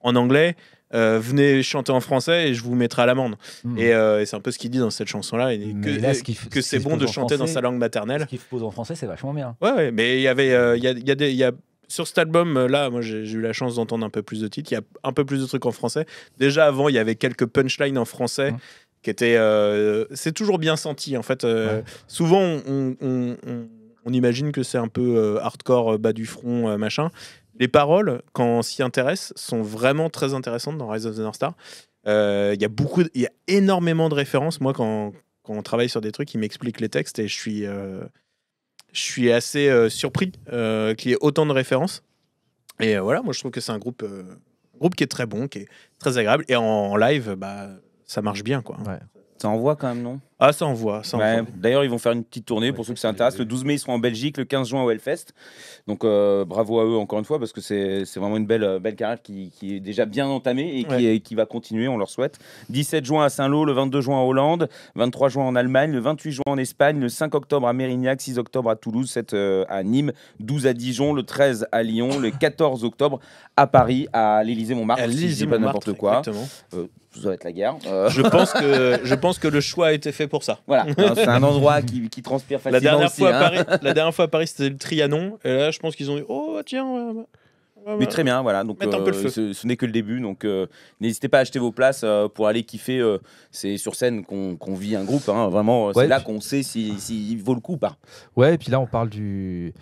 en, anglais, euh, venez chanter en français et je vous mettrai à l'amende. Hmm. Euh, et, c'est un peu ce qu'il dit dans cette chanson-là. Que, c'est bon de chanter dans sa langue maternelle. Ce qu'il pose en français, c'est vachement bien. Ouais, mais il y avait, il y, a, des, y a, sur cet album-là, moi j'ai eu la chance d'entendre un peu plus de titres. Il y a un peu plus de trucs en français. Déjà avant, il y avait quelques punchlines en français. Hmm. qui étaient... c'est toujours bien senti en fait. Souvent, on on imagine que c'est un peu euh, hardcore, euh, bas du front, euh, machin. Les paroles, quand on s'y intéresse, sont vraiment très intéressantes dans Rise of the North Star. Il y a beaucoup, il y a énormément de références. Moi, quand, on travaille sur des trucs, ils m'expliquent les textes et je suis, je suis assez surpris qu'il y ait autant de références. Et voilà, moi je trouve que c'est un groupe, groupe qui est très bon, qui est très agréable. Et en, live, bah, ça marche bien. Quoi. Ça envoie quand même, non ah, ça envoie. voit D'ailleurs, ils vont faire une petite tournée pour ceux qui s'intéressent. Le 12 mai, ils seront en Belgique. Le 15 juin, au Hellfest. Donc, euh, bravo à eux encore une fois, parce que c'est vraiment une belle, belle carrière qui, est déjà bien entamée et qui, qui, va continuer, on leur souhaite. 17 juin à Saint-Lô, le 22 juin à Hollande, 23 juin en Allemagne, le 28 juin en Espagne, le 5 octobre à Mérignac, 6 octobre à Toulouse, 7 euh, à Nîmes, 12 à Dijon, le 13 à Lyon, le 14 octobre à Paris, à l'Elysée montmartre Si pas n'importe quoi. Vous euh, ça être la guerre. Je, pense que, je pense que le choix a été fait pour ça. Voilà, c'est un endroit qui, transpire facilement. Hein. La dernière, fois à Paris, la dernière fois Paris, c'était le Trianon. Et là, je pense qu'ils ont dit Oh, bah, tiens. mais très bien, voilà. Donc, euh, ce, n'est que le début. Donc, euh, n'hésitez pas à acheter vos places euh, pour aller kiffer. c'est sur scène qu'on vit un groupe. Hein. vraiment, c'est là qu'on sait s'il si, vaut le coup ou pas. Ouais, et puis là, on parle du,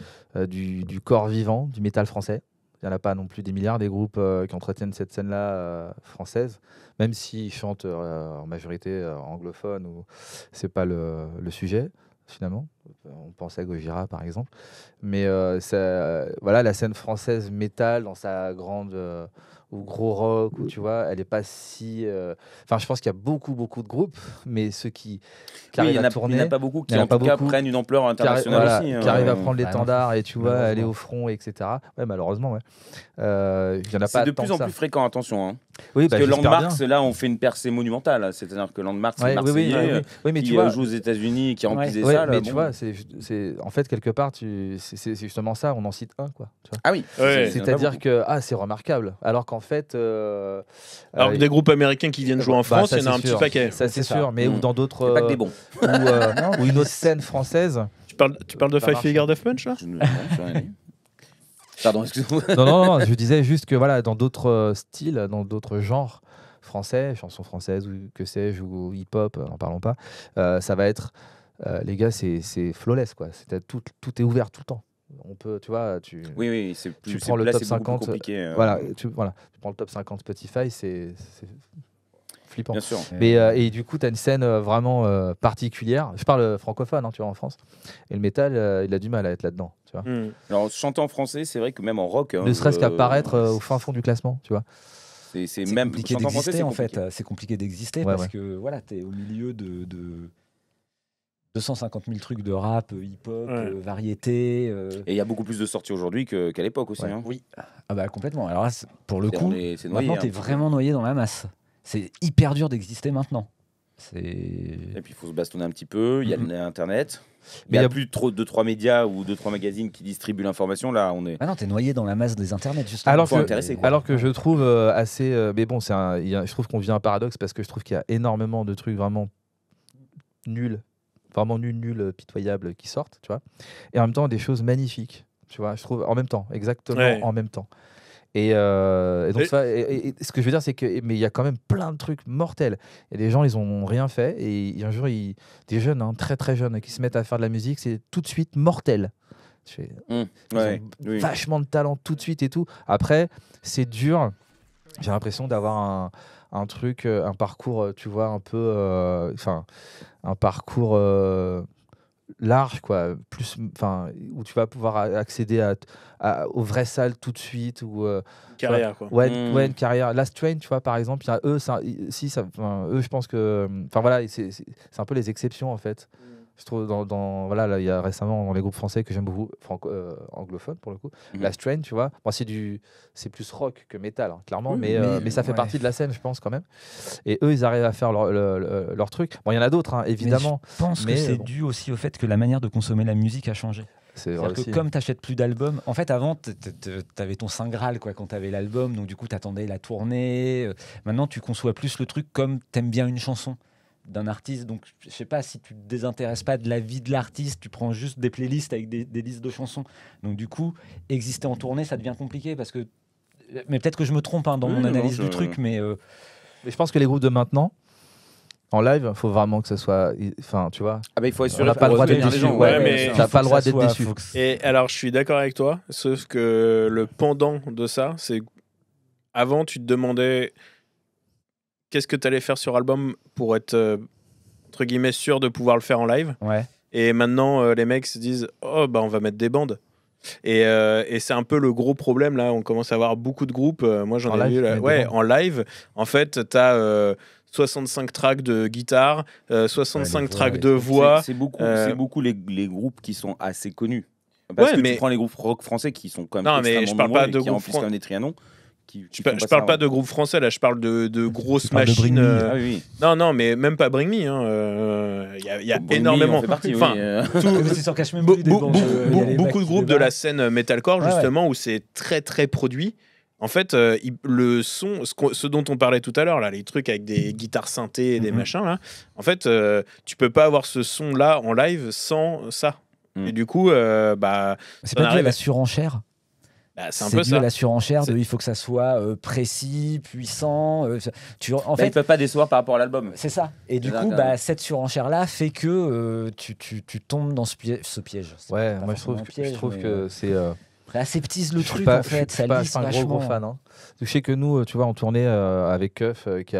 du, du corps vivant, du métal français. Il n'y en a pas non plus des milliards des groupes qui entretiennent cette scène-là française même s'ils chantent euh, en majorité euh, anglophone, ou c'est pas le, sujet finalement. On pense à Gojira par exemple, mais euh, voilà la scène française métal dans sa grande ou gros rock, ou tu vois, elle est pas si. Euh, enfin, je pense qu'il y a beaucoup, beaucoup de groupes, mais ceux qui, qui y en a, à Il n'y en a pas beaucoup qui, en, tout cas, prennent une ampleur internationale aussi. Qui arrivent hein. à prendre l'étendard et tu vois, aller au front, etc. Ouais, malheureusement, ouais. Euh, y en a pas. C'est de plus en plus fréquent, attention. Hein. Oui, Parce bah, que Landmarks, là, on fait une percée monumentale. Hein. C'est-à-dire que Landmarks, c'est ouais, oui, mais qui euh, joue aux États-Unis, qui remplit des salles. Mais tu vois, c'est en fait, quelque part, c'est justement ça, on en cite un, quoi. Ah oui. C'est-à-dire que, ah, c'est remarquable. Alors qu'en en fait. Euh, Alors, euh, des groupes américains qui viennent jouer en bah, France, il y en a un petit paquet. Ça, c'est sûr, mais ou mm. dans d'autres. Pas que des bons. Euh, ou, une autre scène française. Tu parles, de Five Figure Death Punch, là Pardon, excuse-moi. Non, non, je disais juste que voilà, dans d'autres styles, dans d'autres genres français, chansons françaises ou que sais-je, ou hip-hop, n'en parlons pas, ça va être. les gars, c'est flawless, quoi. tout, tout est ouvert tout le temps on peut, tu vois, tu, tu prends le top 50. Euh. voilà, tu, voilà, tu prends le top 50 Spotify, c'est flippant. Euh, et du coup, tu as une scène euh, vraiment particulière. Je parle francophone, hein, tu vois, en France. Et le métal, il a du mal à être là-dedans. Tu vois. Hmm. Alors, chantant en français, c'est vrai que même en rock. Hein, ne serait-ce qu'apparaître au fin fond du classement, tu vois. C'est même compliqué d'exister en fait. C'est compliqué d'exister parce que voilà, tu es au milieu de 250 000 trucs de rap, euh, hip-hop, euh, variété. Euh. Et il y a beaucoup plus de sorties aujourd'hui qu'à l'époque aussi. Hein. Oui. Ah bah complètement. Alors pour le coup, maintenant, hein. t'es vraiment noyé dans la masse. C'est hyper dur d'exister maintenant. Et puis il faut se bastonner un petit peu, il y a Internet. Mais il n'y a, plus trop de 3 médias ou de 3 magazines qui distribuent l'information. Là, on est. Ah non, t'es noyé dans la masse des internets, justement. Alors, que, alors que je trouve assez. mais bon, c'est je trouve qu'on vit un paradoxe parce que je trouve qu'il y a énormément de trucs vraiment nuls vraiment nul, nul, euh, pitoyable euh, qui sortent, tu vois. Et en même temps, des choses magnifiques, tu vois, je trouve, en même temps, exactement en même temps. Et, euh, donc, ce que je veux dire, c'est que, mais il y a quand même plein de trucs mortels. Et les gens, ils ont rien fait. Et un jour, des jeunes, hein, très très jeunes, qui se mettent à faire de la musique, c'est tout de suite mortel. Mmh, vachement de talent tout de suite et tout. Après, c'est dur. J'ai l'impression d'avoir un un truc, euh, un parcours, euh, tu vois, un peu. Euh, enfin, un parcours large, quoi, plus, enfin, où tu vas pouvoir accéder à, aux vraies salles tout de suite ou carrière, quoi. Ouais, hmm. ouais, carrière. Last Train, tu vois, par exemple, y a eux, ça, si, ça, eux, je pense que, enfin voilà, c'est un peu les exceptions en fait. Hmm dans, voilà, il y a récemment dans les groupes français que j'aime beaucoup, euh, anglophones pour le coup, mhm. la Strain, tu vois. moi c'est du, c'est plus rock que métal, hein, clairement, euh, mais, mais, ça fait partie de la scène, je pense quand même. Et eux, ils arrivent à faire leur, leur, truc. Bon, il y en a d'autres, hein, évidemment. je pense mais que c'est euh, dû aussi au fait que la manière de consommer la musique a changé. C'est vrai que comme tu t'achètes plus d'albums, en fait avant tu avais ton saint graal quoi quand avais l'album, donc du coup tu attendais la tournée. Maintenant tu conçois plus le truc comme t'aimes bien une chanson d'un artiste. Donc, je sais pas, si tu te désintéresses pas de la vie de l'artiste, tu prends juste des playlists avec des, listes de chansons. Donc, du coup, exister en tournée, ça devient compliqué parce que. Mais peut-être que je me trompe hein, dans mon analyse du truc, euh, mais. je pense que les groupes de maintenant, en live, il faut vraiment que ce soit. Enfin, tu vois. Ah bah, il faut pas, le droit d'être déçu. pas le droit d'être déçu. Et alors, je suis d'accord avec toi, sauf que le pendant de ça, c'est avant, tu te demandais qu'est-ce que tu allais faire sur album pour être, euh, entre guillemets, sûr de pouvoir le faire en live. Ouais. Et maintenant, euh, les mecs se disent, oh, bah, on va mettre des bandes. Euh, et, c'est un peu le gros problème là. On commence à avoir beaucoup de groupes. moi, j'en ai vu ouais, en live. En fait, tu as 65 tracks de guitare, 65 tracks de voix. C'est beaucoup, beaucoup les, groupes qui sont assez connus. Parce que tu prends les groupes rock français qui sont quand même non, mais je parle pas de groupes fran... des Trianon je, parle pas de groupe français là, je parle de, de grosses machines. Euh, ah non, non, mais même pas Bring Me. Il y a, énormément. enfin, beaucoup de groupes de la scène euh, metalcore ah justement où c'est très très produit. En fait, euh, le son, ce, dont on parlait tout à l'heure, là, les trucs avec des guitares synthées et des mm-hmm. machins, là, en fait, tu peux pas avoir ce son-là en live sans ça. Mm. Et du coup, bah, c'est pas arrive... de la surenchère bah, c'est dû à la surenchère de il faut que ça soit euh, précis, puissant. Euh, tu, en bah, fait, ils peuvent pas décevoir par rapport à l'album. C'est ça. Et du coup, bah, cette surenchère-là fait que euh, tu, tu, tu, tombes dans ce, piège. Ce piège. Ouais, moi je trouve, que, je trouve que c'est. le truc en fait, je suis, ça pas, je suis un gros, fan. Hein. Je sais que nous, tu vois, on tournait avec Keuf qui,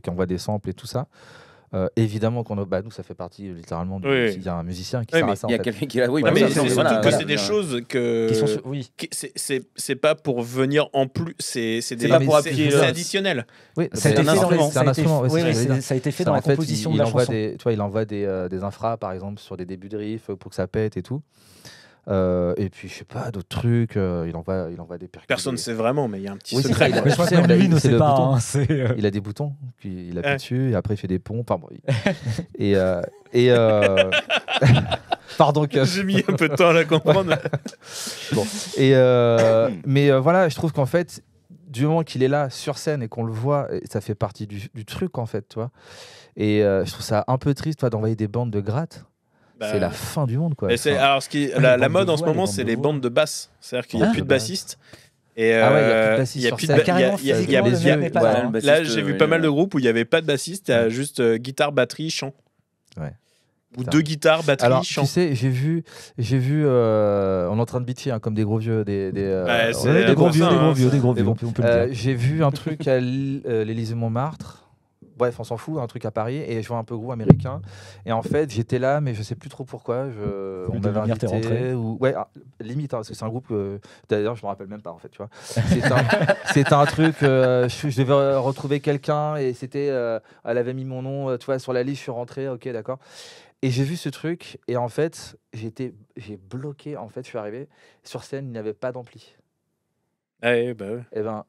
qui envoie des samples et tout ça. Euh, évidemment qu'on bah, nous ça fait partie euh, littéralement du, oui. il y a un musicien qui oui, ça il y a quelqu'un qui l'a oui, mais c'est surtout que euh, des choses que qui sont sur... oui c'est pas pour venir en plus c'est c'est des... pour appuyer c'est additionnel oui c'est un instrument c'est un instrument ça a été fait dans la composition de la chanson tu vois il envoie des des infras par exemple sur des débuts de riffs pour que ça pète et tout euh, et puis, je sais pas, d'autres trucs. Euh, il envoie, il envoie des personnes Personne ne sait vraiment, mais il y a un petit secret. il a- je crois pas. Hein, euh. Il a des boutons il appuie dessus et après il fait des ponts. et et pardon J'ai mis un peu de temps à la comprendre. Et mais voilà, je trouve qu'en fait, du moment qu'il est là sur scène et qu'on le voit, ça fait partie du, truc en fait, tu vois. Et je trouve ça un peu triste, d'envoyer des bandes de grattes bah, c'est la fin du monde, quoi. alors, ce qui, ah, la, la mode en ce moment, c'est les bandes de basse. C'est-à-dire qu'il n'y a ah, plus de bah. bassistes. Et ah ouais, il n'y a plus de bassiste. Là, j'ai vu pas mal de groupes où il n'y avait pas de bassiste, il y a juste euh, guitare, batterie, chant. Ouais. Ou deux guitares, batterie, Alors, chant. Tu sais, j'ai vu, j'ai vu, euh, on est en train de bitcher hein, comme des gros vieux, des, des, euh, gros, vieux, gros hein, vieux, des gros vieux, des gros vieux. J'ai vu un truc à l'Élysée Montmartre bref, on s'en fout, un truc à Paris, et je vois un peu gros américain. Et en fait, j'étais là, mais je sais plus trop pourquoi. Je, on m'avait invité. Ou, ouais, ah, limite, hein, parce que c'est un groupe. D'ailleurs, je me rappelle même pas, en fait, tu vois. C'était un, truc. Euh, je, devais retrouver quelqu'un, et c'était. Euh, elle avait mis mon nom, euh, tu vois, sur la liste, je suis rentré, ok, d'accord. Et j'ai vu ce truc, et en fait, j'étais, j'ai bloqué. En fait, je suis arrivé sur scène, il n'y avait pas d'ampli. Ah bah eh ben, et ben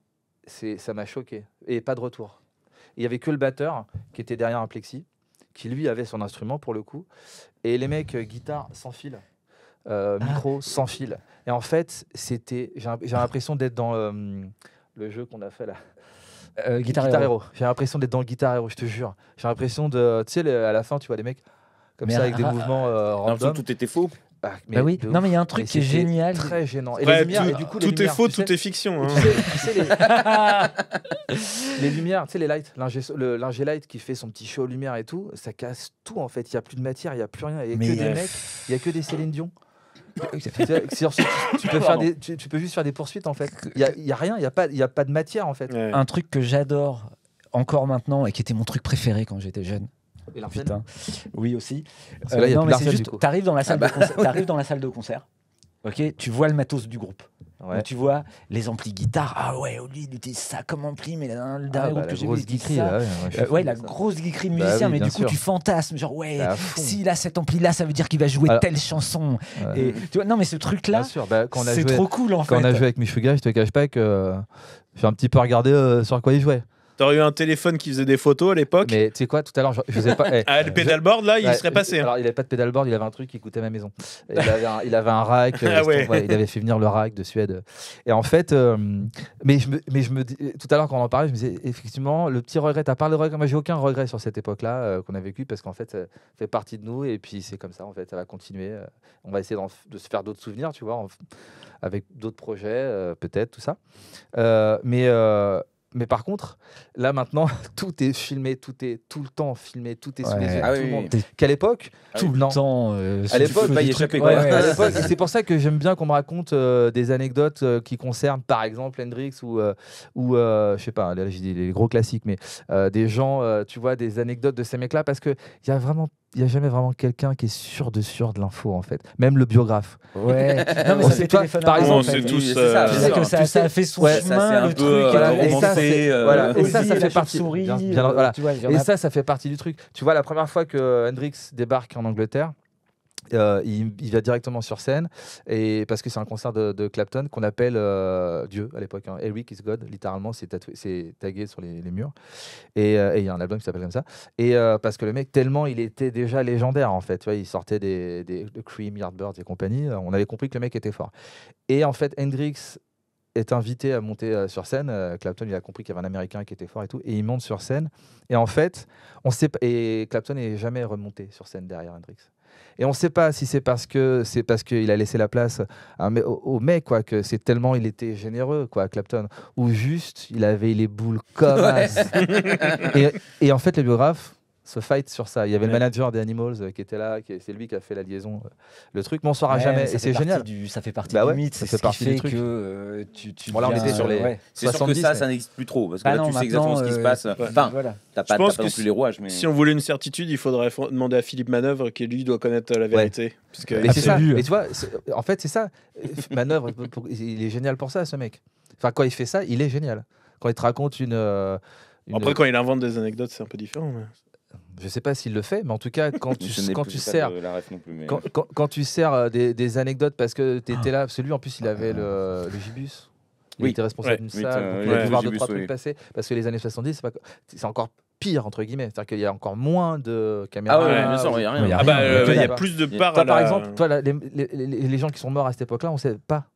c'est, ça m'a choqué. Et pas de retour il y avait que le batteur qui était derrière un plexi, qui lui avait son instrument pour le coup. Et les mecs, euh, guitare sans fil, euh, ah. micro sans fil. Et en fait, c'était, j'ai l'impression d'être dans euh, le jeu qu'on a fait là. Guitar, Hero. J'ai l'impression d'être dans le Guitar Hero, je te jure. J'ai l'impression de. Tu sais, à la fin, tu vois les mecs comme ça avec des mouvements. random. Tout était faux. Bah, bah oui. Non, mais il y a un truc qui est génial. Très gênant. Et tout, du coup, tout est faux, tout est fiction. Hein. les... lumières, tu sais, les lights, l'ingé light qui fait son petit show lumière et tout, ça casse tout en fait. Il n'y a plus de matière, il n'y a plus rien. Il n'y a que des euh, mecs, il n'y a que des Céline Dion. Ah tu, peux tu, peux juste faire des poursuites en fait. Il n'y a, y a, rien, il n'y a, pas, y a pas de matière en fait. Un truc que j'adore encore maintenant et qui était mon truc préféré quand j'étais jeune, oui aussi. Euh, non, mais c'est juste, t'arrives dans, la salle ah de bah. concert, arrives dans la salle de concert, ok, tu vois le matos du groupe. tu vois les amplis guitare. Ah ouais, lui, il utilise ça comme ampli, mais le ah dernier bah, groupe que j'ai vu, il ça. Là, ah ouais, euh, la grosse guitare, bah musicien, mais du coup, tu fantasmes. Genre, ouais, s'il a cet ampli-là, ça veut dire qu'il va jouer telle chanson. non, mais ce truc-là, c'est trop cool en fait. Quand on a joué avec Michuga, je te cache pas que euh, j'ai un petit peu regardé sur quoi il jouait. T'aurais eu un téléphone qui faisait des photos à l'époque. Mais tu sais quoi, tout à l'heure, je, faisais pas. Eh, ah, le pédalboard, là, il serait passé. Hein. Alors, il avait pas de pédalboard, il avait un truc qui coûtait ma maison. Il avait un, il avait rack. Euh, ah il avait fait venir le rack de Suède. Et en fait, euh, mais, je me, mais je me tout à l'heure, quand on en parlait, je me disais, effectivement, le petit regret, t'as parlé de regret. Moi, j'ai aucun regret sur cette époque-là euh, qu'on a vécu parce qu'en fait, ça fait partie de nous. Et puis, c'est comme ça, en fait, ça va continuer. On va essayer de se faire d'autres souvenirs, tu vois, avec d'autres projets, peut-être, tout ça. mais mais par contre, là maintenant, tout est filmé, tout est tout le temps filmé, tout est sous les yeux de ah tout le monde. Qu'à l'époque, ah tout le temps. Euh, à l'époque, bah, c'est pour ça que j'aime bien qu'on me raconte euh, des anecdotes euh, qui concernent, par exemple, Hendrix ou ou je sais pas, là les gros classiques, mais des gens, tu vois, des anecdotes de ces mecs-là, parce que y a vraiment il n'y a jamais vraiment quelqu'un qui est sûr de sûr de l'info en fait. Même le biographe. Ouais. non, mais par exemple, Ça, ça, fait truc. et, ça, euh, ça, fait partie. ça, ça fait partie du truc. Tu vois, la première fois que Hendrix débarque en Angleterre, euh, il, il, va directement sur scène et parce que c'est un concert de, Clapton qu'on appelle euh, Dieu à l'époque. Hein, Eric is God, littéralement, c'est, tagué sur les, murs. Euh, et il y a un album qui s'appelle comme ça. Et parce que le mec, tellement il était déjà légendaire en fait, il sortait des, Cream, Yardbirds et compagnie. On avait compris que le mec était fort. Et en fait, Hendrix est invité à monter sur scène. Clapton, il a compris qu'il y avait un Américain qui était fort et tout, et il monte sur scène. Et en fait, on sait et Clapton n'est jamais remonté sur scène derrière Hendrix. Et on ne sait pas si c'est parce que c'est parce qu'il a laissé la place à, au, mec, quoi, que c'est tellement il était généreux, quoi, Clapton, ou juste il avait les boules comme et, et, en fait, les biographes ce fight sur ça. Il y avait le manager des Animals euh, qui était là, c'est lui qui a fait la liaison, euh, le truc, mais on saura jamais. Et c'est génial. Du, ça fait partie bah du mythe, c'est ce qui fait que euh, tu, tu sur les. C'est sûr que ça, ça n'existe plus trop parce que là, tu sais exactement ce qui se passe. Enfin, voilà. t'as pas, pas non plus les rouages. Si on voulait une certitude, il faudrait demander à Philippe Manœuvre qui lui doit connaître la vérité. Mais c'est ça. Et tu vois, en fait, c'est ça. Manœuvre, il est génial pour ça, ce mec. Enfin, quand il fait ça, il est génial. Quand il te raconte une. Après, quand il invente des anecdotes, c'est un peu différent. Je ne sais pas s'il le fait, mais en tout cas, quand tu, sers, quand, tu sers euh, des, anecdotes parce que tu étais ah. là, Celui en plus il avait le, ah. gibus. Il était responsable de d'une salle, il deux, trucs passer. Parce que les années 70, c'est, c'est encore pire, entre guillemets. C'est-à-dire qu'il y a encore moins de caméras. Ah ouais, il y, a, plus de parts. Par exemple, les, les, gens qui sont morts à cette époque-là, on ne sait pas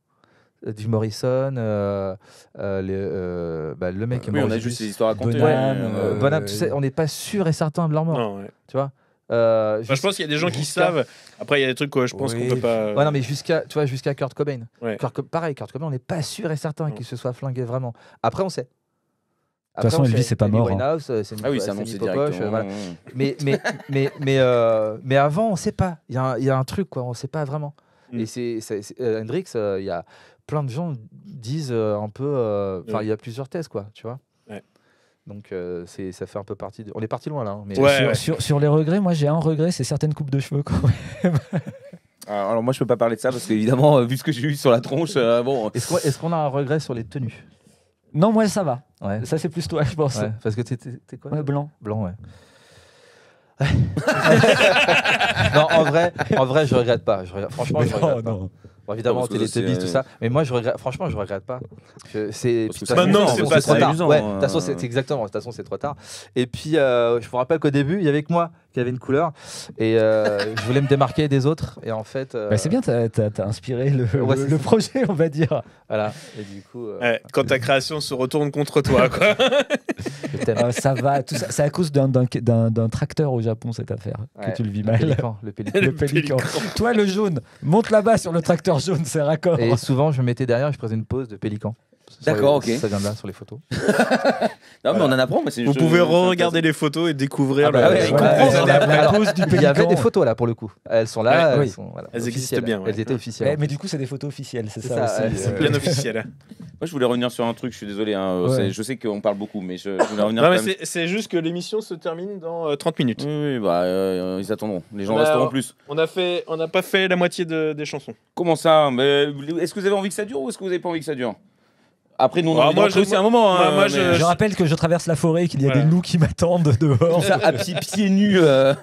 euh, Jim Morrison, euh, euh, bah, le mec. on a juste des histoires à raconter. Bonham, on n'est pas sûr et certain de leur mort. Tu vois bah, je pense qu'il y a des gens qui savent. Après, il y a des trucs, quoi, je pense qu'on peut pas. Ouais, non, mais jusqu'à, tu vois, jusqu'à Kurt Cobain. pareil, Kurt Cobain, on n'est pas sûr et certain qu'il se soit flingué vraiment. Après, on sait. De toute façon, Elvis, c'est pas mort. Hein. c'est ah oui, c'est annoncé directement. mais, mais, mais, mais, mais avant, on sait pas. Il y, a un truc, quoi, on sait pas vraiment. Mm. Et c'est Hendrix, il y a, plein de gens disent euh, un peu. Euh, enfin, il y a plusieurs thèses, quoi, tu vois. Donc euh, c'est, ça fait un peu partie. On est parti loin là. Hein, mais... sur, les regrets, moi j'ai un regret, c'est certaines coupes de cheveux Alors moi je peux pas parler de ça parce qu'évidemment vu ce que j'ai eu sur la tronche, bon. Est-ce qu'on, a un regret sur les tenues Non moi ça va. Ça c'est plus toi je pense. parce que t'es, quoi Blanc. Blanc ouais. non en vrai, en vrai je regrette pas. Franchement je regrette pas. Non. Bon, évidemment, Teletubbies, tout euh, ça. Mais moi, je regrette, franchement, je regrette pas. C'est maintenant, c'est pas hein, trop tard. de hein. toute façon, c'est exactement. De toute façon, c'est trop tard. Et puis, euh, je vous rappelle qu'au début, il y avait que moi avait une couleur et euh, je voulais me démarquer des autres. Et en fait, bah, c'est bien, t'as as, inspiré le, le, projet, on va dire. Voilà. Et du coup, euh, quand ta création se retourne contre toi, quoi. Ah, ça va, tout ça, c'est à cause d'un tracteur au Japon cette affaire que tu le vis mal. le, pélican. Toi, le jaune, monte là-bas sur le tracteur jaune, c'est raccord. Et souvent, je mettais derrière, je prenais une pause de pélican. D'accord, ok. Ça vient de là sur les photos. non, mais on en apprend. Mais Vous pouvez re-regarder les photos et découvrir. Ah bah la du Il y avait des photos là pour le coup. Elles sont là. elles, elles existent bien. Elles étaient officielles. mais du coup, c'est des photos officielles, c'est ça, C'est euh. bien officiel. Moi, je voulais revenir sur un truc. Je suis désolé. Hein, je sais qu'on parle beaucoup, mais je, voulais revenir. non, mais c'est juste que l'émission se termine dans 30 euh, minutes. Oui, bah, euh, ils attendront. Les gens bah, resteront plus. On a fait, on n'a pas fait la moitié des chansons. Comment ça Est-ce que vous avez envie que ça dure ou est-ce que vous n'avez pas envie que ça dure après, nous, on ah, moi, aussi un moment. Moi, hein, je- rappelle que je traverse la forêt et qu'il y a des loups qui m'attendent dehors. Ça, à pieds nus. Euh.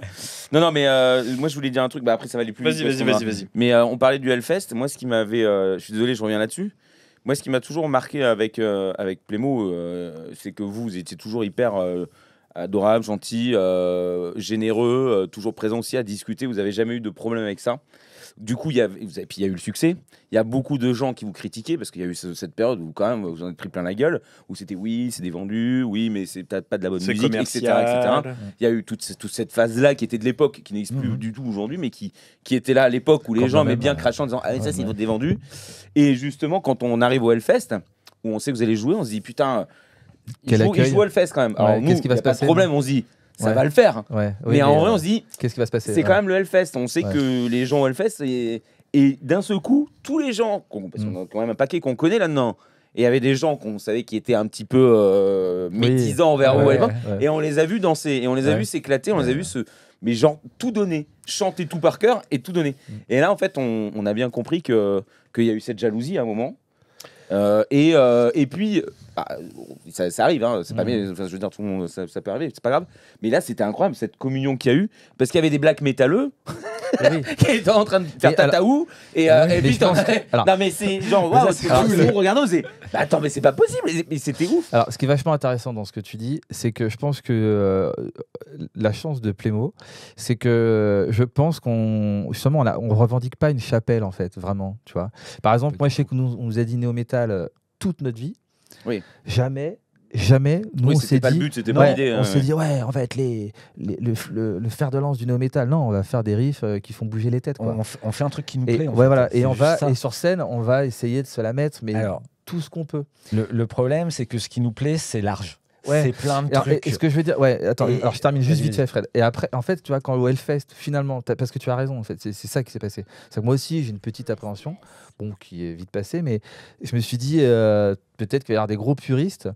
Non, non, mais euh, moi, je voulais dire un truc. Bah, après, ça va aller plus Vas-y, vas-y, vas-y, vas Mais euh, on parlait du Hellfest. Moi, ce qui m'avait. je suis désolé, je reviens là-dessus. Moi, ce qui m'a toujours marqué avec, avec Plémo, c'est que vous, vous étiez toujours hyper adorable, gentil, généreux, toujours présent aussi à discuter. Vous n'avez jamais eu de problème avec ça. Du coup, il y a, il y a eu le succès. Il y a beaucoup de gens qui vous critiquaient parce qu'il y a eu cette période où quand même vous en êtes pris plein la gueule, où c'était oui, c'est des oui, mais c'est pas de la bonne musique, etc., Il y a eu toute, cette phase-là qui était de l'époque, qui n'existe plus mhm. du tout aujourd'hui, mais qui, était là à l'époque où les gens mettaient bien crachant en disant ah, ça, c'est des Et justement, quand on arrive au Hellfest, où on sait que vous allez jouer, on se dit putain. il joue, Hellfest quand même. Alors, qu'est-ce qui va se passer problème, on dit ça va le faire. Ouais. mais, en vrai, on euh, se dit, qu'est-ce qui va se passer C'est quand même le Hellfest. On sait que les gens au Hellfest, et, et d'un seul coup, tous les gens, parce mm. qu'on a quand même un paquet qu'on connaît là-dedans. Et il y avait des gens qu'on savait qui étaient un petit peu euh, métisants envers ouais, Et on les a vus danser, et on les a vus s'éclater, on les a vus se. Mais genre tout donner, chanter tout par cœur et tout donner. Mm. Et là, en fait, on, a bien compris qu'il que y a eu cette jalousie à un moment. Euh, et, euh, et puis, ça, arrive, hein, c'est pas bien mhm. je veux dire, tout le monde, ça, ça peut arriver, c'est pas grave. Mais là, c'était incroyable cette communion qu'il y a eu, parce qu'il y avait des blacks métalleux eh qui étaient en train de faire tataou, et, euh, et hein. alors... Non, mais c'est genre, waouh, c'est cool, regardez attends, mais c'est pas possible, mais c'était ouf. Alors, ce qui est vachement intéressant dans ce que tu dis, c'est que je pense que euh, la chance de Plémo, c'est que je pense qu'on, justement, on, revendique pas une chapelle, en fait, vraiment, tu vois. Par exemple, moi, je sais qu'on nous, on nous a dit néo-métal euh, toute notre vie. Oui. Jamais jamais. Nous, on s'est dit. c'était pas l'idée. On hein, s'est dit, ouais, on va être les, le, fer de lance du néo métal Non, on va faire des riffs euh, qui font bouger les têtes. On, fait un truc qui nous plaît. voilà. Et on va et sur scène, on va essayer de se la mettre, mais tout ce qu'on peut. Le, problème, c'est que ce qui nous plaît, c'est large. C'est plein de trucs. ce que je veux dire, ouais, attends, alors je termine juste vite fait, Fred. Et après, en fait, tu vois, quand le Hellfest, finalement, parce que tu as raison, en fait, c'est ça qui s'est passé. que moi aussi, j'ai une petite appréhension bon, qui est vite passé, mais je me suis dit, euh, peut-être qu'il y a des gros puristes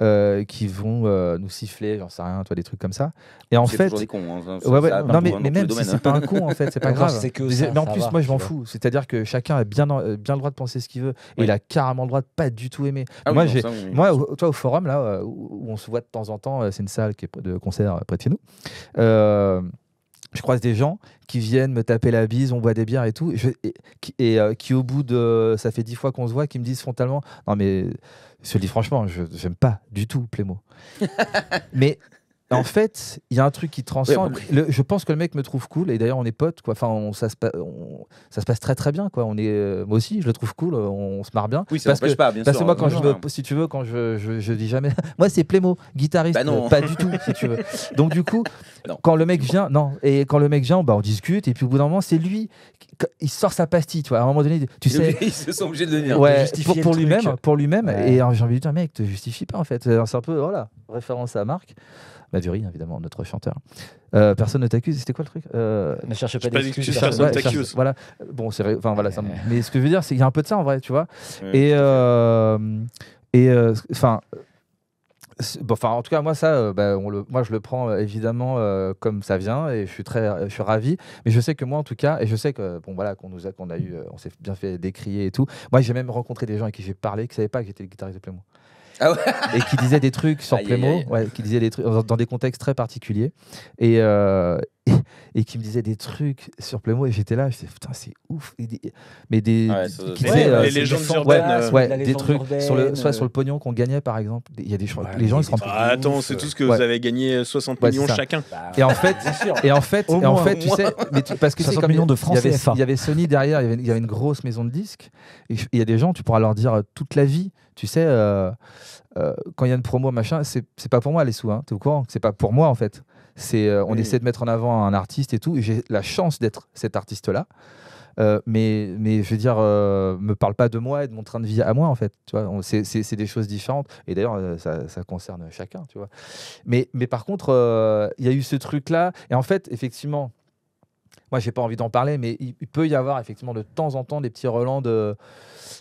euh, qui vont euh, nous siffler, j'en sais rien, toi, des trucs comme ça. Et en fait. Hein, non, mais, même si c'est pas un hein. con, en hein, fait, c'est pas grave. mais en plus, moi, je m'en fous. C'est-à-dire que chacun a bien, bien le droit de penser ce qu'il veut et il a carrément le droit de pas du tout aimer. Ah moi, j'ai, moi toi, au forum, là, où on se voit de temps en temps, c'est une salle qui est de concert près de chez nous je croise des gens qui viennent me taper la bise, on boit des bières et tout, et, euh, qui au bout de, ça fait dix fois qu'on se voit, qui me disent frontalement, non mais je le dis franchement, je n'aime pas du tout Playmo. mais en fait, il y a un truc qui transcende. je pense que le mec me trouve cool. Et d'ailleurs, on est potes. Quoi. Enfin, on, ça, se ça se passe très très bien. Quoi. On est, euh, moi aussi, je le trouve cool. On, se marre bien. Oui, ça parce que, pas, bien moi, hein, quand je, si tu veux, quand je, je, dis jamais. moi, c'est Plémo, guitariste. Bah pas du tout, si tu veux. Donc, du coup, quand le mec vient, non. Et quand le mec vient, bah, on discute. Et puis, au bout d'un moment, c'est lui. il sort sa pastille. Tu vois. À un moment donné, tu sais. Ils se sont obligés de venir. Ouais, pour lui-même. Pour lui-même. Et euh, j'ai envie de dire, mec, te justifie pas, en fait. C'est un peu, voilà, référence à Marc. Madurie, évidemment, notre chanteur. Euh, personne ne t'accuse, c'était quoi le truc euh, Ne cherche pas d'excuses, personne ne t'accuse. Voilà. Bon, c'est enfin voilà, mais ce que je veux dire, c'est qu'il y a un peu de ça en vrai, tu vois. Et euh, et enfin. enfin, en tout cas, moi, ça, bah, moi, je le prends évidemment comme ça vient et je suis très, je suis ravi. Mais je sais que moi, en tout cas, et je sais que bon, voilà, qu'on nous a, qu'on a eu, on s'est bien fait décrier et tout. Moi, j'ai même rencontré des gens avec qui j'ai parlé qui savaient pas que j'étais le guitariste de ah et qui disait des trucs sans prémo qui disait des trucs dans des contextes très particuliers. Et, euh, et qui me disait des trucs sur Playmo et j'étais là, je disais putain c'est ouf. Mais des euh, des euh, trucs sur le euh. soit sur le pognon qu'on gagnait par exemple, il y a des les gens ils se rendent compte attends, c'est tout ce que vous avez gagné 60 millions chacun. Bah, et en fait et en fait et en fait tu sais parce que c'est millions de français Il y avait Sony derrière, il y avait une grosse maison de disques et il y a des gens tu pourras leur dire toute la vie, tu sais quand il y a une promo machin, c'est pas pour moi les sous, hein, t'es au courant, c'est pas pour moi en fait. Euh, on essaie de mettre en avant un artiste et tout. j'ai la chance d'être cet artiste-là. Euh, mais, mais je veux dire, euh, me parle pas de moi et de mon train de vie à moi, en fait. Tu vois, c'est, des choses différentes. Et d'ailleurs, ça, concerne chacun, tu vois. Mais, mais par contre, il y a eu ce truc-là. Et en fait, effectivement, moi, j'ai pas envie d'en parler, mais il, peut y avoir effectivement de temps en temps des petits relents de,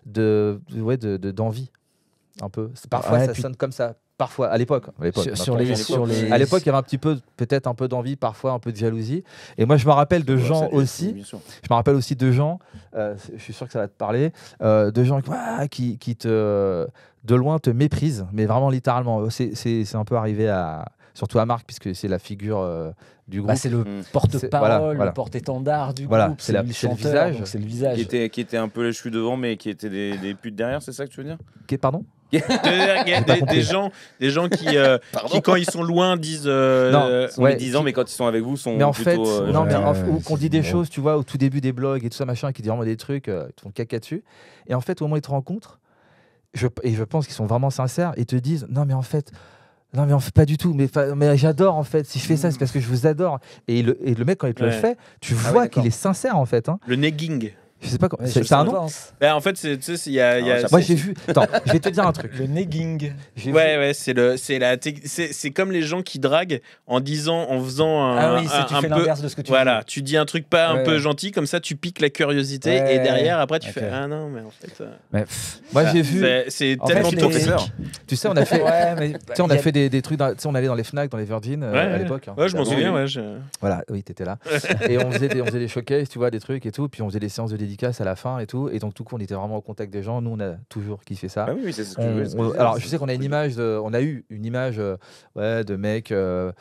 de, de, d'envie, un peu. Parfois, ça sonne comme ça parfois à l'époque. À l'époque, il y avait un petit peu, peut-être un peu d'envie, parfois un peu de jalousie. Et moi, je me rappelle de gens aussi. Je me rappelle aussi de gens. Euh, je suis sûr que ça va te parler. Euh, de gens qui, te, de loin, te méprisent, mais vraiment littéralement. Oh, c'est un peu arrivé à, surtout à Marc, puisque c'est la figure euh, du bah, groupe. c'est le mm. porte-parole, le porte-étendard du groupe. C'est le, visage. Qui était, qui était un peu, les cheveux devant, mais qui était des, des putes derrière, c'est ça que tu veux dire Pardon des, gens, des gens qui, euh, qui, quand ils sont loin, disent euh, euh ans, mais quand ils sont avec vous, sont. Mais en fait, euh, non, mais on dit des choses, tu vois, au tout début des blogs et tout ça, machin, qui disent vraiment des trucs, ils font caca dessus. Et en fait, au moment où ils te rencontrent, je, et je pense qu'ils sont vraiment sincères, et te disent Non, mais en fait. Non, mais on fait pas du tout. Mais, mais j'adore en fait. Si je fais ça, c'est parce que je vous adore. Et le, le mec, quand il te le fait, tu ah vois qu'il est sincère en fait. Hein. Le negging. Je sais pas comment. C'est un nom hein. bah, En fait, tu sais il Y a Moi, j'ai vu. Attends, je vais te dire un truc. Le negging. Ouais, ouais, c'est c'est la, c'est comme les gens qui draguent en disant, en faisant un. Ah oui, c'est tu fais l'inverse de ce que tu Voilà, dis. tu dis un truc pas un peu gentil, comme ça, tu piques la curiosité et derrière, après, tu fais ah non, mais en fait. Euh, moi, j'ai vu. C'est tellement toxique. Tu sais, on a fait. mais, bah, on a fait des, trucs. Tu sais, on allait dans les Fnac, dans les Virgin euh, à l'époque. Hein. Ouais, je m'en ah souviens. ouais Voilà, oui, t'étais là. Et on faisait des, on faisait des tu vois, des trucs et tout, puis on faisait des séances de à la fin et tout. Et donc, tout coup, on était vraiment au contact des gens. Nous, on a toujours kiffé ça. Alors, je sais qu'on a une image, on a eu une image euh, de mec euh,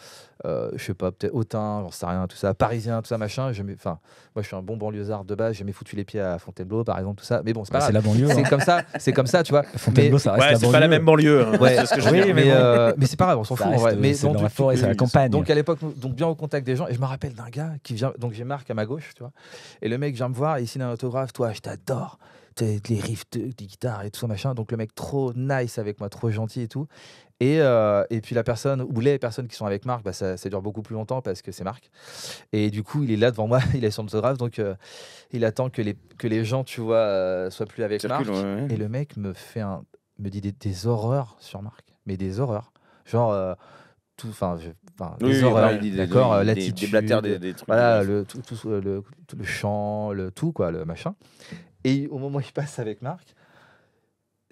je euh, je sais pas, peut-être Autun, j'en sais rien, tout ça, Parisien, tout ça, machin. Enfin, moi, je suis un bon banlieusard de base, j'ai jamais foutu les pieds à Fontainebleau, par exemple, tout ça. Mais bon, c'est pas bah, C'est la banlieue. C'est hein. comme ça, c'est comme ça, tu vois. Fontainebleau, mais... ça reste ouais, C'est pas la même banlieue. Hein, c'est ce que je mais, euh, mais, c'est pas grave, on s'en fout. mais donc, la forêt, c'est la campagne. Donc à l'époque, donc bien au contact des gens. Et je me rappelle d'un gars qui vient, donc j'ai Marc à ma gauche, tu vois. Et le mec vient me voir, il signe un autographe. Toi, je t'adore les riffs de, des guitares et tout ça, machin. Donc le mec trop nice avec moi, trop gentil et tout. Et, euh, et puis la personne, ou les personnes qui sont avec Marc, bah, ça, ça, dure beaucoup plus longtemps parce que c'est Marc. Et du coup, il est là devant moi, il est son photographe donc euh, il attend que les, que les gens, tu vois, euh, soient plus avec Marc. Et le mec me fait un, me dit des, horreurs sur Marc, mais des horreurs. Genre tout, enfin, les horreurs, d'accord, l'attitude, des, des, des, trucs, le le, tout, le, chant, le tout quoi, le machin. Et au moment où il passe avec Marc,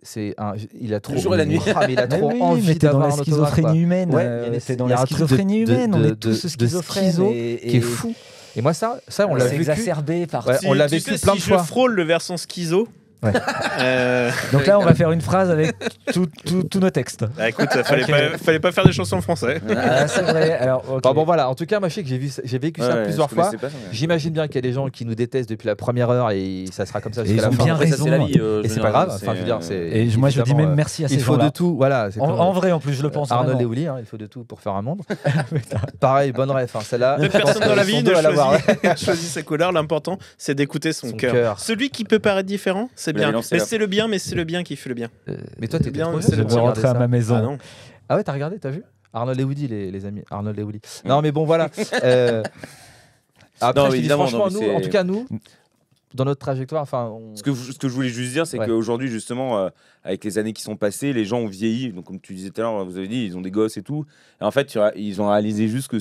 c'est un, il a trop jour et la nuit. Ah, il a trop oui, envie d'avoir dans la schizophrénie humaine. Ouais, c'est euh, dans la schizophrénie humaine. on est tous schizophrènes et, et, qui est fou. Et moi ça, ça on l'a vécu. Exacerbé par. Ouais, on l'a vécu plein de fois. Si je frôle le versant schizo, euh, Donc là, on va faire une phrase avec tous nos textes. Bah, écoute, fallait, pas, fallait pas faire des chansons en français. Ah, c'est vrai. Alors, bon, voilà. En tout cas, ma je sais que j'ai vécu ça plusieurs fois. J'imagine bien qu'il y a des gens qui nous détestent depuis la première heure et ça sera comme ça jusqu'à la fin. Bien raison. la vie, euh, et c'est pas grave. Enfin, je veux dire, euh, et moi, je dis même merci à ces gens. Il faut de tout. Voilà. En, vrai, en plus, je le pense. Arnold et Ouli, hein, il faut de tout pour faire un monde. Pareil, bonne rêve. Hein, celle-là. Personne dans la vie ne choisit sa couleur. L'important, c'est d'écouter son cœur. Celui qui peut paraître différent, c'est bien. Mais c'est le bien, mais c'est le bien qui fait le bien. Euh, mais toi, t'es bien. C'est à ma maison. Ah, ah ouais, t'as regardé, t'as vu Arnold et Woody, les, amis. Arnold et Woody. Mm. Non, mais bon, voilà. Euh... franchement, nous, en tout cas, nous, dans notre trajectoire, enfin. Ce, que, ce que je voulais juste dire, c'est qu'aujourd'hui, justement, euh, avec les années qui sont passées, les gens ont vieilli. Donc, comme tu disais tout à l'heure, vous avez dit, ils ont des gosses et tout. Et en fait, ils ont réalisé juste que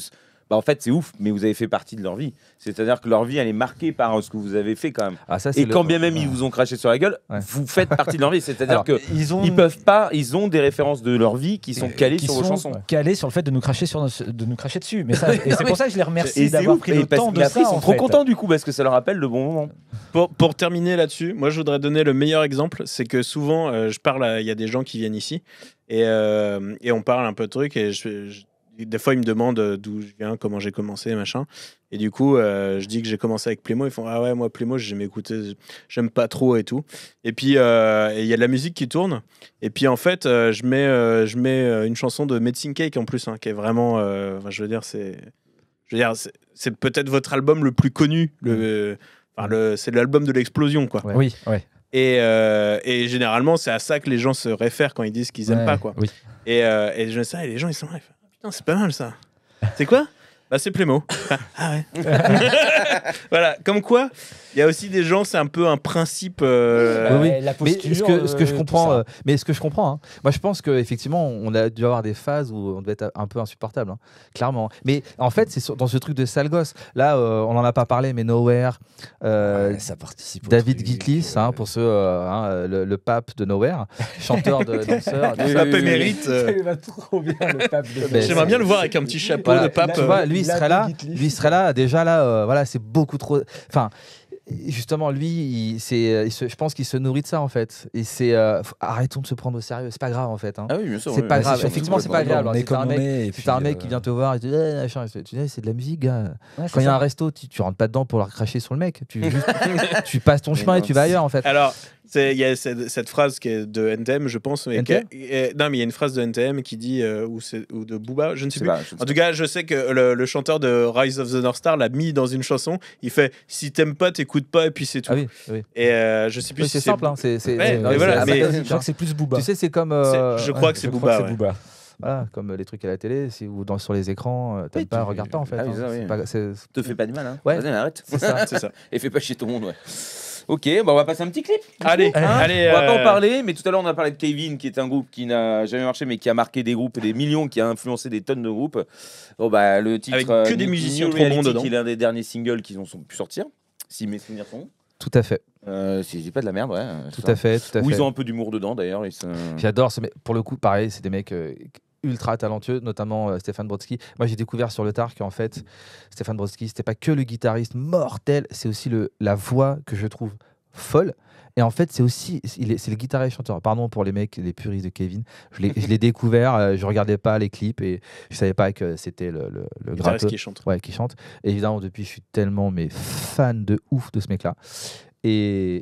bah en fait c'est ouf, mais vous avez fait partie de leur vie. C'est-à-dire que leur vie elle est marquée par euh, ce que vous avez fait quand même. Ah, et quand bien même ils vous ont craché sur la gueule, vous faites partie de leur vie. C'est-à-dire que ils, ont... ils peuvent pas, ils ont des références de leur vie qui sont calées sur vos chansons. Calées sur le fait de nous cracher sur de nous cracher dessus. Mais et c'est pour ça que je les remercie d'avoir pris le temps de ça. Ils sont trop contents du coup parce que ça leur rappelle le bon moment. Pour, pour terminer là-dessus, moi je voudrais donner le meilleur exemple, c'est que souvent euh, je parle, il y a des gens qui viennent ici et, euh, et on parle un peu de trucs et je des fois, ils me demandent euh, d'où je viens, comment j'ai commencé, machin. Et du coup, euh, je dis que j'ai commencé avec Plémo. Ils font Ah ouais, moi, Plémo, j'aime écouter, j'aime pas trop et tout. Et puis, euh, il y a de la musique qui tourne. Et puis, en fait, je, mets, je mets une chanson de Medicine Cake en plus, hein, qui est vraiment. je veux dire, c'est. Je veux dire, c'est peut-être votre album le plus connu. Le, mm. le, c'est l'album de l'explosion, quoi. Oui, Oui, Et, et, généralement, c'est à ça que les gens se réfèrent quand ils disent qu'ils aiment pas. Quoi. Et, et, je sais, les gens, ils sont là, c'est pas mal ça. C'est quoi Bah, c'est Plémo. ah ouais. voilà, comme quoi, il y a aussi des gens, c'est un peu un principe. Oui, La euh, mais ce que, je comprends, mais ce que je comprends, moi je pense qu'effectivement, on a dû avoir des phases où on devait être un peu insupportable, hein, clairement. Mais en fait, c'est dans ce truc de sale gosse. Là, euh, on n'en a pas parlé, mais Nowhere, euh, ça participe David Gitlis, hein, pour ceux, hein, le, pape de Nowhere, chanteur de danseur. le pape Il va trop bien, le pape de J'aimerais bien le voir avec un petit chapeau Le de pape. lui, il serait là, lui, serait là, déjà là, voilà, c'est beaucoup trop. Enfin, justement, lui, c'est, euh, je pense qu'il se nourrit de ça en fait. Et c'est euh, arrêtons de se prendre au sérieux. C'est pas grave en fait. C'est pas grave. Effectivement, c'est pas grave. C'est un mec, un mec qui vient euh, te voir et te dit, eh, eh, c'est de la musique. Quand il y a un resto, tu, tu rentres pas dedans pour leur cracher sur le mec. Tu, passes ton chemin et tu vas ailleurs en fait. Alors, il y a cette, phrase qui est de NTM, je pense. Mais non, mais il y a une phrase de NTM qui dit, euh, ou, ou, de Booba, je ne sais plus. Pas, en tout cas, je sais que le, le chanteur de Rise of the North Star l'a mis dans une chanson. Il fait Si t'aimes pas, t'écoutes pas, et puis c'est ah tout. oui, oui. Et je euh, je sais plus c'est. simple, c'est. je crois que c'est plus Booba. Tu sais, c'est comme. Euh, je crois que c'est Booba. comme les trucs à la télé, si, ou dans, sur les écrans, t'aimes pas, regarde pas en fait. Ah hein. te fais pas de mal, hein. Ouais, arrête. C'est ça. Et fais pas chier tout le monde, ouais. Ok, bah, on va passer un petit clip. Allez, hein. allez. On va pas en euh, parler, mais tout à l'heure on a parlé de Kevin, qui est un groupe qui n'a jamais marché, mais qui a marqué des groupes des millions, qui a influencé des tonnes de groupes. Bon bah le titre Avec que euh, des musiciens trop bons dedans. est l'un des derniers singles qu'ils ont pu sortir, si mes souvenirs sont. Tout à fait. Euh, si j'ai pas de la merde, ouais. Tout à fait, tout à Où ils ont un peu d'humour dedans d'ailleurs. Ça... J'adore, mais pour le coup, pareil, c'est des mecs ultra talentueux, notamment euh, Stéphane Brodsky. Moi, j'ai découvert sur le tard qu'en fait, Stéphane Brodsky, c'était pas que le guitariste mortel, c'est aussi le, la voix que je trouve folle. Et en fait, c'est aussi, c'est le guitariste chanteur. Pardon pour les mecs, les puristes de Kevin. Je l'ai, découvert, je euh, je regardais pas les clips et je savais pas que c'était le, le, le, qui chante. Ouais, qui chante. évidemment, depuis, je suis tellement mais fan de ouf de ce mec-là. Et,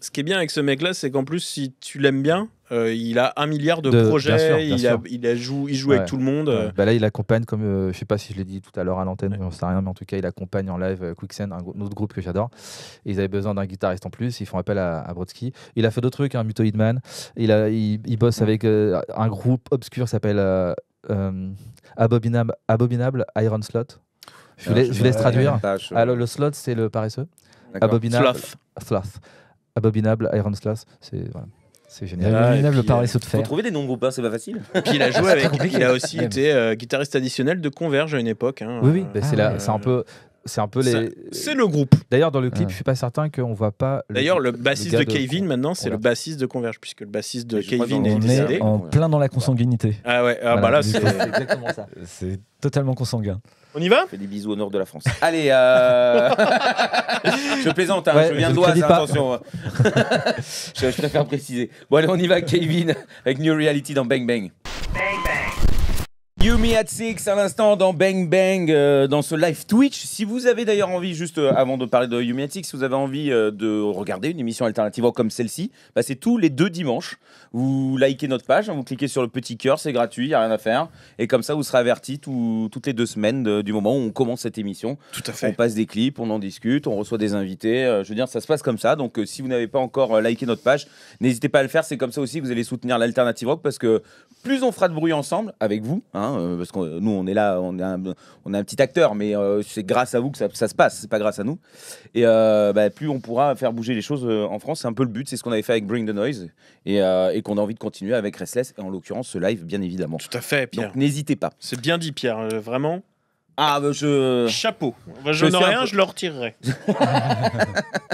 ce qui est bien avec ce mec-là, c'est qu'en plus, si tu l'aimes bien, euh, il a un milliard de, projets, il, a, joue, avec tout le monde. Euh, bah là, il accompagne, comme euh, je sais pas si je l'ai dit tout à l'heure à l'antenne, on sait rien, mais en tout cas, il accompagne en live Quicksand, un, autre groupe que j'adore. Ils avaient besoin d'un guitariste en plus, ils font appel à, Brodsky. Il a fait d'autres trucs, un hein, Il, bosse avec un groupe obscur qui s'appelle Abominable, Iron Slot. Je, Alors, ah, laisse traduire. Ah, Alors, le slot, c'est le paresseux. Abominable. Iron Slot. C'est. C'est génial. Ah, le paraissait euh, de faire. des noms groupes, pas, hein, c'est pas facile. Puis il a joué avec. Il a aussi été euh, guitariste additionnel de Converge à une époque. Hein, oui, oui, euh, bah, c'est là. Ah, c'est un peu. C'est un peu les. C'est le groupe. D'ailleurs, dans le clip, ah. je suis pas certain qu'on voit pas. D'ailleurs, le bassiste de, Kevin maintenant, c'est le bassiste de Converge, puisque le bassiste de Kevin est décédé. En plein dans la consanguinité. Ah ouais, ah, bah là, c'est exactement ça. C'est totalement consanguin. On y va Fais des bisous au nord de la France. Allez, euh, je plaisante, hein, je viens de l'Oise, attention. Hein. je, préfère préciser. Bon, allez, on y va, Kevin, avec New Reality dans Bang. Bang. Yumi at 6 à l'instant dans Bang Bang, euh, dans ce live Twitch. Si vous avez d'ailleurs envie, juste euh, avant de parler de Yumi at 6, si vous avez envie euh, de regarder une émission alternative comme celle-ci, bah, c'est tous les deux dimanches. Vous likez notre page, hein, vous cliquez sur le petit cœur, c'est gratuit, il n'y a rien à faire. Et comme ça, vous serez averti toutes les deux semaines du moment où on commence cette émission. Tout à fait. On passe des clips, on en discute, on reçoit des invités. je veux dire, ça se passe comme ça. Donc si vous n'avez pas encore liké notre page, n'hésitez pas à le faire. C'est comme ça aussi que vous allez soutenir l'alternative rock parce que plus on fera de bruit ensemble avec vous, hein, Hein, euh, parce que nous, on est là, on est un, petit acteur, mais euh, c'est grâce à vous que ça, se passe, c'est pas grâce à nous. Et euh, bah, plus on pourra faire bouger les choses en France, c'est un peu le but, c'est ce qu'on avait fait avec Bring the Noise et, et qu'on a envie de continuer avec Restless, et en l'occurrence ce live, bien évidemment. Tout à fait, Pierre. Donc n'hésitez pas. C'est bien dit, Pierre, vraiment. Ah, bah, je. Chapeau. Bah, je n'en ai rien, je le retirerai.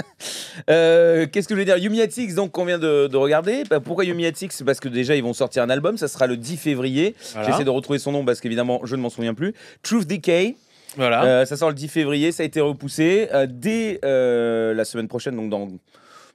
Euh, qu'est-ce que je veux dire Yumiatix, donc, qu'on vient de, regarder. Bah, pourquoi Yumiatix Parce que déjà, ils vont sortir un album. Ça sera le 10 février. J'essaie de retrouver son nom parce qu'évidemment, je ne m'en souviens plus. Truth Decay. Voilà. Euh, ça sort le 10 février. Ça a été repoussé. Euh, dès la semaine prochaine, donc dans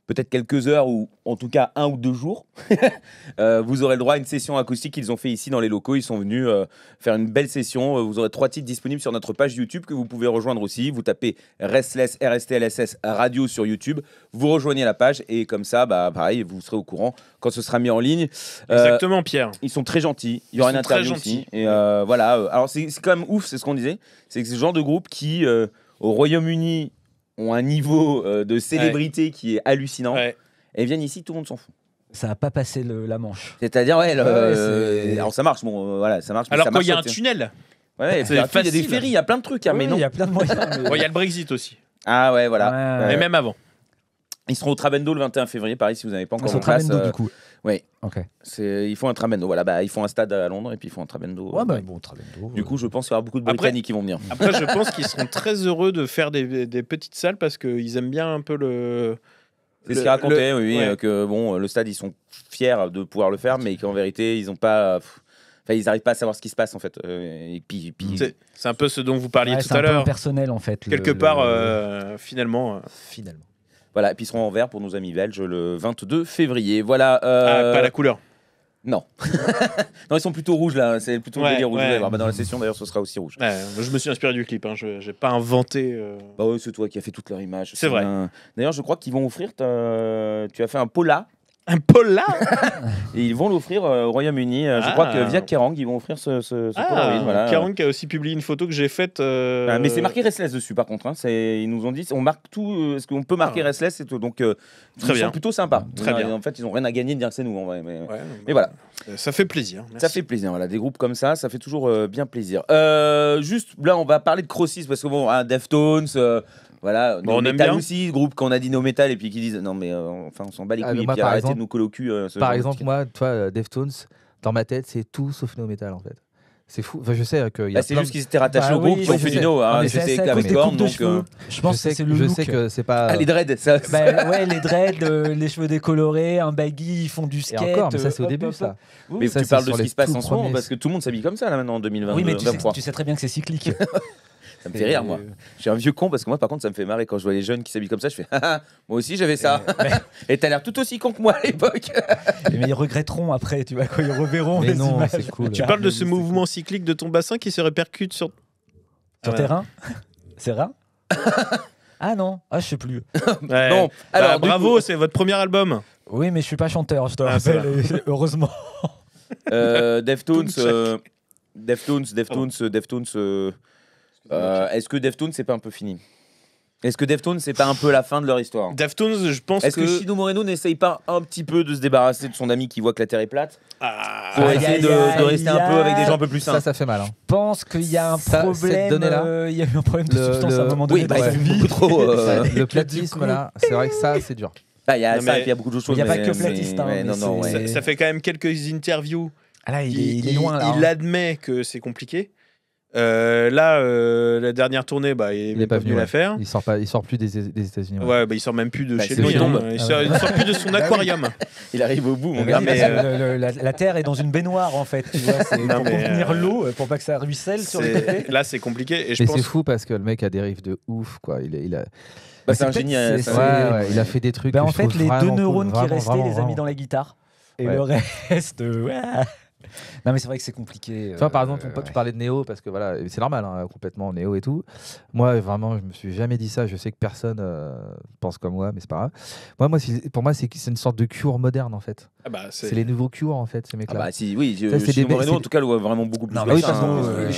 peut-être quelques heures ou en tout cas un ou deux jours, euh, vous aurez le droit à une session acoustique qu'ils ont fait ici dans les locaux. Ils sont venus euh, faire une belle session. Euh, vous aurez trois titres disponibles sur notre page YouTube que vous pouvez rejoindre aussi. Vous tapez Restless RSTLSS Radio sur YouTube. Vous rejoignez la page et comme ça, bah, pareil, vous serez au courant quand ce sera mis en ligne. Exactement, Pierre. Ils sont très gentils. Il y aura une interview aussi. Et voilà. Alors c'est quand même ouf, c'est ce qu'on disait. C'est ce genre de groupe qui au Royaume-Uni ont un niveau euh, de célébrité qui est hallucinant. Et viennent ici, tout le monde s'en fout. Ça n'a pas passé la manche. C'est-à-dire, ouais, euh, alors ça marche, bon, euh, voilà, ça marche. Alors qu'il y a un tunnel, ouais, il y a des ferries, il y a plein de trucs, hein, mais non. Il y a plein de moyens. il y a le Brexit aussi, Ah ouais, voilà. et mais même avant. Ils seront au Trabendo le 21 février, pareil, si vous n'avez pas encore sont du coup. Oui. Ok. C'est, ils font un Tramendo. Voilà, bah, ils font un stade à Londres et puis ils font un Tramendo. Bah, ouais, bon, Du coup, je pense qu'il y aura beaucoup de Britanniques qui vont venir. Après, je pense qu'ils seront très heureux de faire des, petites salles parce qu'ils aiment bien un peu le. C'est ce qu'il racontait, oui, que bon, le stade, ils sont fiers de pouvoir le faire, mais qu'en vérité, ils ont pas. ils n'arrivent pas à savoir ce qui se passe en fait. Euh, et puis, C'est, un peu ce dont vous parliez tout à l'heure. C'est personnel en fait. Quelque part, euh, finalement. Euh. Finalement. Voilà, et puis ils seront en vert pour nos amis belges le 22 février. Voilà. Euh, ah, pas la couleur. Non. non, ils sont plutôt rouges là. C'est plutôt bah, dans la session d'ailleurs, ce sera aussi rouge. je me suis inspiré du clip. Hein. Je n'ai pas inventé. Euh. Bah oui, c'est toi qui as fait toute leur image. C'est vrai. D'ailleurs, je crois qu'ils vont offrir. Tu as fait un pola un là Et ils vont l'offrir euh, au Royaume-Uni. Euh, je crois que ah. via Kerrang, ils vont offrir ce, ce, ce ah. a aussi publié une photo que j'ai faite. Euh, ah, mais c'est marqué Restless dessus, par contre. Hein. C'est- Ils nous ont dit, on marque tout, ce qu'on peut marquer Restless et tout. Donc, Très bien. plutôt sympa Très bien. En fait, ils n'ont rien à gagner de dire que c'est nous, Mais, bah, voilà. Ça fait plaisir. Ça fait plaisir, voilà, des groupes comme ça, ça fait toujours bien plaisir. juste, là, on va parler de Crossis, parce que bon, un hein, Deftones, voilà, on aime bien. aussi, groupe qu'on a dit no metal et puis qui disent non mais euh, enfin on s'en bat les ah, couilles et puis arrêtez de nous coller au euh, cul. par exemple, moi, toi, euh, Deftones, dans ma tête, c'est tout sauf no metal en fait. C'est fou. je sais hein, que. Bah, c'est juste qu'ils étaient rattachés bah au groupe, qui ont fait du no. Hein, je sais que donc. Je pense que, je sais que c'est pas. Ah, les dreads, bah, ouais, les dreads, les cheveux décolorés, un baggy, ils font du skate. Et mais ça, c'est au début, ça. Mais ça, tu parles de ce qui se passe en ce moment, parce que tout le monde s'habille comme ça, là, maintenant, en 2020 Oui, mais tu sais très bien que c'est cyclique. Ça me fait rire, moi. Je suis un vieux con parce que moi, par contre, ça me fait marrer quand je vois les jeunes qui s'habillent comme ça. Je fais, ah, moi aussi, j'avais ça. Et t'as l'air tout aussi con que moi à l'époque. mais ils regretteront après, tu vois, quoi ils reverront. Mais non, c'est Cool. Tu parles de ce mouvement cyclique de ton bassin qui se répercute sur. Sur terrain C'est rare Ah non, ah, je sais plus. Bah, alors, bravo, c'est votre premier album. Oui, mais je suis pas chanteur, je te le ah, rappelle, heureusement. Euh, Deftones, euh, Deftones, Deftones, Deftones, euh, euh, est-ce que Deftones, c'est pas un peu fini Est-ce que Deftones, c'est pas un peu la fin de leur histoire Deftones, je pense Est-ce que... Moreno n'essaye pas un petit peu de se débarrasser de son ami qui voit que la Terre est plate Ah, pour essayer de, rester un peu avec des gens un peu plus sains Ça, ça fait mal. Hein. Je pense qu'il y a un problème problème. là euh, Il y a eu un problème de substance à un moment donné. Oui, il y a beaucoup trop. Euh, le platisme, là, c'est vrai que ça, c'est dur. Ah, il y a ça, il beaucoup de choses. Il n'y a pas que Platiste, hein, Ça, fait quand même quelques interviews. Ah là, il, loin il hein. admet que c'est compliqué. Euh, là, euh, la dernière tournée, bah, il, n'est pas venu la faire. Il sort pas, il sort plus des, États-Unis. Ouais, bah, il sort même plus de bah, chez lui. Hein. Il, tombe. Ah sort, plus de son bah aquarium. il arrive au bout. la, terre est dans une baignoire en fait. Tu vois, pour contenir euh, l'eau, pour pas que ça ruisselle sur les côtés. Là, c'est compliqué. Et mais c'est fou parce que le mec a des rives de ouf, quoi. Il, a. c'est un génie. il a fait des trucs. en fait, les deux neurones qui restaient, les amis dans la guitare. Et le reste, non, mais c'est vrai que c'est compliqué. Tu euh, par exemple, tu parlais de Néo, parce que voilà, c'est normal, hein, complètement, Néo et tout. Moi, vraiment, je me suis jamais dit ça. Je sais que personne euh, pense comme moi, mais c'est pas grave. Moi, moi pour moi, c'est une sorte de cure moderne, en fait. Ah bah, c'est les nouveaux cures, en fait, ces mecs-là. Ah bah, si, oui, des... en tout cas, vraiment beaucoup plus. Non, euh,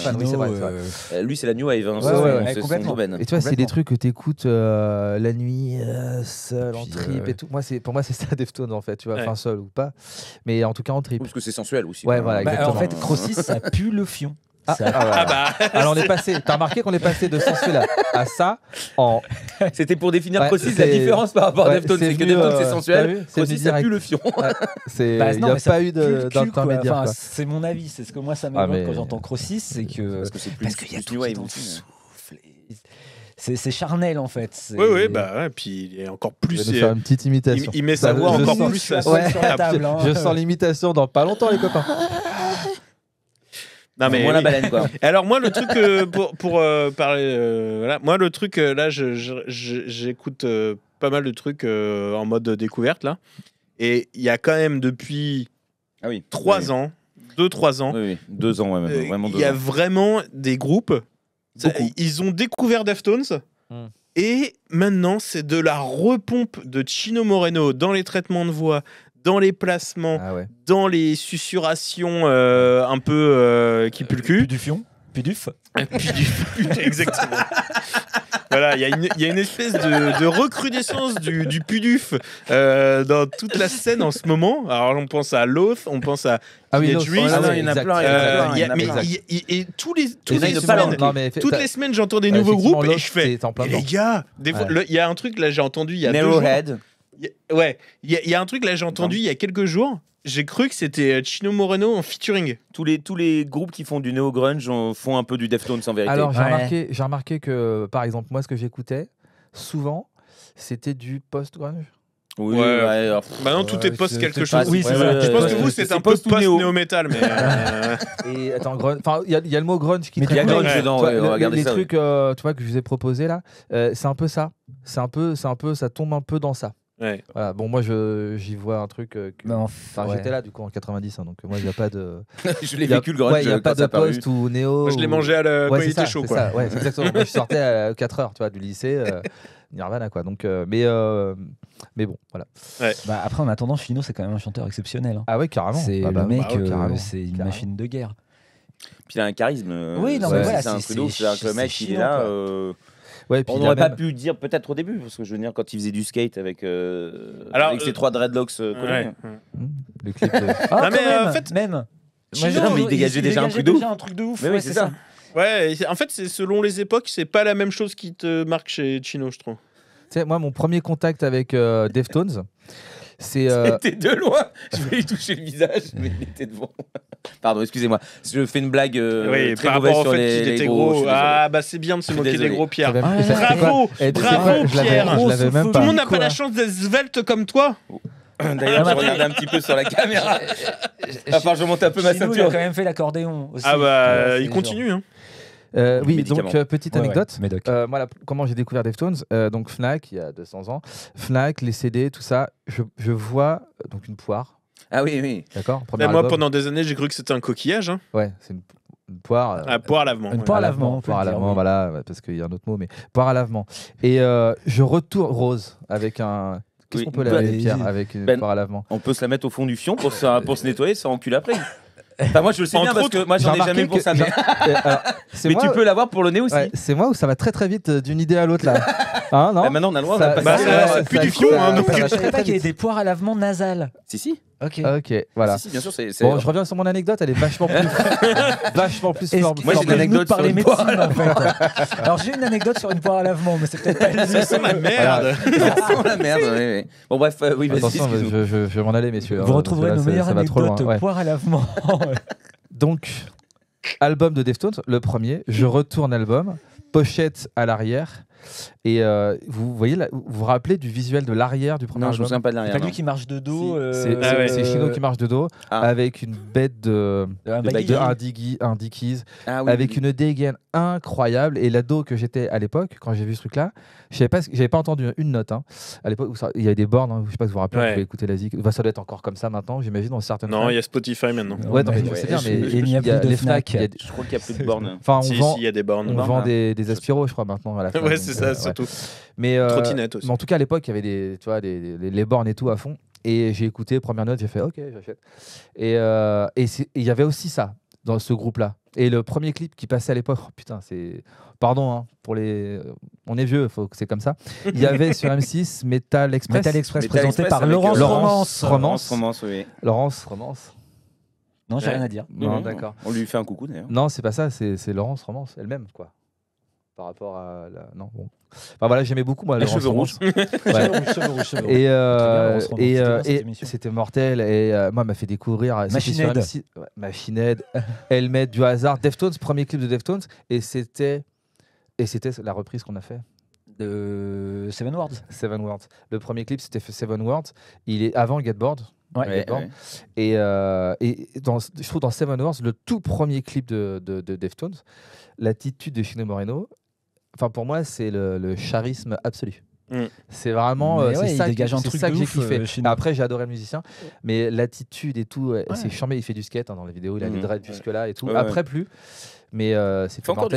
Lui, c'est la New Wave. Hein, et tu vois, c'est des trucs que tu écoutes la nuit, seul, en trip et tout. Moi, pour moi, c'est ça, Deftone en fait, tu vois, enfin, seul ou pas. Mais en tout cas, en trip. Parce que c'est sensuel aussi. Bah, en fait, Crossis, ça pue le fion. Ah, ah, ah, bah. Alors on est passé, t'as remarqué qu'on est passé de sensuel à, ça en. C'était pour définir ouais, Crossis la différence par rapport à Deftones, c'est que Deftones euh, c'est sensuel, Crossis ça pue le fion. c'est, bah, il n'y a pas eu d'intermédiaire. c'est mon avis, c'est ce que moi ça ah, m'évoque quand j'entends Crossis, c'est que parce qu'il y a tout c'est charnel en fait. Oui, oui, bah, et puis il est encore plus. il fait euh, une petite imitation. Il, met sa voix encore plus. Euh, sur la table, hein. je, sens l'imitation dans pas longtemps, les copains. Non, mais moi, la baleine, quoi. Alors moi le truc euh, pour, pour parler voilà. moi le truc là j'écoute pas mal de trucs en mode découverte là et il y a quand même depuis ah oui, trois ans deux trois ans oui, deux ans ouais, vraiment il y a vraiment des groupes ils ont découvert Deftones. Hmm. Et maintenant, c'est de la repompe de Chino Moreno dans les traitements de voix, dans les placements, ah dans les susurrations euh, un peu euh, qui pulculent. Euh, du fion Puduf exactement. voilà, il y, a une espèce de, recrudescence du, puduf dans toute la scène en ce moment. Alors, on pense à Loth, on pense à ah oui, il y en a plein. il y en a plein. Mais et tous les, semaines, toutes les semaines, j'entends des nouveaux groupes et je fais. Les gars, il y a un truc là, j'ai entendu il y a deux jours. Ouais, il y, a un truc là, j'ai entendu il y a quelques jours. J'ai cru que c'était euh, Chino Moreno en featuring. Tous les, tous les groupes qui font du neo grunge font un peu du Deftones en vérité. Alors j'ai remarqué, que par exemple moi ce que j'écoutais souvent c'était du post grunge. Oui, ouais. ouais Maintenant, bah tout est euh, post quelque chose. Oui, je pense que vous, c'est un post post néo metal, mais. Euh, Et Enfin, il y, a le mot grunge qui. Mais il y a grunge les trucs, tu vois, que je vous ai proposés là, c'est un peu ça. C'est un c'est un peu, ça tombe un peu dans ça bon, moi, j'y vois un truc. Euh, que... enfin, J'étais là, du coup, en 90, hein, donc euh, moi, il n'y a pas de. je l'ai vécu le grand il n'y a pas de poste ou néo. Moi, je l'ai mangeais mangé à la... quand chaud, quoi. ouais, moi, je sortais à 4 h tu vois, du lycée. Euh, Nirvana, quoi. Donc, mais, bon, voilà. Bah, après, en attendant, Chino, c'est quand même un chanteur exceptionnel. Hein. Ah ouais, carrément. C'est ah bah mec, bah c'est une machine de guerre. Puis il a un charisme. Oui, non, mais voilà, c'est un truc cest un mec, il est là on n'aurait pas pu dire peut-être au début, parce que je veux dire, quand il faisait du skate avec, euh, ses euh, trois dreadlocks euh, mmh. Le clip. ah, mais en fait, même. Chino, mais il dégageait déjà, un, truc de ouf. Mais c'est ça. Ouais, en fait, c'est selon les époques, c'est pas la même chose qui te marque chez Chino, je trouve. Tu sais, moi, mon premier contact avec Deftones. C'est. C'était euh, de loin. Je voulais lui toucher le visage, mais il était devant. Pardon, excusez-moi. Je fais une blague euh, oui, très mauvaise sur les, gros. ah bah c'est bien de se moquer des gros Pierre. Ah, bravo, bravo Pierre. Tout le monde n'a pas la euh, chance d'être svelte comme toi. D'ailleurs, ah, je regardais un petit peu sur la caméra. Enfin, je monte un peu ma ceinture. Il a quand même fait l'accordéon aussi. Ah bah, il continue. Hein. Euh, oui, donc euh, petite anecdote. Euh, comment j'ai découvert Deftones Donc Fnac, il y a 200 ans. Fnac, les CD, tout ça. Je, vois donc une poire. Ah oui, oui. D'accord. moi, pendant des années, j'ai cru que c'était un coquillage. Hein. Ouais, c'est une, poire. un poire à lavement. Une poire à lavement. Poire lavement, voilà, parce qu'il y a un autre mot, mais poire à lavement. Et je retourne rose avec un. Qu'est-ce qu'on peut bah, laver, Pierre, avec une ben, poire lavement On peut se la mettre au fond du fion pour, se, pour se nettoyer, ça encule après. Bah, moi, je le sais bien parce que moi, j'en ai jamais pour ça. Mais, euh, mais tu peux l'avoir pour le nez aussi. c'est moi où ça va très très vite euh, d'une idée à l'autre là. Hein, non bah, maintenant, on a le droit. Ça, bah, plus du fion. Hein, ne Je savais pas qu'il y avait des poires à lavement nasal. Si, si. Ok. Ok, voilà. Si, bien sûr, c'est. c'est- Bon, je reviens sur mon anecdote, elle est vachement plus, vachement plus forte. Moi, j'ai une anecdote sur les une en fait. Alors j'ai une anecdote sur une poire à lavement, mais c'est peut-être pas une merde. c'est la merde. oui, oui. Bon, bref, euh, oui, vas Attention, je, je- vais m'en aller, messieurs. Vous hein, retrouverez nos meilleurs meilleures anecdotes ouais. poire à lavement. Donc, album de Deftones, le premier. Je retourne l'album. Pochette à l'arrière. Et euh, vous voyez, vous vous rappelez du visuel de l'arrière du premier non, je me souviens pas de l'arrière. lui qui marche de dos. Euh, ah c'est Chino qui marche de dos ah. avec une bête de, de, un ah avec une dégaine incroyable. Et la l'ado que j'étais à l'époque, quand j'ai vu ce truc-là, je pas, j'avais pas entendu une note. Hein. À l'époque, il y avait des bornes, hein, je sais pas si vous vous rappelez, vous pouvez écouter la zik. Bah, ça doit être encore comme ça maintenant, j'imagine, dans certaines. Non, il y a Spotify maintenant. Ouais, c'est bien, mais il y a des Fnac. Je crois qu'il n'y a plus de bornes. Enfin, on vend, des on vend des, aspiros, je crois, maintenant c'est ça, euh, surtout. Mais, euh, Mais en tout cas, à l'époque, il y avait des, tu vois, des, les bornes et tout à fond. Et j'ai écouté, première note, j'ai fait OK, j'achète. Et euh, il y avait aussi ça dans ce groupe-là. Et le premier clip qui passait à l'époque, oh, putain, c'est. Pardon, hein, pour les. On est vieux, faut que c'est comme ça. Il y avait sur M6 Metal Express. présenté par Laurence, Romance. Laurence Romance, oui. Laurence Romance. Non, j'ai rien à dire. Non, d'accord. On lui fait un coucou d'ailleurs. Non, c'est pas ça, c'est Laurence Romance elle-même, quoi par rapport à la... non bon enfin voilà j'aimais beaucoup moi les cheveux rouges et euh, et, euh, et c'était mortel et euh, moi m'a fait découvrir machine Machine ouais, elle met du hasard Deftones premier clip de Deftones et c'était et c'était la reprise qu'on a fait de Seven Words Seven Words le premier clip c'était Seven Words il est avant Getboard Ouais, ouais, ouais. Et, euh, et dans, je trouve dans Seven Words, le tout premier clip de, de, de Deftones, l'attitude de Chino Moreno, Enfin, pour moi, c'est le, le charisme absolu. Mm. C'est vraiment euh, c'est ça, un truc ça que j'ai kiffé. Euh, Après, j'ai adoré le musicien, mais l'attitude et tout, c'est charmé. Il fait du skate hein, dans les vidéos, il a mmh. des dreads jusque-là et tout. Après, plus. Mais euh,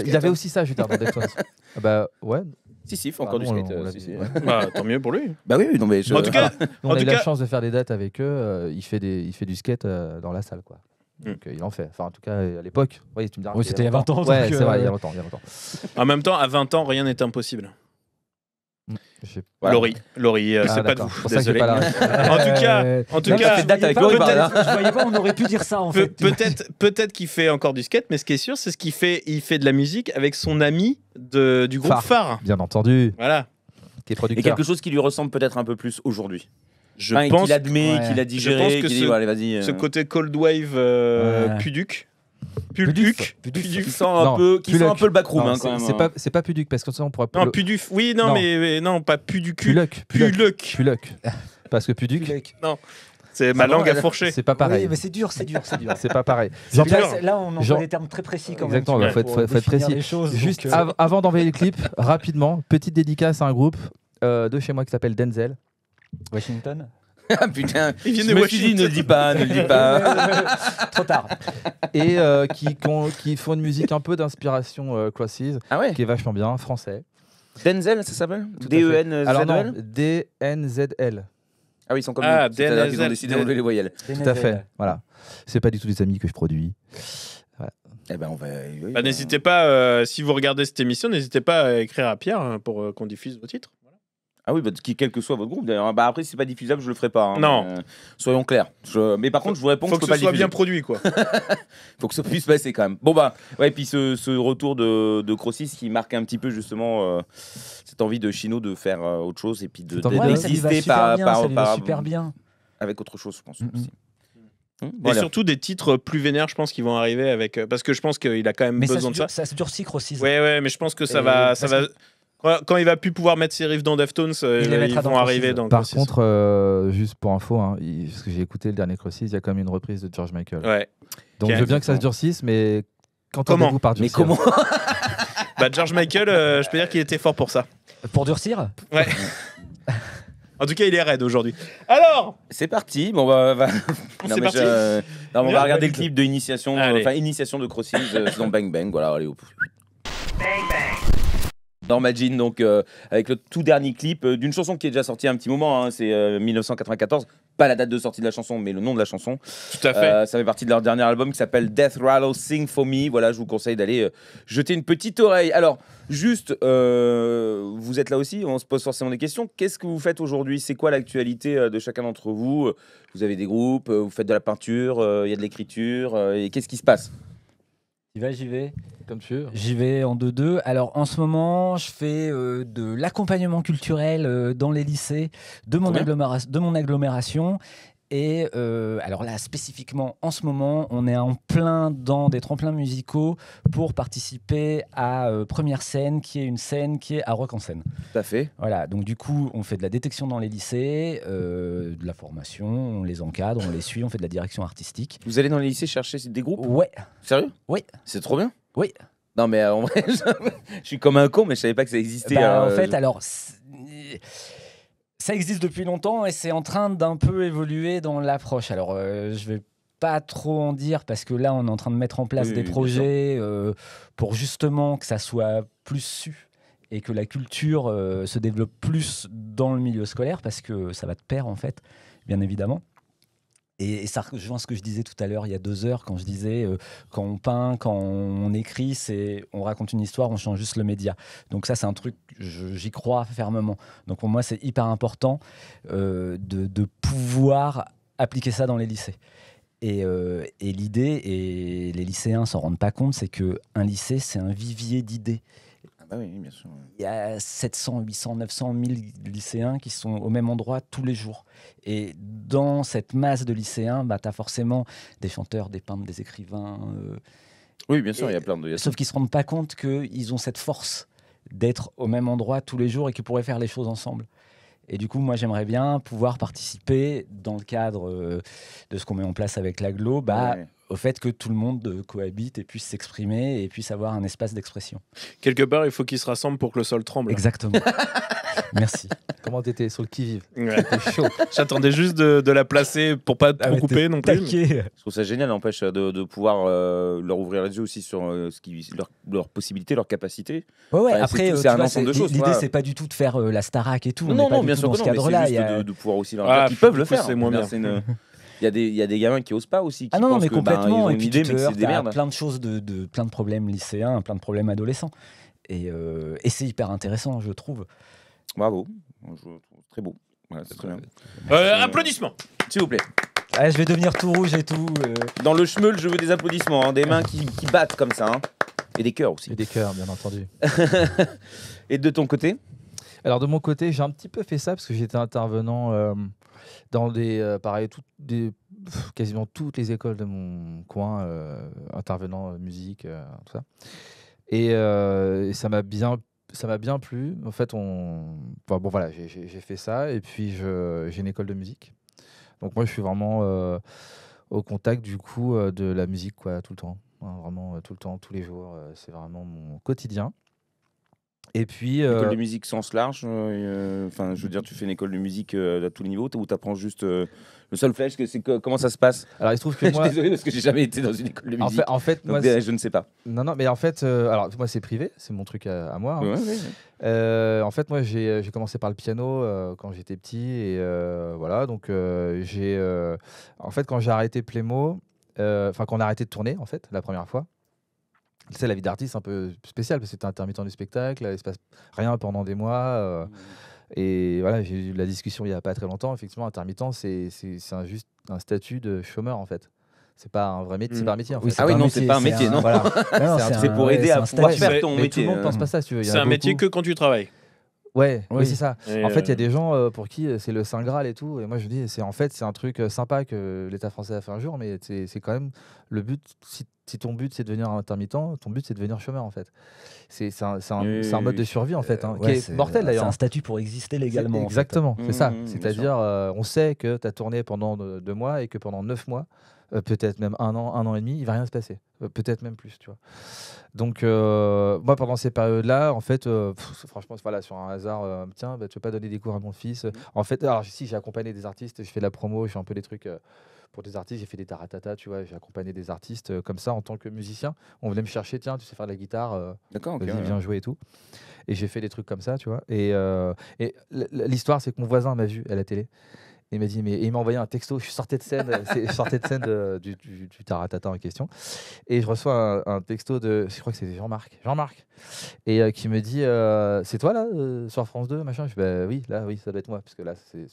Il y avait aussi ça, Jutta, dans ah bah ouais. Si, si, il fait encore du skate. Euh, bah, tant mieux pour lui. Bah oui, non, mais je... En tout ah, cas, on a eu la chance de faire des dates avec eux. il, fait des, il fait du skate dans la salle, quoi. Mm. Donc, euh, il en fait. Enfin, en tout cas, à l'époque. Oui, ah, c'était il y a 20 ans. Ouais, c'est vrai, il y a euh, longtemps. Il y a longtemps. en même temps, à 20 ans, rien n'est impossible. Mm. Laurie, Laurie euh, ah, c'est pas de vous. Désolé. en tout cas, en tout cas, pas, on aurait pu dire ça en fait. Peut-être, peut-être qu'il fait encore du skate, mais ce qui est sûr, c'est ce qu'il fait. Il fait de la musique avec son ami de, du groupe Phare. Bien entendu. Voilà. Qui est producteur. Et quelque chose qui lui ressemble peut-être un peu plus aujourd'hui. Je pense qu'il admet, qu'il a digéré, dit ce, vas Ce euh. côté cold wave euh, puduc. Puduc, Puduc, sent un peu, qui sent un peu le backroom hein, C'est hein. pas, c'est pas Puduc parce que ça on pourra. Non, Oui, non, Mais, non, pas Puduc. Puluc. Puluc. Parce que Puduc. Non. C'est ma langue à fourcher. C'est pas pareil. mais c'est dur, c'est dur, c'est dur. c'est pas pareil. Là, là, on a des termes très précis quand même. Exactement, il faut être, précis. Choses, Juste euh, avant d'envoyer le clip, rapidement, petite dédicace à un groupe de chez moi qui s'appelle Denzel. Washington ah putain, Il vient de Washington ne le dis pas, ne le dis pas. Trop tard. Et euh, qui, font une musique un peu d'inspiration euh, Crosses, ah qui est vachement bien, français. Denzel, ça s'appelle D-E-N-Z-L euh, e D-N-Z-L. E ah oui, ils sont comme ah, Denzel, Ils ont décidé d'enlever les voyelles. Tout à fait, voilà. C'est pas du tout des amis que je produis. Eh ben on va. Bah, n'hésitez pas, euh, si vous regardez cette émission, n'hésitez pas à écrire à Pierre hein, pour qu'on diffuse vos titres. Ah oui, bah, quel que soit votre groupe d'ailleurs. Hein. Bah, après, si c'est pas diffusable, je le ferai pas. Hein, non. Euh, soyons clairs. Mais par contre, je vous réponds faut que, ce soit bien produit, quoi. faut que ça puisse passer quand même. Bon, bah, ouais, et puis ce, ce retour de, de Crossis qui marque un petit peu justement euh, cette envie de Chino de faire euh, autre chose et puis d'exister par, bien, par, par, super bien. Avec autre chose, je pense aussi. Hein, et surtout des titres plus vénères, je pense, qui vont arriver avec. Parce que je pense qu'il a quand même besoin de ça. Ça se durcit, Crossis. Ouais, ouais, mais je pense que ça va. Ça va... Quand, il va plus pouvoir mettre ses riffs dans Deftones, euh, ils vont arriver dans Par contre, euh, juste pour info, hein, parce que j'ai écouté le dernier Crossis, il y a quand même une reprise de George Michael. Ouais. Donc je veux bien que ça se durcisse, mais quand on vous par durcir Mais comment Bah George Michael, euh, je peux dire qu'il était fort pour ça. Pour durcir Ouais. En tout cas, il est raide aujourd'hui. Alors C'est parti. Bon, on va regarder le clip de initiation, initiation de Crossings dans Bang Bang. Voilà, allez, au Bang Norma Jean, donc euh, avec le tout dernier clip euh, d'une chanson qui est déjà sortie un petit moment, hein, c'est 1994, euh, pas la date de sortie de la chanson, mais le nom de la chanson. Tout à fait. ça fait partie de leur dernier album qui s'appelle Death Rattle Sing for Me. Voilà, je vous conseille d'aller jeter une petite oreille. Alors, juste, vous êtes là aussi, on se pose forcément des questions. Qu'est-ce que vous faites aujourd'hui C'est quoi l'actualité de chacun d'entre vous Vous avez des groupes, vous faites de la peinture, il y a de l'écriture, et qu'est-ce qui se passe tu j'y vais Comme sûr. J'y vais en 2-2. Alors en ce moment, je fais euh, de l'accompagnement culturel euh, dans les lycées de mon, de mon agglomération et euh, alors là, spécifiquement, en ce moment, on est en plein dans des tremplins musicaux pour participer à euh, Première scène, qui est une scène qui est à Rock en scène. Tout à fait. Voilà, donc du coup, on fait de la détection dans les lycées, euh, de la formation, on les encadre, on les suit, on fait de la direction artistique. Vous allez dans les lycées chercher des groupes Ouais. Sérieux Oui. C'est trop bien Oui. Non, mais en vrai, je... suis comme un con, mais je savais pas que ça existait. Bah, en fait, alors ça existe depuis longtemps et c'est en train d'un peu évoluer dans l'approche. Alors, je euh, je vais pas trop en dire parce que là, on est en train de mettre en place des projets euh, pour justement que ça soit plus su et que la culture euh, se développe plus dans le milieu scolaire parce que ça va de pair en fait, bien évidemment. Et, ça rejoint ce que je disais tout à l'heure, il y a deux heures, quand je disais, euh, quand on peint, quand on écrit, c'est on raconte une histoire, on change juste le média. Donc ça, c'est un truc, j'y crois fermement. Donc pour moi, c'est hyper important euh, de, pouvoir appliquer ça dans les lycées. Euh, et, l'idée, et les lycéens s'en rendent pas compte, c'est qu'un lycée, c'est un vivier d'idées. Ah il y a 700, 800, 900, 1000 lycéens qui sont au même endroit tous les jours. Et dans cette masse de lycéens, bah, tu as forcément des chanteurs, des peintres, des écrivains. Euh, oui, bien sûr, il y a plein de. Sauf qu'ils ne se rendent pas compte qu'ils ont cette force d'être au même endroit tous les jours et qu'ils pourraient faire les choses ensemble. Et du coup, moi, j'aimerais bien pouvoir participer dans le cadre euh, de ce qu'on met en place avec l'aglo, bah, au fait que tout le monde euh, cohabite et puisse s'exprimer et puisse avoir un espace d'expression. Quelque part, il faut qu'ils se rassemblent pour que le sol tremble. Exactement. Merci. Comment t'étais sur le qui-vive J'attendais juste de, la placer pour pas ah, trop couper non plus. Je trouve ça génial, n'empêche, de, pouvoir euh, leur ouvrir les yeux aussi sur euh, ce qui, leurs leur possibilités, leurs capacités. Ouais, ouais après, c'est un ensemble de choses. L'idée, c'est pas du tout de faire la Starac et tout. Non, non, bien sûr, ce cadre-là. De, pouvoir aussi leur ah, dire qu'ils peuvent le faire. C'est moins bien. Il y, y, a des gamins qui osent pas aussi. Qui ah non, mais que, ben, complètement. et puis des merdes. plein de choses, de, plein de problèmes lycéens, plein de problèmes adolescents. Et, euh, c'est hyper intéressant, je trouve. Bravo. très beau. très bien. Euh, applaudissements, s'il vous plaît. je vais devenir tout rouge et tout. Euh. Dans le schmeul, je veux des applaudissements, hein, des mains qui, battent comme ça. Hein. Et des cœurs aussi. Et des cœurs, bien entendu. et de ton côté Alors, de mon côté, j'ai un petit peu fait ça parce que j'étais intervenant dans des, euh, pareil, des, quasiment toutes les écoles de mon coin, euh, intervenant euh, musique, tout ça. Et, ça m'a bien ça m'a bien plu. En fait, on... bon, voilà, j'ai fait ça. Et puis, j'ai une école de musique. Donc, moi, je suis vraiment au contact, du coup, de la musique, quoi, tout le temps. Hein, vraiment, tout le temps, tous les jours. C'est vraiment mon quotidien. Et puis. Euh... de musique sens large. Euh, euh, enfin, je veux dire, tu fais une école de musique euh, à tous les niveaux tu apprends juste le solfège c'est comment ça se passe alors il se trouve que je suis désolé parce que j'ai jamais été dans une école de musique en fait, je ne sais pas non non mais en fait alors moi c'est privé c'est mon truc à, moi hein. en fait moi j'ai commencé par le piano quand j'étais petit et voilà donc j'ai en fait quand j'ai arrêté Playmo, enfin quand on a arrêté de tourner en fait la première fois c'est la vie d'artiste un peu spéciale parce que c'est intermittent du spectacle, il se passe rien pendant des mois. Euh, mmh, mmh. Et voilà, j'ai eu la discussion il n'y a pas très longtemps. Effectivement, intermittent, c'est un, juste un statut de chômeur en fait. C'est pas un vrai métier, c'est mmh. pas un métier. ah oui, non, c'est pas un métier, non. c'est pour aider à faire ton métier. Tout le monde pense euh, pas ça, si tu veux. C'est un métier que quand tu travailles. Ouais, oui, c'est ça. en fait, il y a euh, des gens pour qui c'est le Saint Graal et tout. Et moi, je dis, c'est en fait, c'est un truc sympa que l'État français a fait un jour, mais c'est quand même le but. Si si ton but c'est de devenir intermittent, ton but c'est de devenir chômeur en fait. C'est un, un, mode de survie en fait, hein, euh, qui est, mortel d'ailleurs. C'est un statut pour exister légalement. Exactement, c'est ça. Mmh, mmh, C'est-à-dire, euh, on sait que tu as tourné pendant deux mois et que pendant neuf mois, euh, peut-être même un an, un an et demi, il va rien se passer. peut-être même plus, tu vois. Donc, moi pendant ces périodes-là, en fait, franchement, voilà, sur un hasard, tiens, tu bah, tu veux pas donner des cours à mon fils. Mmh. En fait, alors si j'ai accompagné des artistes, je fais de la promo, je fais un peu des trucs pour des artistes. J'ai fait des taratata, tu vois. J'ai accompagné des artistes euh, comme ça en tant que musicien. On venait me chercher, tiens, tu sais faire de la guitare. Euh, D'accord, Viens jouer et tout. Et j'ai fait des trucs comme ça, tu vois. Et, euh, et l'histoire, c'est que mon voisin m'a vu à la télé il m'a dit, mais il m'a envoyé un texto. Je sortais de scène, euh, sortais de scène euh, du, taratata en question. Et je reçois un, texto de, je crois que c'était Jean-Marc, Jean-Marc, et euh, qui me dit, c'est toi là, sur France 2, machin. Je dis, bah oui, là, oui, ça doit être moi, parce que là, c'est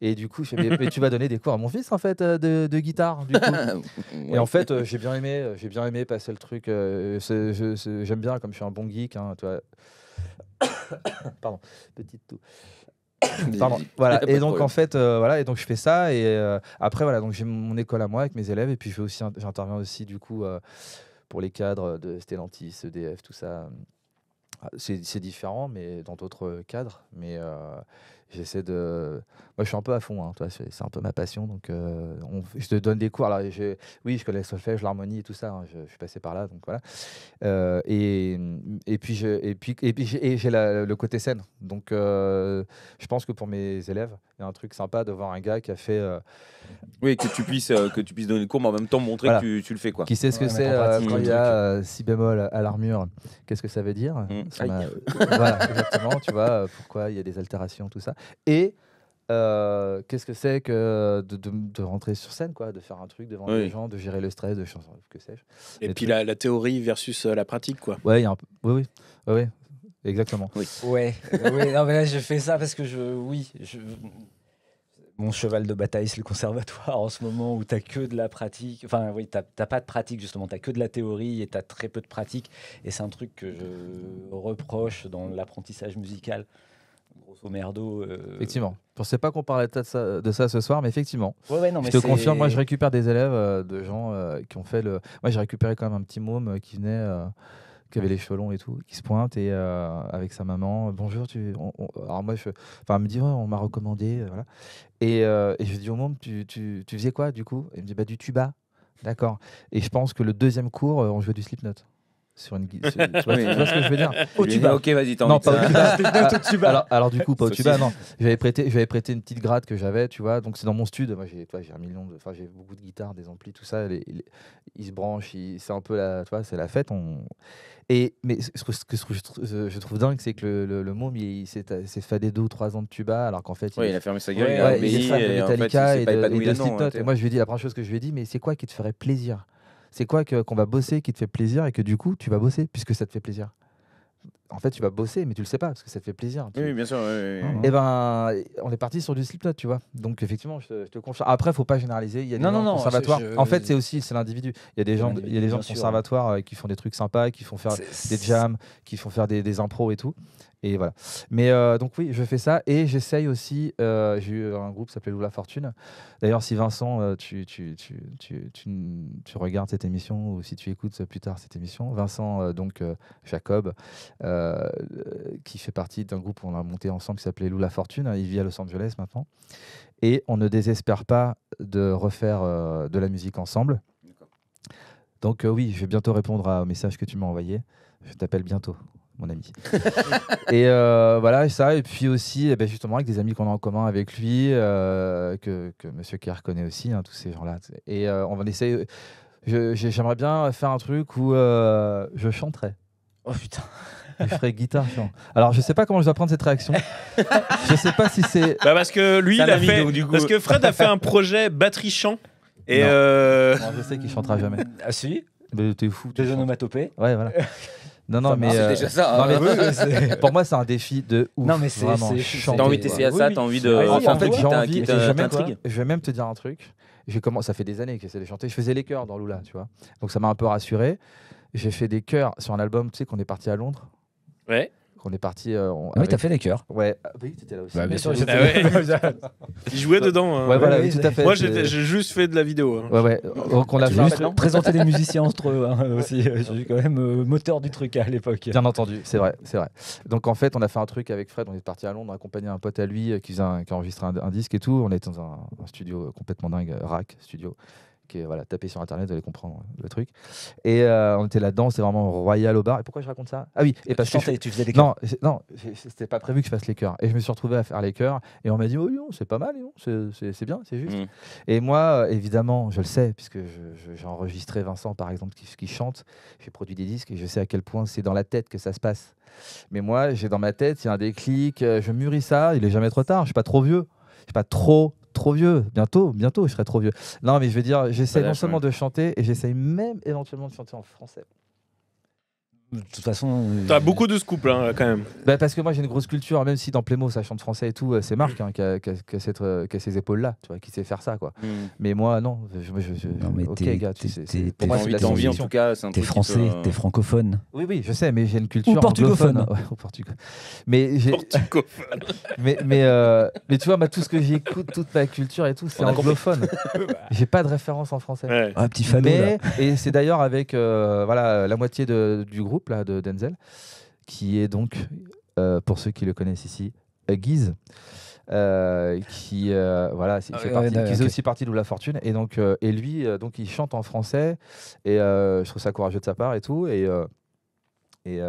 et du coup, tu vas donner des cours à mon fils en fait de, guitare. Et en fait, j'ai bien aimé, j'ai bien aimé passer le truc. J'aime bien comme je suis un bon geek. Hein, toi. Pardon, petite toux. voilà. Et donc en fait, euh, voilà. Et donc je fais ça. Et euh, après voilà, donc j'ai mon école à moi avec mes élèves. Et puis je aussi, j'interviens aussi du coup euh, pour les cadres de Stellantis, EDF, tout ça. Ah, c'est différent, mais dans d'autres cadres. Mais J'essaie de. Moi, je suis un peu à fond, hein, toi, c'est un peu ma passion. Donc, euh, je te donne des cours. Alors, Oui, je connais le solfège, l'harmonie et tout ça. Hein, je... suis passé par là, donc voilà. Euh, et... et, puis, et puis, et puis j'ai le côté scène. Donc, euh, je pense que pour mes élèves, il y a un truc sympa de voir un gars qui a fait. Oui, que tu, puisses, que tu puisses donner le cours, mais en même temps montrer que tu... le fais. Quoi. Qui sait ce que c'est quand il y a si bémol à l'armure Qu'est-ce que ça veut dire mmh. voilà, exactement. Tu vois, pourquoi il y a des altérations, tout ça. Et euh, qu'est-ce que c'est que de, rentrer sur scène, quoi, de faire un truc devant les gens, de gérer le stress, de chanter, que sais-je. Et puis la, théorie versus euh, la pratique, quoi. Ouais, y a un oui, oui, oui, exactement. Oui. Euh, ouais, non, mais là, je fais ça parce que je, oui, mon cheval de bataille, c'est le conservatoire en ce moment où t'as que de la pratique. Enfin, oui, t'as pas de pratique justement, t'as que de la théorie et t'as très peu de pratique. Et c'est un truc que je reproche dans l'apprentissage musical au merdo. Euh. Effectivement. Je pensais pas qu'on parlait de ça, ce soir, mais effectivement. je te confirme, moi je récupère des élèves euh, de gens euh, qui ont fait le. Moi j'ai récupéré quand même un petit môme qui venait. qui avait les longs et tout, qui se pointe et avec sa maman, bonjour, tu. Alors moi, je. Enfin, elle me dit, on m'a recommandé, voilà. Et, et, je dis au oh, monde, tu, faisais quoi du coup Il me dit, bah du tuba. D'accord. Et je pense que le deuxième cours, on jouait du slip note sur une guitare. tu, vois, vois ce que je veux dire Au tuba, ok, vas-y, t'en Non, pas au tuba. tuba. alors, alors, du coup, pas au tuba, non. J'avais prêté, j'avais prêté une petite grade que j'avais, tu vois. Donc, c'est dans mon stud. Moi, j'ai un million de. Enfin, j'ai beaucoup de guitares, des amplis, tout ça. Les, ils se branchent, c'est un peu la. Tu vois, c'est la fête. On... Et, mais ce que, je, trouve, dingue, c'est que le, le, le môme, il s'est fadé deux ou trois ans de tuba, alors qu'en fait. Oui, il, a fermé sa gueule, ouais, il a Metallica et, en fait, et Et hein, moi, je lui ai dit, la première chose que je lui ai dit, mais c'est quoi qui te ferait plaisir c'est quoi qu'on va bosser qui te fait plaisir et que du coup, tu vas bosser puisque ça te fait plaisir en fait, tu vas bosser, mais tu le sais pas parce que ça te fait plaisir. Oui, bien sûr. Et eh ben, on est parti sur du slip tu vois. Donc, effectivement, je te, je te Après, faut pas généraliser. Il y a des non, non, conservatoires. En fait, c'est aussi c'est l'individu. Il y a des gens, il y a des gens conservatoires euh, qui font des trucs sympas, qui font faire des jams, qui font faire des, des impros et tout. Et voilà. Mais euh, donc oui, je fais ça et j'essaye aussi. Euh, j'ai eu un groupe qui s'appelait la Fortune. D'ailleurs, si Vincent, tu, tu, tu, tu, regardes cette émission ou si tu écoutes plus tard cette émission, Vincent, donc Jacob, euh, qui fait partie d'un groupe qu'on a monté ensemble qui s'appelait Lou La Fortune. Hein, il vit à Los Angeles maintenant. Et on ne désespère pas de refaire euh, de la musique ensemble. Donc euh, oui, je vais bientôt répondre au message que tu m'as envoyé. Je t'appelle bientôt, mon ami. et voilà, ça. Et puis aussi, eh ben, justement, avec des amis qu'on a en commun avec lui, que, Monsieur Kerr connaît aussi, hein, tous ces gens-là. Et on va essayer... J'aimerais bien faire un truc où je chanterais. Oh putain. Il ferait guitare. chant. Alors, je sais pas comment je dois prendre cette réaction. je sais pas si c'est. Bah parce que lui, il a fait. Parce que Fred a fait un projet batterie chant. Et Euh... je sais qu'il chantera jamais. Ah si Mais t'es fou. Des onomatopées. Ouais, voilà. Non, non, mais. Euh, c'est déjà ça. Hein. pour moi, c'est un défi de ouf. Non, mais c'est. T'as envie de à ça, t'as envie de. Ah, en fait, j'ai envie. Je vais même te dire un truc. Ça fait des années que j'essaie de chanter. Je faisais les chœurs dans Lula, tu vois. Donc ça m'a un peu rassuré. J'ai fait des chœurs sur un album, tu sais, qu'on est parti à Londres. Ouais. On est parti. Euh, ah oui, t'as fait les cœurs. Ouais. Ah bah là aussi. Bah, bien sûr, Il jouait dedans. Hein. Ouais, voilà, tout à fait. Moi, j'ai juste fait de la vidéo. Hein. Ouais, ouais. Oh, on a juste présenté des musiciens entre eux hein, aussi. Euh, quand même euh, moteur du truc à l'époque. Bien entendu, c'est vrai, c'est vrai. Donc, en fait, on a fait un truc avec Fred. On est parti à Londres, accompagner un pote à lui qui, un, qui a enregistré un, disque et tout. On est dans un, un studio complètement dingue, Rack Studio qui voilà, taper sur internet, vous allez comprendre le truc. Et euh, on était là-dedans, c'était vraiment royal au bar. Et pourquoi je raconte ça Ah oui, et ah, parce que tu faisais les Non, non, c'était pas prévu que je fasse les chœurs. Et je me suis retrouvé à faire les chœurs et on m'a dit "Oh c'est pas mal, c'est bien, c'est juste." Mm. Et moi, euh, évidemment, je le sais puisque j'ai enregistré Vincent par exemple qui, qui chante, j'ai produit des disques et je sais à quel point c'est dans la tête que ça se passe. Mais moi, j'ai dans ma tête, il y a un déclic, euh, je mûris ça, il est jamais trop tard, je suis pas trop vieux, je suis pas trop trop vieux. Bientôt, bientôt, je serai trop vieux. Non, mais je veux dire, j'essaie bah non seulement de chanter, et j'essaie même éventuellement de chanter en français. De toute façon. Euh, T'as beaucoup de scoop là, hein, quand même. Bah, parce que moi j'ai une grosse culture, même si dans Playmo ça chante français et tout, euh, c'est Marc hein, euh, qui, a, ces épaules là, tu vois, qui sait faire ça quoi. Mm. Mais moi non, non, mais ok gars, en tout T'es français, t'es francophone. Oui, oui, je sais, mais j'ai une culture. portugophone. anglophone. Ouais, Mais mais, mais, tu vois, tout ce que j'écoute, toute ma culture et tout, c'est anglophone. j'ai pas de référence en français. Ouais. Ah, petit fan. Et c'est d'ailleurs avec voilà, la moitié du groupe de Denzel, qui est donc, euh, pour ceux qui le connaissent ici, Guise. Euh, qui euh, voilà ah aussi partie de la fortune et donc et lui donc il chante en français et je trouve ça courageux de sa part et tout et et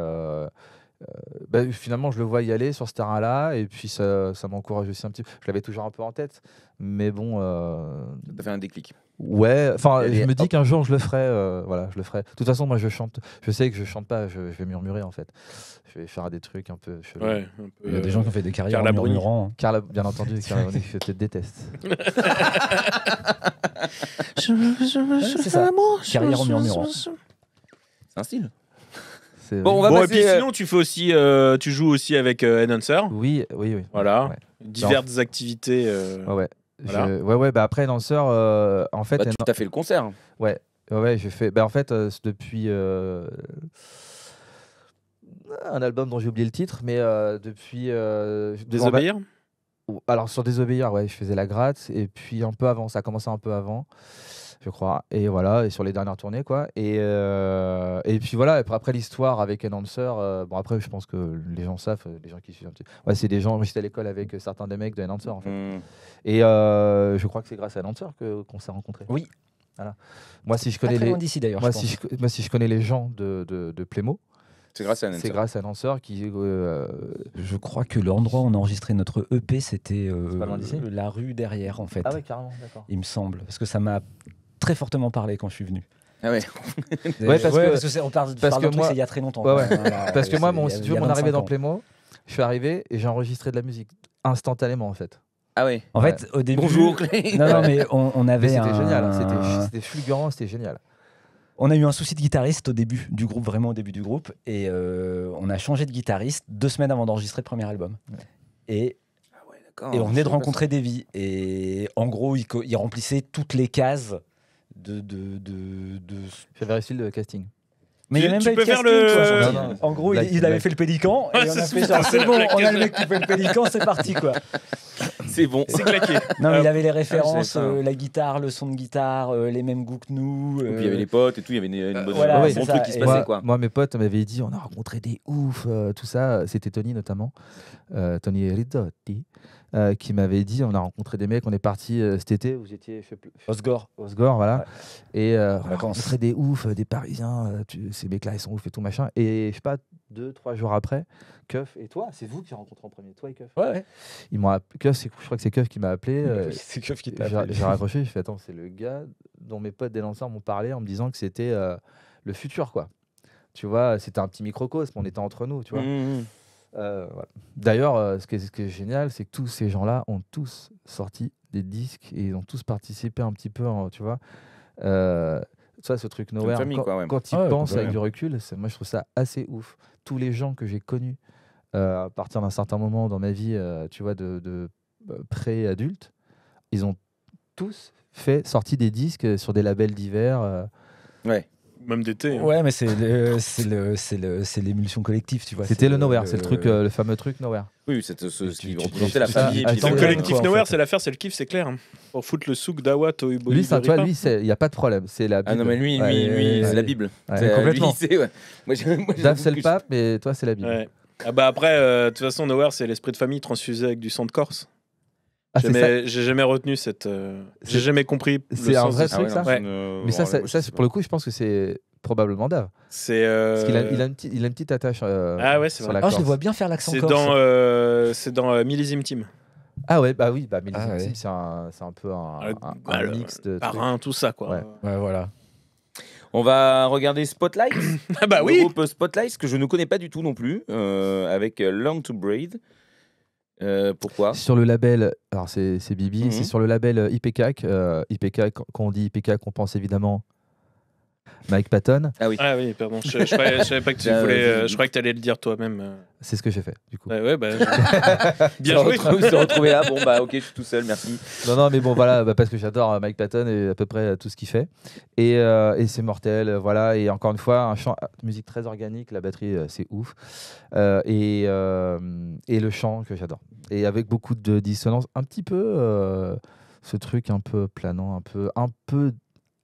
ben, finalement, je le vois y aller sur ce terrain-là, et puis ça, ça m'encourage aussi un petit peu. Je l'avais toujours un peu en tête, mais bon. Euh, ça fait un déclic. Ouais, enfin, je me dis qu'un jour je le ferai. Euh, voilà, je le ferai. De toute façon, moi, je chante. Je sais que je chante pas. Je, vais murmurer en fait. Je vais faire des trucs un peu. Ouais, Il y a des gens qui ont fait des carrières en murmurant. Hein. Carla, bien entendu, je te déteste. je, C'est ça. Carrière en murmurant. C'est un style. Bon, on va puis euh, sinon, tu fais aussi, euh, tu joues aussi avec Enhancer. Euh, oui, oui, oui. Voilà. Diverses activités. Ouais, ouais. ouais, bah après, Enhancer, en fait, bah, tu t'as fait le concert. Ouais, ouais, j'ai fait. bah, en fait, depuis un album dont j'ai oublié le titre, mais depuis. Alors sur Désobéir, ouais, je faisais la gratte, et puis un peu avant, ça a commencé un peu avant je crois. Et voilà, et sur les dernières tournées, quoi. Et, euh, et puis voilà, après, après l'histoire avec Enhancer, euh, bon, après, je pense que les gens savent, euh, les gens qui suivent un petit. Ouais, c'est des gens, j'étais à l'école avec certains des mecs de Enhancer, en fait. Hmm. Et je crois que c'est grâce à e que qu'on s'est rencontrés. Oui. Voilà. Moi, si je connais les. Moi, si moi, si je connais les gens de, de, de Plémo, c'est grâce à e C'est grâce à Lanceur qui. je crois que l'endroit où on a enregistré notre EP, c'était la rue derrière, en fait. Ah oui carrément, d'accord. Il me semble. Parce que ça m'a très fortement parlé quand je suis venu. Ah ouais. parce que, on parle, parce que il y a très longtemps. parce que moi, mon, si mon arrivée dans Playmo je suis arrivé et j'ai enregistré de la musique instantanément en fait. Ah oui. En fait, au début. Bonjour. non, non, mais on, avait. C'était génial. Hein, c'était fulgurant. C'était génial. On a eu un souci de guitariste au début du groupe, vraiment au début du groupe, et euh, on a changé de guitariste deux semaines avant d'enregistrer le premier album. Et ah et on venait de rencontrer Davy. Et en gros, il, il, remplissait toutes les cases de, de, de, de... casting. Mais il y a même Le... en gros, il, avait fait le pélican ah, C'est bon, on a le mec qui fait le pélican, c'est parti quoi. C'est bon, c'est claqué. Non, il avait les références, ah, euh, la guitare, le son de guitare, euh, les mêmes goûts que nous. Et puis il y euh, avait les potes et tout, il y avait une, bonne truc qui se passait moi, quoi. Moi, mes potes m'avaient dit, on a rencontré des ouf tout ça. C'était Tony notamment, Tony Ridotti. Euh, qui m'avait dit on a rencontré des mecs, on est parti euh, cet été, vous étiez Osgore. Osgore, voilà. Et on euh, a rencontré des oufs, des Parisiens, ces mecs-là, ils sont ouf et tout machin. Et je sais pas, deux, trois jours après, Keuf et toi, c'est vous qui rencontrez en premier, toi et Keuf. Ouais, ouais. Ils m'ont je crois que c'est Keuf qui m'a appelé. c'est Keuf qui t'a appelé. J'ai raccroché, je fait attends, c'est le gars dont mes potes des lanceurs m'ont parlé en me disant que c'était le futur, quoi. Tu vois, c'était un petit microcosme, on était entre nous, tu vois. Mmh, mmh. Euh, D'ailleurs, euh, ce, qui est, génial, c'est que tous ces gens-là ont tous sorti des disques et ils ont tous participé un petit peu, euh, tu vois. ce truc Nowhere, quand, ils ah pensent bah avec du recul, moi je trouve ça assez ouf. Tous les gens que j'ai connus à partir d'un certain moment dans ma vie, tu vois, de, bah, pré-adulte, ils ont tous fait sorti des disques sur des labels divers. Ouais. Même d'été. Hein. Ouais, mais c'est l'émulsion collective, tu vois. C'était le Nowhere, c'est le truc, le euh, fameux truc Nowhere. Oui, c'était ce qui représentait la famille. Attends, le collectif Nowhere, c'est l'affaire, c'est le kiff, c'est clair. Pour foutre le souk d'Awat au Lui, il n'y a pas de problème. C'est la Bible. Ah non, mais lui, lui, c'est la Bible. Euh, complètement. Dave, c'est le pape, mais toi, c'est la Bible. Ah bah après, euh, de toute façon, Nowhere, c'est l'esprit de famille transfusé avec du sang de Corse. Ah, j'ai jamais, retenu cette. Euh, j'ai jamais compris. C'est un vrai truc, ça. Ah Mais ça, ça, pour le coup, je pense que c'est probablement Dave. C'est Parce qu'il a, il a, une euh, petite, il a une petite attache. Euh, ah ouais, c'est vrai. Oh, je le vois bien faire l'accent. C'est dans, c'est dans Millésime Team. Ah ouais, bah oui, bah Millésime ah Team, c'est un, un, peu un, un, bah, mix de. Parrain, tout ça, quoi. Ouais. voilà. On va regarder Spotlight. ah bah oui. Le groupe Spotlight, que je ne connais pas du tout non plus, avec Long to Breathe. Euh, pourquoi Sur le label, alors c'est Bibi, c'est mhm. sur le label IPCAC. Euh, IPCAC, euh, quand on dit IPCAC, on pense évidemment Mike Patton. Ah oui. Ah oui, pardon. Je, je, pas que tu bah, voulais. Euh, croyais que tu allais le dire toi-même. Euh. C'est ce que j'ai fait, du coup. Bah ouais, bah, Bien joué. se retrouver là. Bon, bah, ok, je suis tout seul, merci. Non, non, mais bon, voilà, parce que j'adore euh, Mike Patton et à peu près tout ce qu'il fait. Et, c'est mortel, voilà. Et encore une fois, un chant, ah, musique très organique, la batterie, c'est ouf. et, et le chant que j'adore. Et avec beaucoup de dissonance, un petit peu ce truc un peu planant, un peu, un peu,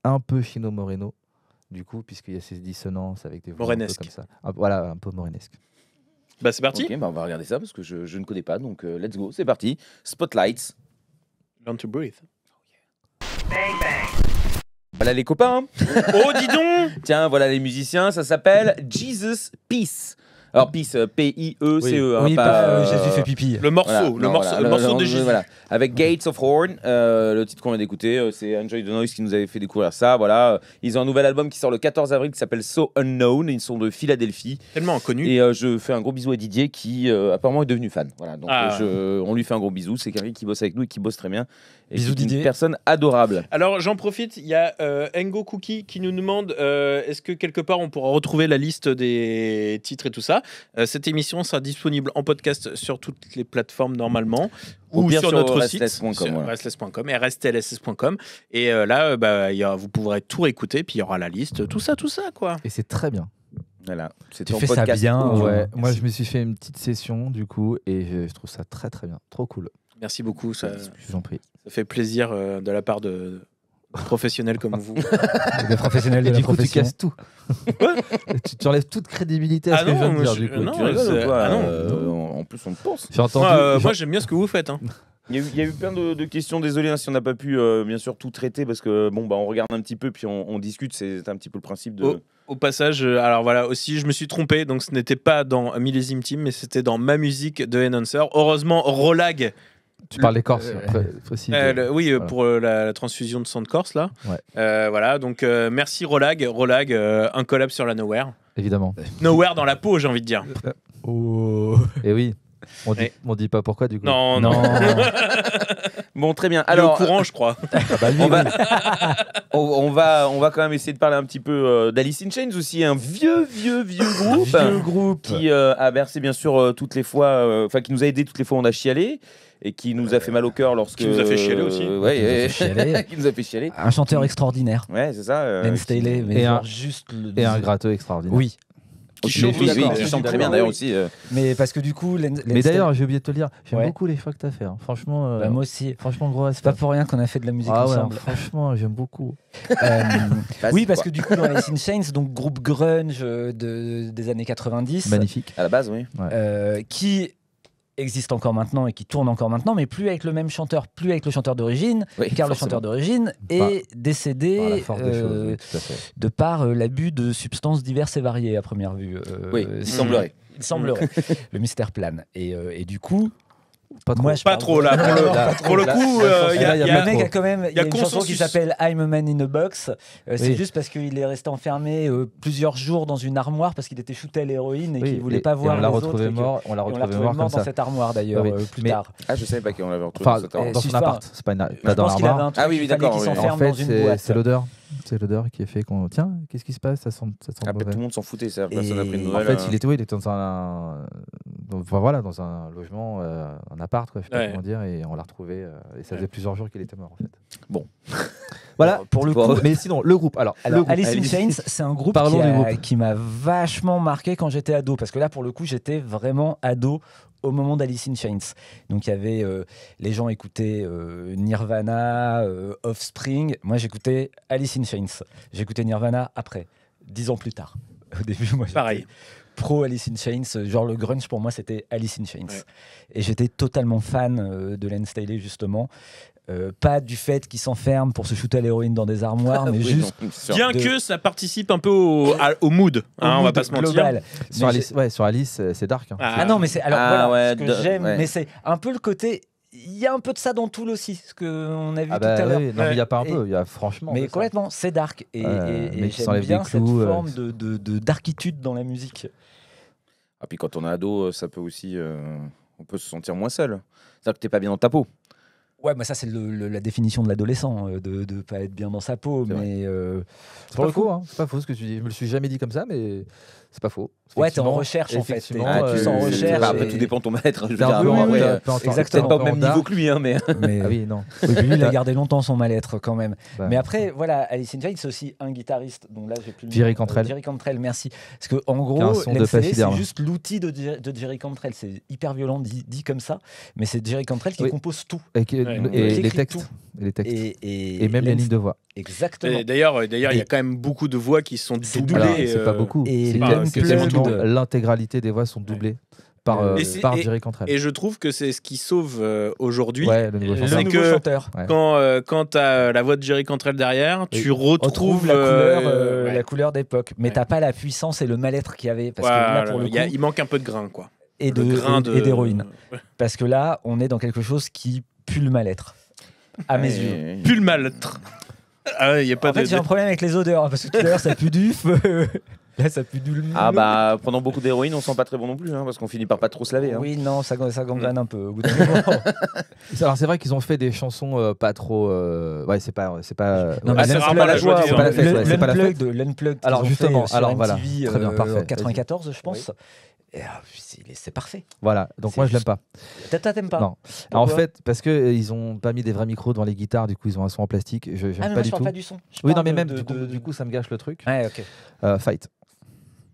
un peu Chino Moreno du coup, puisqu'il y a ces dissonances avec des voix comme ça. Ah, voilà, un peu morénesque. Bah, c'est parti. Ok, bah, on va regarder ça parce que je, ne connais pas, donc euh, let's go, c'est parti. Spotlights. Learn to breathe. Bang, bang. Voilà les copains. Hein. oh, dis donc Tiens, voilà les musiciens, ça s'appelle Jesus Peace. Alors Peace, e, hein, P-I-E-C-E. Euh, fait pipi. Le morceau, le morceau, de Jésus. Avec Gates of Horn, euh, le titre qu'on vient d'écouter, euh, c'est Enjoy the Noise qui nous avait fait découvrir ça. Voilà, ils ont un nouvel album qui sort le 14 avril qui s'appelle So Unknown. Ils sont de Philadelphie. Tellement inconnu. Et je fais un gros bisou à Didier qui apparemment est devenu fan. Voilà, donc ah. on lui fait un gros bisou. C'est quelqu'un qui bosse avec nous et qui bosse très bien et Bisous Didier. Une personne adorable. Alors j'en profite, il y a Engo euh, Cookie qui nous demande euh, est-ce que quelque part on pourra retrouver la liste des titres et tout ça. Euh, cette émission sera disponible en podcast sur toutes les plateformes normalement ou, bien sur, notre site restless.com rstlss.com et là bah, vous pourrez tout réécouter puis il y aura la liste tout ça tout ça quoi. Et c'est très bien. Voilà, c'est tu fais ça bien, ouais. Moi, je me suis fait une petite session du coup, et je trouve ça très très bien, trop cool. Merci beaucoup. Ça... Je vous en prie. Ça fait plaisir euh, de la part de professionnels comme vous. Des professionnels de Et la du tu casses tout. tu, enlèves toute crédibilité à ah ce que je viens de dire, du non, ou ah non. Euh, en, plus, on pense. J'ai entendu. Moi, euh, j'aime bien ce que vous faites. Hein. Il y, a eu, plein de, questions. Désolé hein, si on n'a pas pu, bien sûr, tout traiter parce que bon, bah, on regarde un petit peu puis on, discute. C'est un petit peu le principe de. Au passage, alors voilà, aussi, je me suis trompé, donc ce n'était pas dans Millésime Team, mais c'était dans ma musique de Enhancer. Heureusement, Rolag tu parles des Corses, précisément. Euh, euh, oui, euh, pour la, transfusion de sang de Corse, là. voilà, donc merci Rolag. Rolag, un collab sur la Nowhere. Évidemment. Nowhere dans la peau, j'ai envie de dire. Et oh. eh oui. On dit, dit pas pourquoi, du coup. Non, non. bon, très bien. Alors, le courant, je crois. Ah bah on, va, on, va, quand même essayer de parler un petit peu d'Alice in Chains aussi, un vieux, vieux, vieux groupe. vieux groupe. Qui a versé bien sûr, toutes les fois, enfin, qui nous a aidés toutes les fois, on a chialé et qui nous a fait mal au cœur lorsque. Qui nous a fait chialer aussi. qui, nous a fait chialer. Un chanteur extraordinaire. Ouais, c'est ça. Euh, ben et un, juste et un gratteux extraordinaire. Oui, qui, chante très bien d'ailleurs aussi. Euh. Mais parce que du coup, mais d'ailleurs, j'ai oublié de te le dire, j'aime beaucoup les choix que t'as fait. Franchement, euh, bah, moi aussi. Franchement, gros, c'est pas pour rien qu'on a fait de la musique ah ensemble. franchement, j'aime beaucoup. oui, parce que du coup, dans les In Chains, donc groupe grunge de, des années 90, magnifique à la base, oui, qui existe encore maintenant et qui tourne encore maintenant, mais plus avec le même chanteur, plus avec le chanteur d'origine, car le chanteur d'origine est décédé euh, de par euh, l'abus de substances diverses et variées à première vue. Euh, oui, il semblerait. Il semblerait. le mystère plane. Et, et du coup, pas trop. là. Pour le, pour le coup, il y, a, y le mec a quand même. une chanson qui s'appelle I'm a Man in a Box. Euh, c'est juste parce qu'il est resté enfermé euh, plusieurs jours dans une armoire parce qu'il était shooté à l'héroïne et qu'il qu'il voulait pas voir on les autres. Mort, on l'a retrouvé mort. dans cette armoire ah d'ailleurs euh, plus tard. Ah, je savais pas qu'on l'avait retrouvé dans cette armoire. Dans son appart. C'est pas dans l'armoire. Ah oui, d'accord. Il s'enferme dans C'est l'odeur. C'est l'odeur qui a fait qu'on. Tiens, qu'est-ce qui se passe Ça sent, ça ah, bah, Tout le monde s'en foutait, personne n'a pris de nouvelles. En fait, euh. il était, où il était dans un. voilà, dans un logement, euh, un appart, je peux pas dire, et on l'a retrouvé. Euh, et ça faisait plusieurs jours qu'il était mort, en fait. Bon. voilà, pour le coup. Mais sinon, le groupe. Alors, Alice in Chains, c'est un groupe groupe. qui m'a vachement marqué quand j'étais ado. Parce que là, pour le coup, j'étais vraiment ado au moment d'Alice in Chains. Donc il y avait euh, les gens écoutaient euh, Nirvana, euh, Offspring. Moi j'écoutais Alice in Chains. J'écoutais Nirvana après, dix ans plus tard. Au début, moi pareil. Pro Alice in Chains, genre le grunge pour moi c'était Alice in Chains. Et j'étais totalement fan de Len Staley justement. Euh, pas du fait qu'ils s'enferment pour se shooter à l'héroïne dans des armoires, ah mais juste. bien que ça participe un peu au, mood, hein, on va pas se mentir. Sur Alice, sur euh, Alice, c'est dark. Hein. Ah. ah, non, mais c'est. Alors ah ce que j'aime, mais c'est un peu le côté. Il y a un peu de ça dans Tool aussi, ce qu'on a vu tout bah à l'heure. non, il y a pas un peu, il y a franchement. Mais complètement, c'est dark. Et, et, j'aime bien cette euh, forme de, dans la musique. Ah, puis quand on est ado, ça peut aussi. on peut se sentir moins seul. C'est-à-dire que t'es pas bien dans ta peau. Ouais, mais ça, c'est la définition de l'adolescent, euh, de ne pas être bien dans sa peau. Mais. Euh, c'est pas, faux, hein. c'est pas faux ce que tu dis. Je me le suis jamais dit comme ça, mais c'est pas faux. Ouais, t'es en recherche en fait. Ah, tu es en euh, recherche. Bah, après, tout dépend de ton maître. Exactement. Euh, peut-être pas au même niveau que lui, hein, mais. mais ah oui, non. lui, il a gardé longtemps son mal-être quand même. Bah. Mais après, voilà, Alice in Chains, c'est aussi un guitariste. Donc là, j'ai plus. Jerry Cantrell. Jerry Cantrell, merci. Parce que en gros, c'est juste l'outil de, de Jerry Cantrell. C'est hyper violent dit, dit, comme ça, mais c'est Jerry Cantrell qui compose tout. Et, les textes. Et les textes. Et, et même les lignes de voix. Exactement. D'ailleurs, euh, d'ailleurs, il y a quand même beaucoup de voix qui sont doublées. C'est pas beaucoup. que c'est l'intégralité des voix sont doublées. Par, Jerry euh, par et, Cantrell. Et je trouve que c'est ce qui sauve euh, aujourd'hui. le nouveau chanteur. Quand, euh, tu as la voix de Jerry Cantrell derrière, tu retrouves la couleur, d'époque. Mais t'as pas la puissance et le mal-être qu'il y avait. il manque un peu de grain, quoi. Et d'héroïne. et d'héroïne. Parce que là, on est dans quelque chose qui pue le mal-être. À mes yeux. Pue le mal-être. Ah y a pas de, j'ai un problème avec les odeurs, hein, parce que tout à l'heure, ça pue du feu. ça pue du Ah bah, pendant beaucoup d'héroïne, on sent pas très bon non plus, hein, parce qu'on finit par pas trop se laver. Hein. Oui, non, ça, ça gangrène mm. un peu. Au bout Alors c'est vrai qu'ils ont fait des chansons euh, pas trop. Euh, ouais, c'est pas, c'est pas. Non, euh, la joie, c'est pas la Alors, justement, alors, voilà. Très bien, parfait. 94, je pense. Ah, c'est parfait. Voilà. Donc moi, je l'aime pas. T'aimes pas Non. En fait, parce que ils ont pas mis des vrais micros dans les guitares, du coup ils ont un son en plastique. Je mais ah, pas je du tout. pas du son. Oui, non, mais même du, coup, ça me gâche le truc. Ouais, ok. fight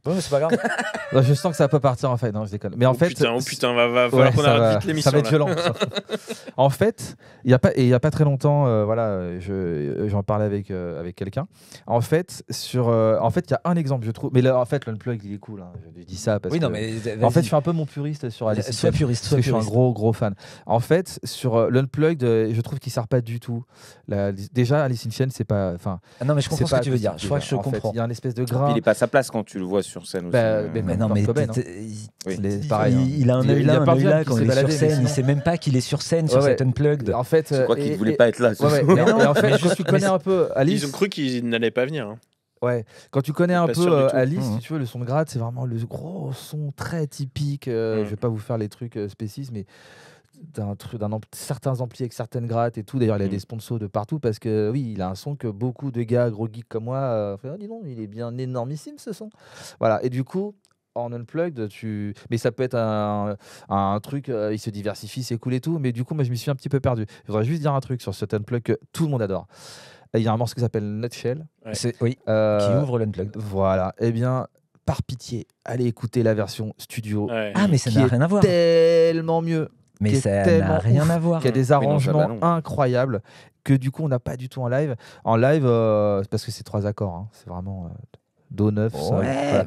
mais c'est pas grave. je sens que ça peut partir en fait. Non, je déconne. Mais en oh, fait, putain, oh, putain, va, va qu'on l'émission. Ça va être violent. en fait, il y a pas il y a pas très longtemps, euh, voilà, je j'en parlais avec euh, avec quelqu'un. En fait, sur, euh, en fait, il y a un exemple, je trouve. Mais là, en fait, l'unplug, il est cool. Hein. Je dis ça parce oui, que. Non, mais, en fait, je suis un peu mon puriste sur Alice. Sois puriste. parce que je suis un gros gros fan. En fait, sur l'unplug, je trouve qu'il sert pas du tout. déjà, Alice in c'est pas. Enfin. Ah non, mais je comprends ce que tu veux dire. Je crois que je comprends. Il y a espèce de grain Il est pas à sa place quand tu le vois sur scène aussi. Bah, euh, mais non, mais pareil, il, a un œil là, un œil là quand il est sur scène. Il sait même pas qu'il est sur scène sur cette unplugged. En fait, je crois qu'il voulait pas être là. En fait, connais un peu Alice, ils ont cru qu'il n'allait pas venir. Hein. Ouais, quand tu connais un peu euh, Alice, mmh. tu veux, le son de grade, c'est vraiment le gros son très typique. Euh, mmh. Je vais pas vous faire les trucs spécismes mais d'un truc, d'un certains amplis avec certaines grattes et tout. D'ailleurs, il a mm. des sponsors de partout parce que oui, il a un son que beaucoup de gars gros geeks comme moi euh, ah, il est bien énormissime ce son. Voilà. Et du coup, en unplugged, tu... mais ça peut être un, truc, euh, il se diversifie, c'est cool et tout. Mais du coup, moi, je me suis un petit peu perdu. Je voudrais juste dire un truc sur cet unplug que tout le monde adore. Il y a un morceau qui s'appelle Nutshell. oui, qui euh, ouvre l'unplugged. Voilà. et eh bien, par pitié, allez écouter la version studio. Ah, mais ça n'a rien à voir. Tellement mieux mais ça n'a rien à voir. y a des arrangements incroyables que du coup on n'a pas du tout en live. En live, euh, parce que c'est trois accords, hein. c'est vraiment. Euh, Do 9,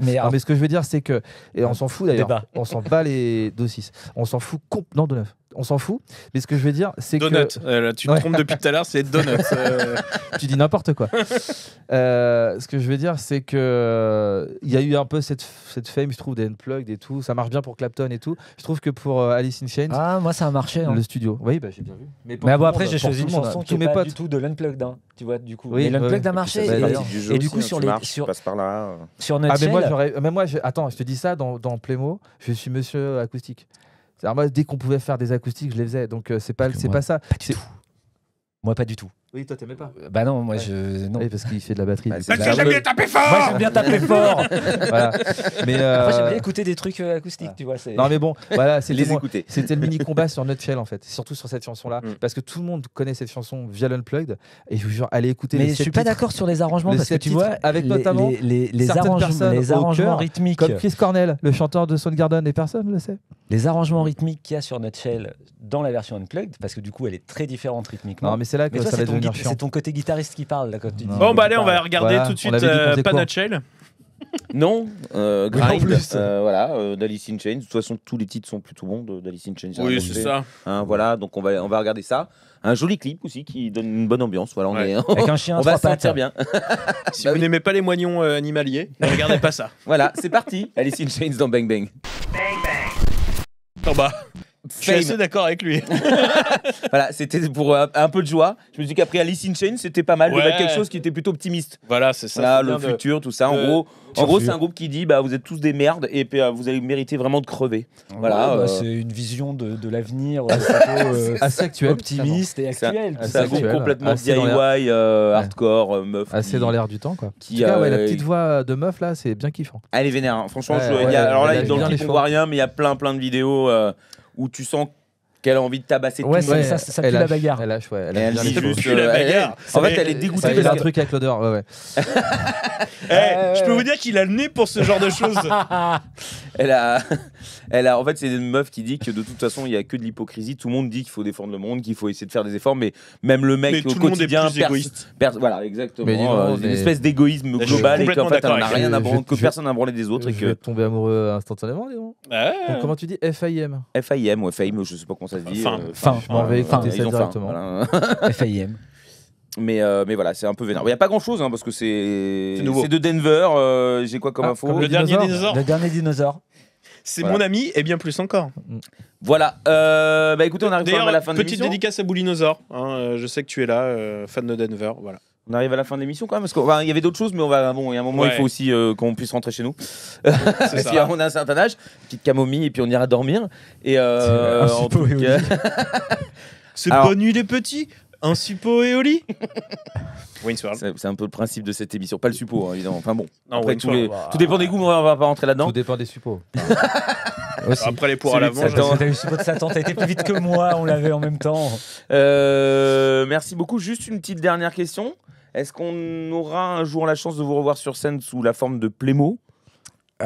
mais, ce que je veux dire, c'est que. Et on s'en fout d'ailleurs. On s'en bat les Do 6. On s'en fout. Non, Do 9 on s'en fout. Mais ce que je veux dire, c'est que. Donut. Euh, tu te trompes depuis tout à l'heure, c'est Donut. Euh. tu dis n'importe quoi. Euh, ce que je veux dire, c'est que il y a eu un peu cette, fame, je trouve, des Unplugged et tout. Ça marche bien pour Clapton et tout. Je trouve que pour Alice in Chains. Ah, moi, ça a marché. dans hein. Le studio. Oui, bah, j'ai bien vu. Mais, ah, après, j'ai choisi une chanson hein. qui n'est pas du tout de l'Unplugged. Hein, tu vois, du coup. Oui, l'Unplugged a marché. Bah, et, du coup, sur les. Sur, par là. Ah, mais moi, attends, je te dis ça dans, dans Playmo, je suis monsieur acoustique. Moi, dès qu'on pouvait faire des acoustiques, je les faisais. Donc, euh, c'est pas, c'est pas ça. Pas Moi, pas du tout. Oui, toi, t'aimais pas. Euh, bah non, moi, je. Non. parce qu'il fait de la batterie. parce bah, que bah, j'aime bien taper fort Moi, j'aime bien taper fort mais, euh, j'aime bien écouter des trucs euh, acoustiques, tu vois. Non, mais bon, voilà, c'était, c'était le mini-combat sur Nutshell, en fait. Surtout sur cette chanson-là. Mm. Parce que tout le monde connaît cette chanson via l'Unplugged. Et je vous jure, allez écouter Mais les je suis pas d'accord sur les arrangements, parce que tu vois. Avec notamment les, les arrangements, rythmiques. Comme Chris Cornell, le chanteur de Soundgarden, et personnes le sait. Les arrangements rythmiques qu'il y a sur Nutshell dans la version Unplugged, parce que du coup, elle est très différente rythmiquement. Non, mais c'est là que ça va c'est ton côté guitariste qui parle là quand tu dis. Bon bah allez, on va regarder tout de suite euh, Panachel. Non, euh, euh, voilà, euh, d'Alice in Chains. De toute façon, tous les titres sont plutôt bons d'Alice in Chains. Oui, c'est ça. Hein, voilà, donc on va, on va regarder ça. Un joli clip aussi qui donne une bonne ambiance. Voilà, on est, Avec un chien, on va s'en sentir bien. si vous n'aimez pas les moignons euh, animaliers, ne regardez pas ça. voilà, c'est parti. Alice in Chains dans Bang Bang. Bang Bang. En bas. Je suis assez d'accord avec lui. voilà, c'était pour euh, un, peu de joie. Je me dis qu'après Alice in Chains, c'était pas mal de mettre quelque chose qui était plutôt optimiste. Voilà, c'est ça. le futur, tout ça. en gros, en gros, c'est un groupe qui dit bah vous êtes tous des merdes et euh, vous allez mériter vraiment de crever. Voilà, bah, euh, c'est une vision de, l'avenir ah, assez actuelle, optimiste et actuelle. C'est un, groupe complètement DIY, hardcore, meuf. Assez dans l'air du temps quoi. en tout cas, ouais, la petite voix de meuf là, c'est bien kiffant. Elle est vénère, hein. franchement. alors là, dans le clip on voit rien, mais il y a plein plein de vidéos où tu sens qu'elle a envie de tabasser tout le monde. Ça, ça, ça pue la bagarre. Elle lâche, ouais. Elle, elle dit juste, euh, la bagarre. en fait, elle est dégoûtée. Il a un truc avec l'odeur. Ouais, ouais. Eh, euh. je peux vous dire qu'il a le nez pour ce genre de choses. elle a, elle a. En fait, c'est une meuf qui dit que de toute façon, il n'y a que de l'hypocrisie. Tout le monde dit qu'il faut défendre le monde, qu'il faut essayer de faire des efforts, mais même le mec au quotidien, est égoïste. voilà, exactement. Euh, une espèce d'égoïsme global et qu'en fait, on n'a rien à branler, que personne n'a branlé des autres et que. Tomber amoureux instantanément, Léon. Comment tu dis FIM FIM ou FIM, je sais pas comment ça euh, Fin, fin, euh, fin, ils FIM. Mais, euh, mais voilà, c'est un peu vénère. Il n'y a pas grand chose hein, parce que c'est de Denver. J'ai quoi comme ah, info le, dernier dinosaure. Le dernier dinosaure. C'est mon ami et bien plus encore. Voilà. bah écoutez, on arrive à la fin de l'émission. Petite dédicace à Boulinosaure. Hein, je sais que tu es là, fan de Denver. Voilà. On arrive à la fin de l'émission quand même, parce qu'il y avait d'autres choses, mais on va, bon, il y a un moment, il faut aussi euh, qu'on puisse rentrer chez nous. parce qu'on a un certain âge, petite camomille, et puis on ira dormir. Et euh, C'est bonne nuit les petits un suppo et au lit C'est un peu le principe de cette émission. Pas le suppo, hein, évidemment. Enfin bon. tout, bah, tout, dépend des goûts, hein, on va pas rentrer là-dedans. Tout dépend des suppos. Après les pour à l'avant. T'as eu le suppôt de Satan, t'as été plus vite que moi, on l'avait en même temps. Euh, merci beaucoup. Juste une petite dernière question. Est-ce qu'on aura un jour la chance de vous revoir sur scène sous la forme de Plémo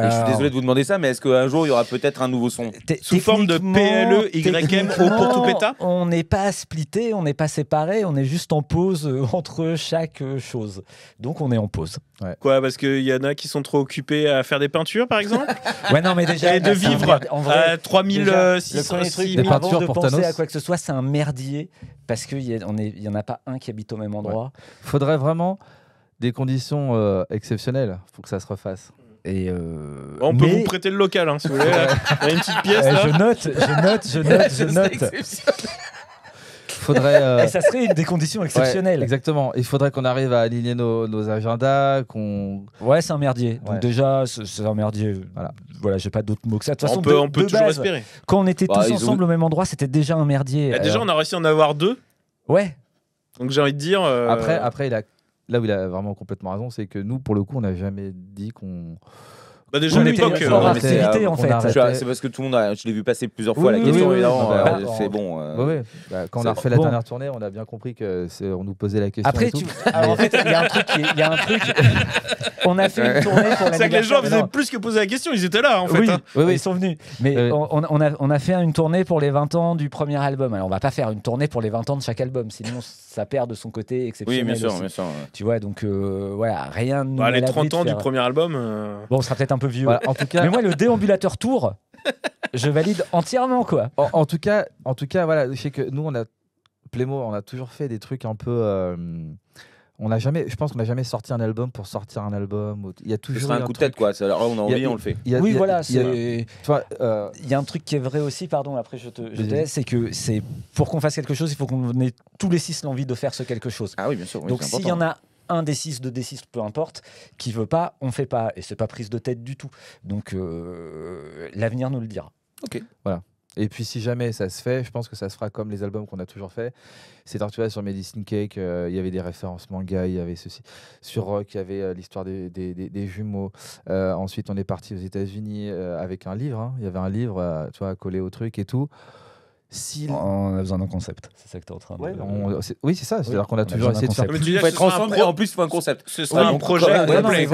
je suis désolé de vous demander ça, mais est-ce qu'un jour il y aura peut-être un nouveau son Sous forme de PLE, YM pour tout péta On n'est pas splitté, on n'est pas séparé, on est juste en pause euh, entre chaque euh, chose. Donc on est en pause. Quoi Parce qu'il y en a qui sont trop occupés à faire des peintures par exemple Ouais, non, mais déjà. Et de vivre en vrai, à 3600 Des peintures de pour penser à quoi que ce soit, c'est un merdier parce qu'il n'y en a pas un qui habite au même endroit. Il Faudrait vraiment des conditions euh, exceptionnelles. pour faut que ça se refasse. Et euh, On peut vous prêter le local, hein, si vous voulez. Il a une petite pièce. Eh, je note, je note, je note, je note. Faudrait, Et euh, eh, ça serait une des conditions exceptionnelles. exactement. Il faudrait qu'on arrive à aligner nos, agendas, qu'on. Ouais, c'est un merdier. déjà, c'est un merdier. Voilà. Voilà, j'ai pas d'autres mots que ça. De toute façon, on peut, toujours espérer. Quand on était bah, tous ensemble au même endroit c'était déjà un merdier. Bah, déjà, on a réussi à en avoir deux. Ouais. Donc j'ai envie de dire. Euh, après, après, il a là où il a vraiment complètement raison, c'est que nous, pour le coup, on n'a jamais dit qu'on bah, déjà à l'époque, euh, en fait. C'est parce que tout le monde, a, je l'ai vu passer plusieurs fois la question, évidemment. Euh, bah, c'est bon. Euh. Bah, bah, quand on a refait la dernière tournée, on a bien compris que on nous posait la question. Après, ah, en fait, il y a un truc. on a fait une tournée pour C'est que les gens faisaient plus que poser la question, ils étaient là hein, en fait. Hein. Oui, ils sont venus. Mais on, a, on, a, fait une tournée pour les 20 ans du premier album. Alors on va pas faire une tournée pour les 20 ans de chaque album, sinon ça perd de son côté exceptionnel. Oui, bien sûr, bien sûr. Tu vois, donc voilà, rien. les 30 ans du premier album. Bon, on sera peut-être un vieux. en tout cas... Mais moi, le déambulateur tour, je valide entièrement, quoi. En, tout cas, en tout cas, voilà, je sais que nous, on a mot on a toujours fait des trucs un peu. Euh, on n'a jamais, je pense qu'on n'a jamais sorti un album pour sortir un album. Il y a toujours. un, coup de tête, quoi. Alors on a envie, on le fait. oui, voilà. Il y, euh, y, a un truc qui est vrai aussi, pardon. Après, je te, laisse, c'est que c'est pour qu'on fasse quelque chose, il faut qu'on ait tous les six l'envie de faire ce quelque chose. Ah oui, bien sûr. Donc s'il y en a un des six, deux des peu importe, qui veut pas, on fait pas. Et c'est pas prise de tête du tout. Donc euh, l'avenir nous le dira. Ok. Voilà. Et puis si jamais ça se fait, je pense que ça se fera comme les albums qu'on a toujours fait. C'est tu vois, sur Medicine Cake, euh, il y avait des références manga, il y avait ceci. Sur Rock, il y avait euh, l'histoire des, jumeaux. ensuite, on est parti aux États-Unis avec un livre. Hein. Il y avait un livre, tu vois, collé au truc et tout. Si on a besoin d'un concept. C'est ça que tu es en train de. Ouais, Oui, c'est ça. C'est-à-dire qu'on a toujours essayé de faire. Mais tu être ensemble en plus, il faut un concept. Ce serait un projet Non, mais ce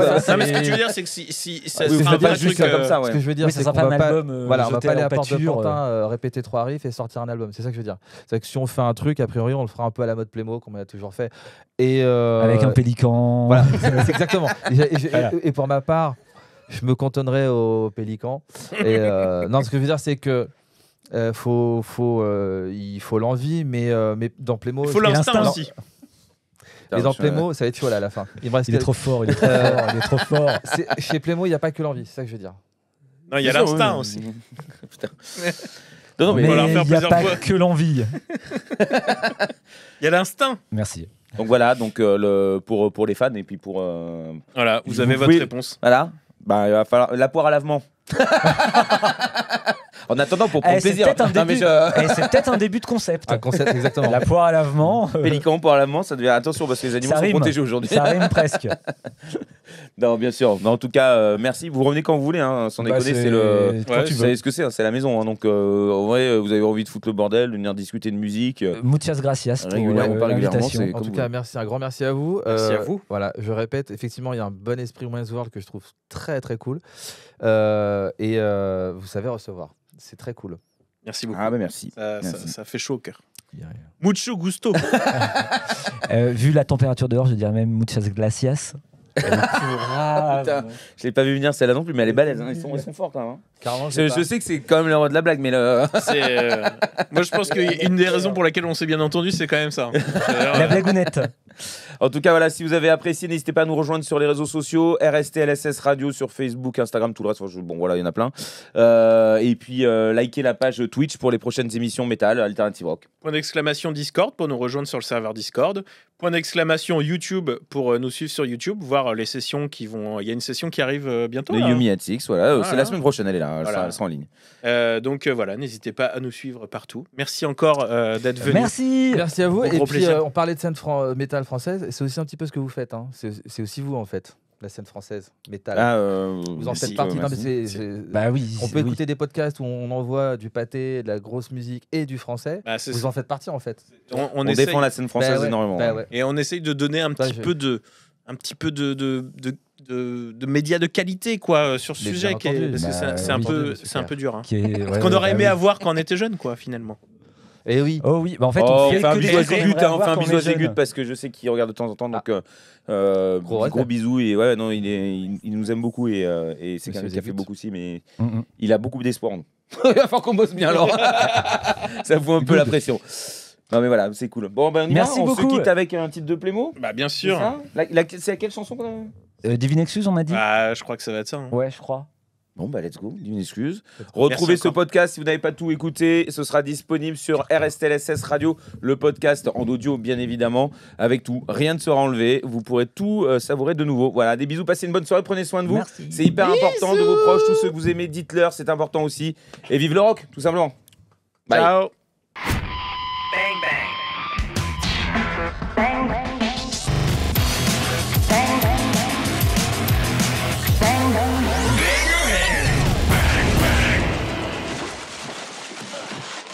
que tu veux dire, c'est que si, si ça oui, sera pas truc, comme ça, euh, ouais. Ce que je veux dire, c'est qu'on va pas. Euh, voilà, on va pas aller à Porte de Pantin euh. répéter trois riffs et sortir un album. C'est ça que je veux dire. C'est que si on fait un truc, a priori, on le fera un peu à la mode Playmo, comme on a toujours fait. Avec un pélican. Voilà, c'est exactement. Et pour ma part, je me cantonnerai au pélican. non, ce que je veux dire, c'est que euh, euh, il faut l'envie, euh, mais, dans Playmo. Il faut l'instinct aussi. Et dans Playmo, ça va être chaud à la fin. Il, est trop fort, il est trop fort, chez Playmo, il n'y a pas que l'envie, c'est ça que je veux dire. Non, il y a l'instinct aussi. Non, mais il n'y a pas que l'envie. Il y a l'instinct. Merci. Donc voilà, donc pour, les fans et puis pour. voilà, vous, avez votre réponse. Voilà. Bah, il va falloir la poire à lavement. En attendant, pour, eh, plaisir. Eh, c'est peut-être un, début... de concept. Un concept, exactement. La poire à l'avement. Euh... Pélican, poire à l'avement, ça devient. Attention, parce que les animaux sont protégés aujourd'hui. Ça arrive presque. non, bien sûr. Mais en tout cas, euh, merci. Vous revenez quand vous voulez. Hein, sans bah, déconner, c'est le. tu vous savez ce que c'est, hein, c'est la maison. Hein, donc, euh, en vrai, vous avez envie de foutre le bordel, de venir discuter de musique. Euh, Muchas gracias. En tout cas, merci. Un grand merci à vous. Merci à vous. Voilà, je répète, effectivement, il y a un bon esprit World que je trouve très, très cool. et vous savez recevoir. C'est très cool. Merci beaucoup. Ah bah merci. Ça, fait chaud au cœur. Mucho gusto. Euh, vu la température dehors, je dirais même muchas gracias. Putain, je l'ai pas vu venir celle-là non plus, mais elle est balèze. hein. Ils, sont, ils sont forts hein. je, sais que c'est quand même le de la blague, mais le... Euh, moi, je pense qu'une des raisons pour laquelle on s'est bien entendu, c'est quand même ça. La blagounette. en tout cas, voilà, si vous avez apprécié, n'hésitez pas à nous rejoindre sur les réseaux sociaux RSTLSS Radio sur Facebook, Instagram, tout le reste. Bon, voilà, il y en a plein. Euh, et puis, euh, likez la page Twitch pour les prochaines émissions Metal, Alternative Rock. Point d'exclamation Discord pour nous rejoindre sur le serveur Discord. Point d'exclamation YouTube pour euh, nous suivre sur YouTube, voir euh, les sessions qui vont. Euh, il y a une session qui arrive bientôt. Le hein. voilà. C'est la semaine prochaine, elle est là, elle, sera, en ligne. donc voilà, n'hésitez pas à nous suivre partout. Merci encore d'être venu. Merci. Merci à vous. et puis on parlait de scène métal française. C'est aussi un petit peu ce que vous faites. Hein. C'est aussi vous en fait la scène française métal. Ah, euh, Vous en faites partie. Bah oui. on peut écouter des podcasts où on envoie du pâté, de la grosse musique et du français. Bah, Vous en faites partie en fait. on, on défend la scène française bah énormément. Bah et on essaye de donner un petit peu de un petit peu de de, de, de- médias de qualité quoi euh, sur ce sujet parce que c'est un peu c'est un peu dur hein. Qu'on aurait aimé avoir quand on était jeune quoi finalement. Et eh oui. Oh oui, bah en fait, on, oh, fait on un bisou à Zégut, un bisou parce que je sais qu'il regarde de temps en temps, donc ah. euh, euh, gros, bisous et ouais, non, il, est, il, nous aime beaucoup et, euh, et c'est quelqu'un qui a fait beaucoup aussi, mais mm, mm. il a beaucoup d'espoir. il va falloir qu'on bosse bien alors. Ça vaut un peu la pression. Non mais voilà, c'est cool. Bon ben Merci beaucoup. on se quitte avec un titre de Plémo. Bah bien sûr. C'est à quelle chanson euh, Divine Nexus on a dit. Bah, je crois que ça va être ça. Hein. Ouais, je crois. Bon, bah, let's go, une excuse. Retrouvez ce podcast si vous n'avez pas tout écouté. Ce sera disponible sur RSTLSS Radio, le podcast en audio, bien évidemment, avec tout. Rien ne sera enlevé. Vous pourrez tout euh, savourer de nouveau. Voilà, des bisous, passez une bonne soirée, prenez soin de vous. C'est hyper important de vos proches, tous ceux que vous aimez, dites-leur, c'est important aussi. Et vive le rock, tout simplement. Bye. Ciao.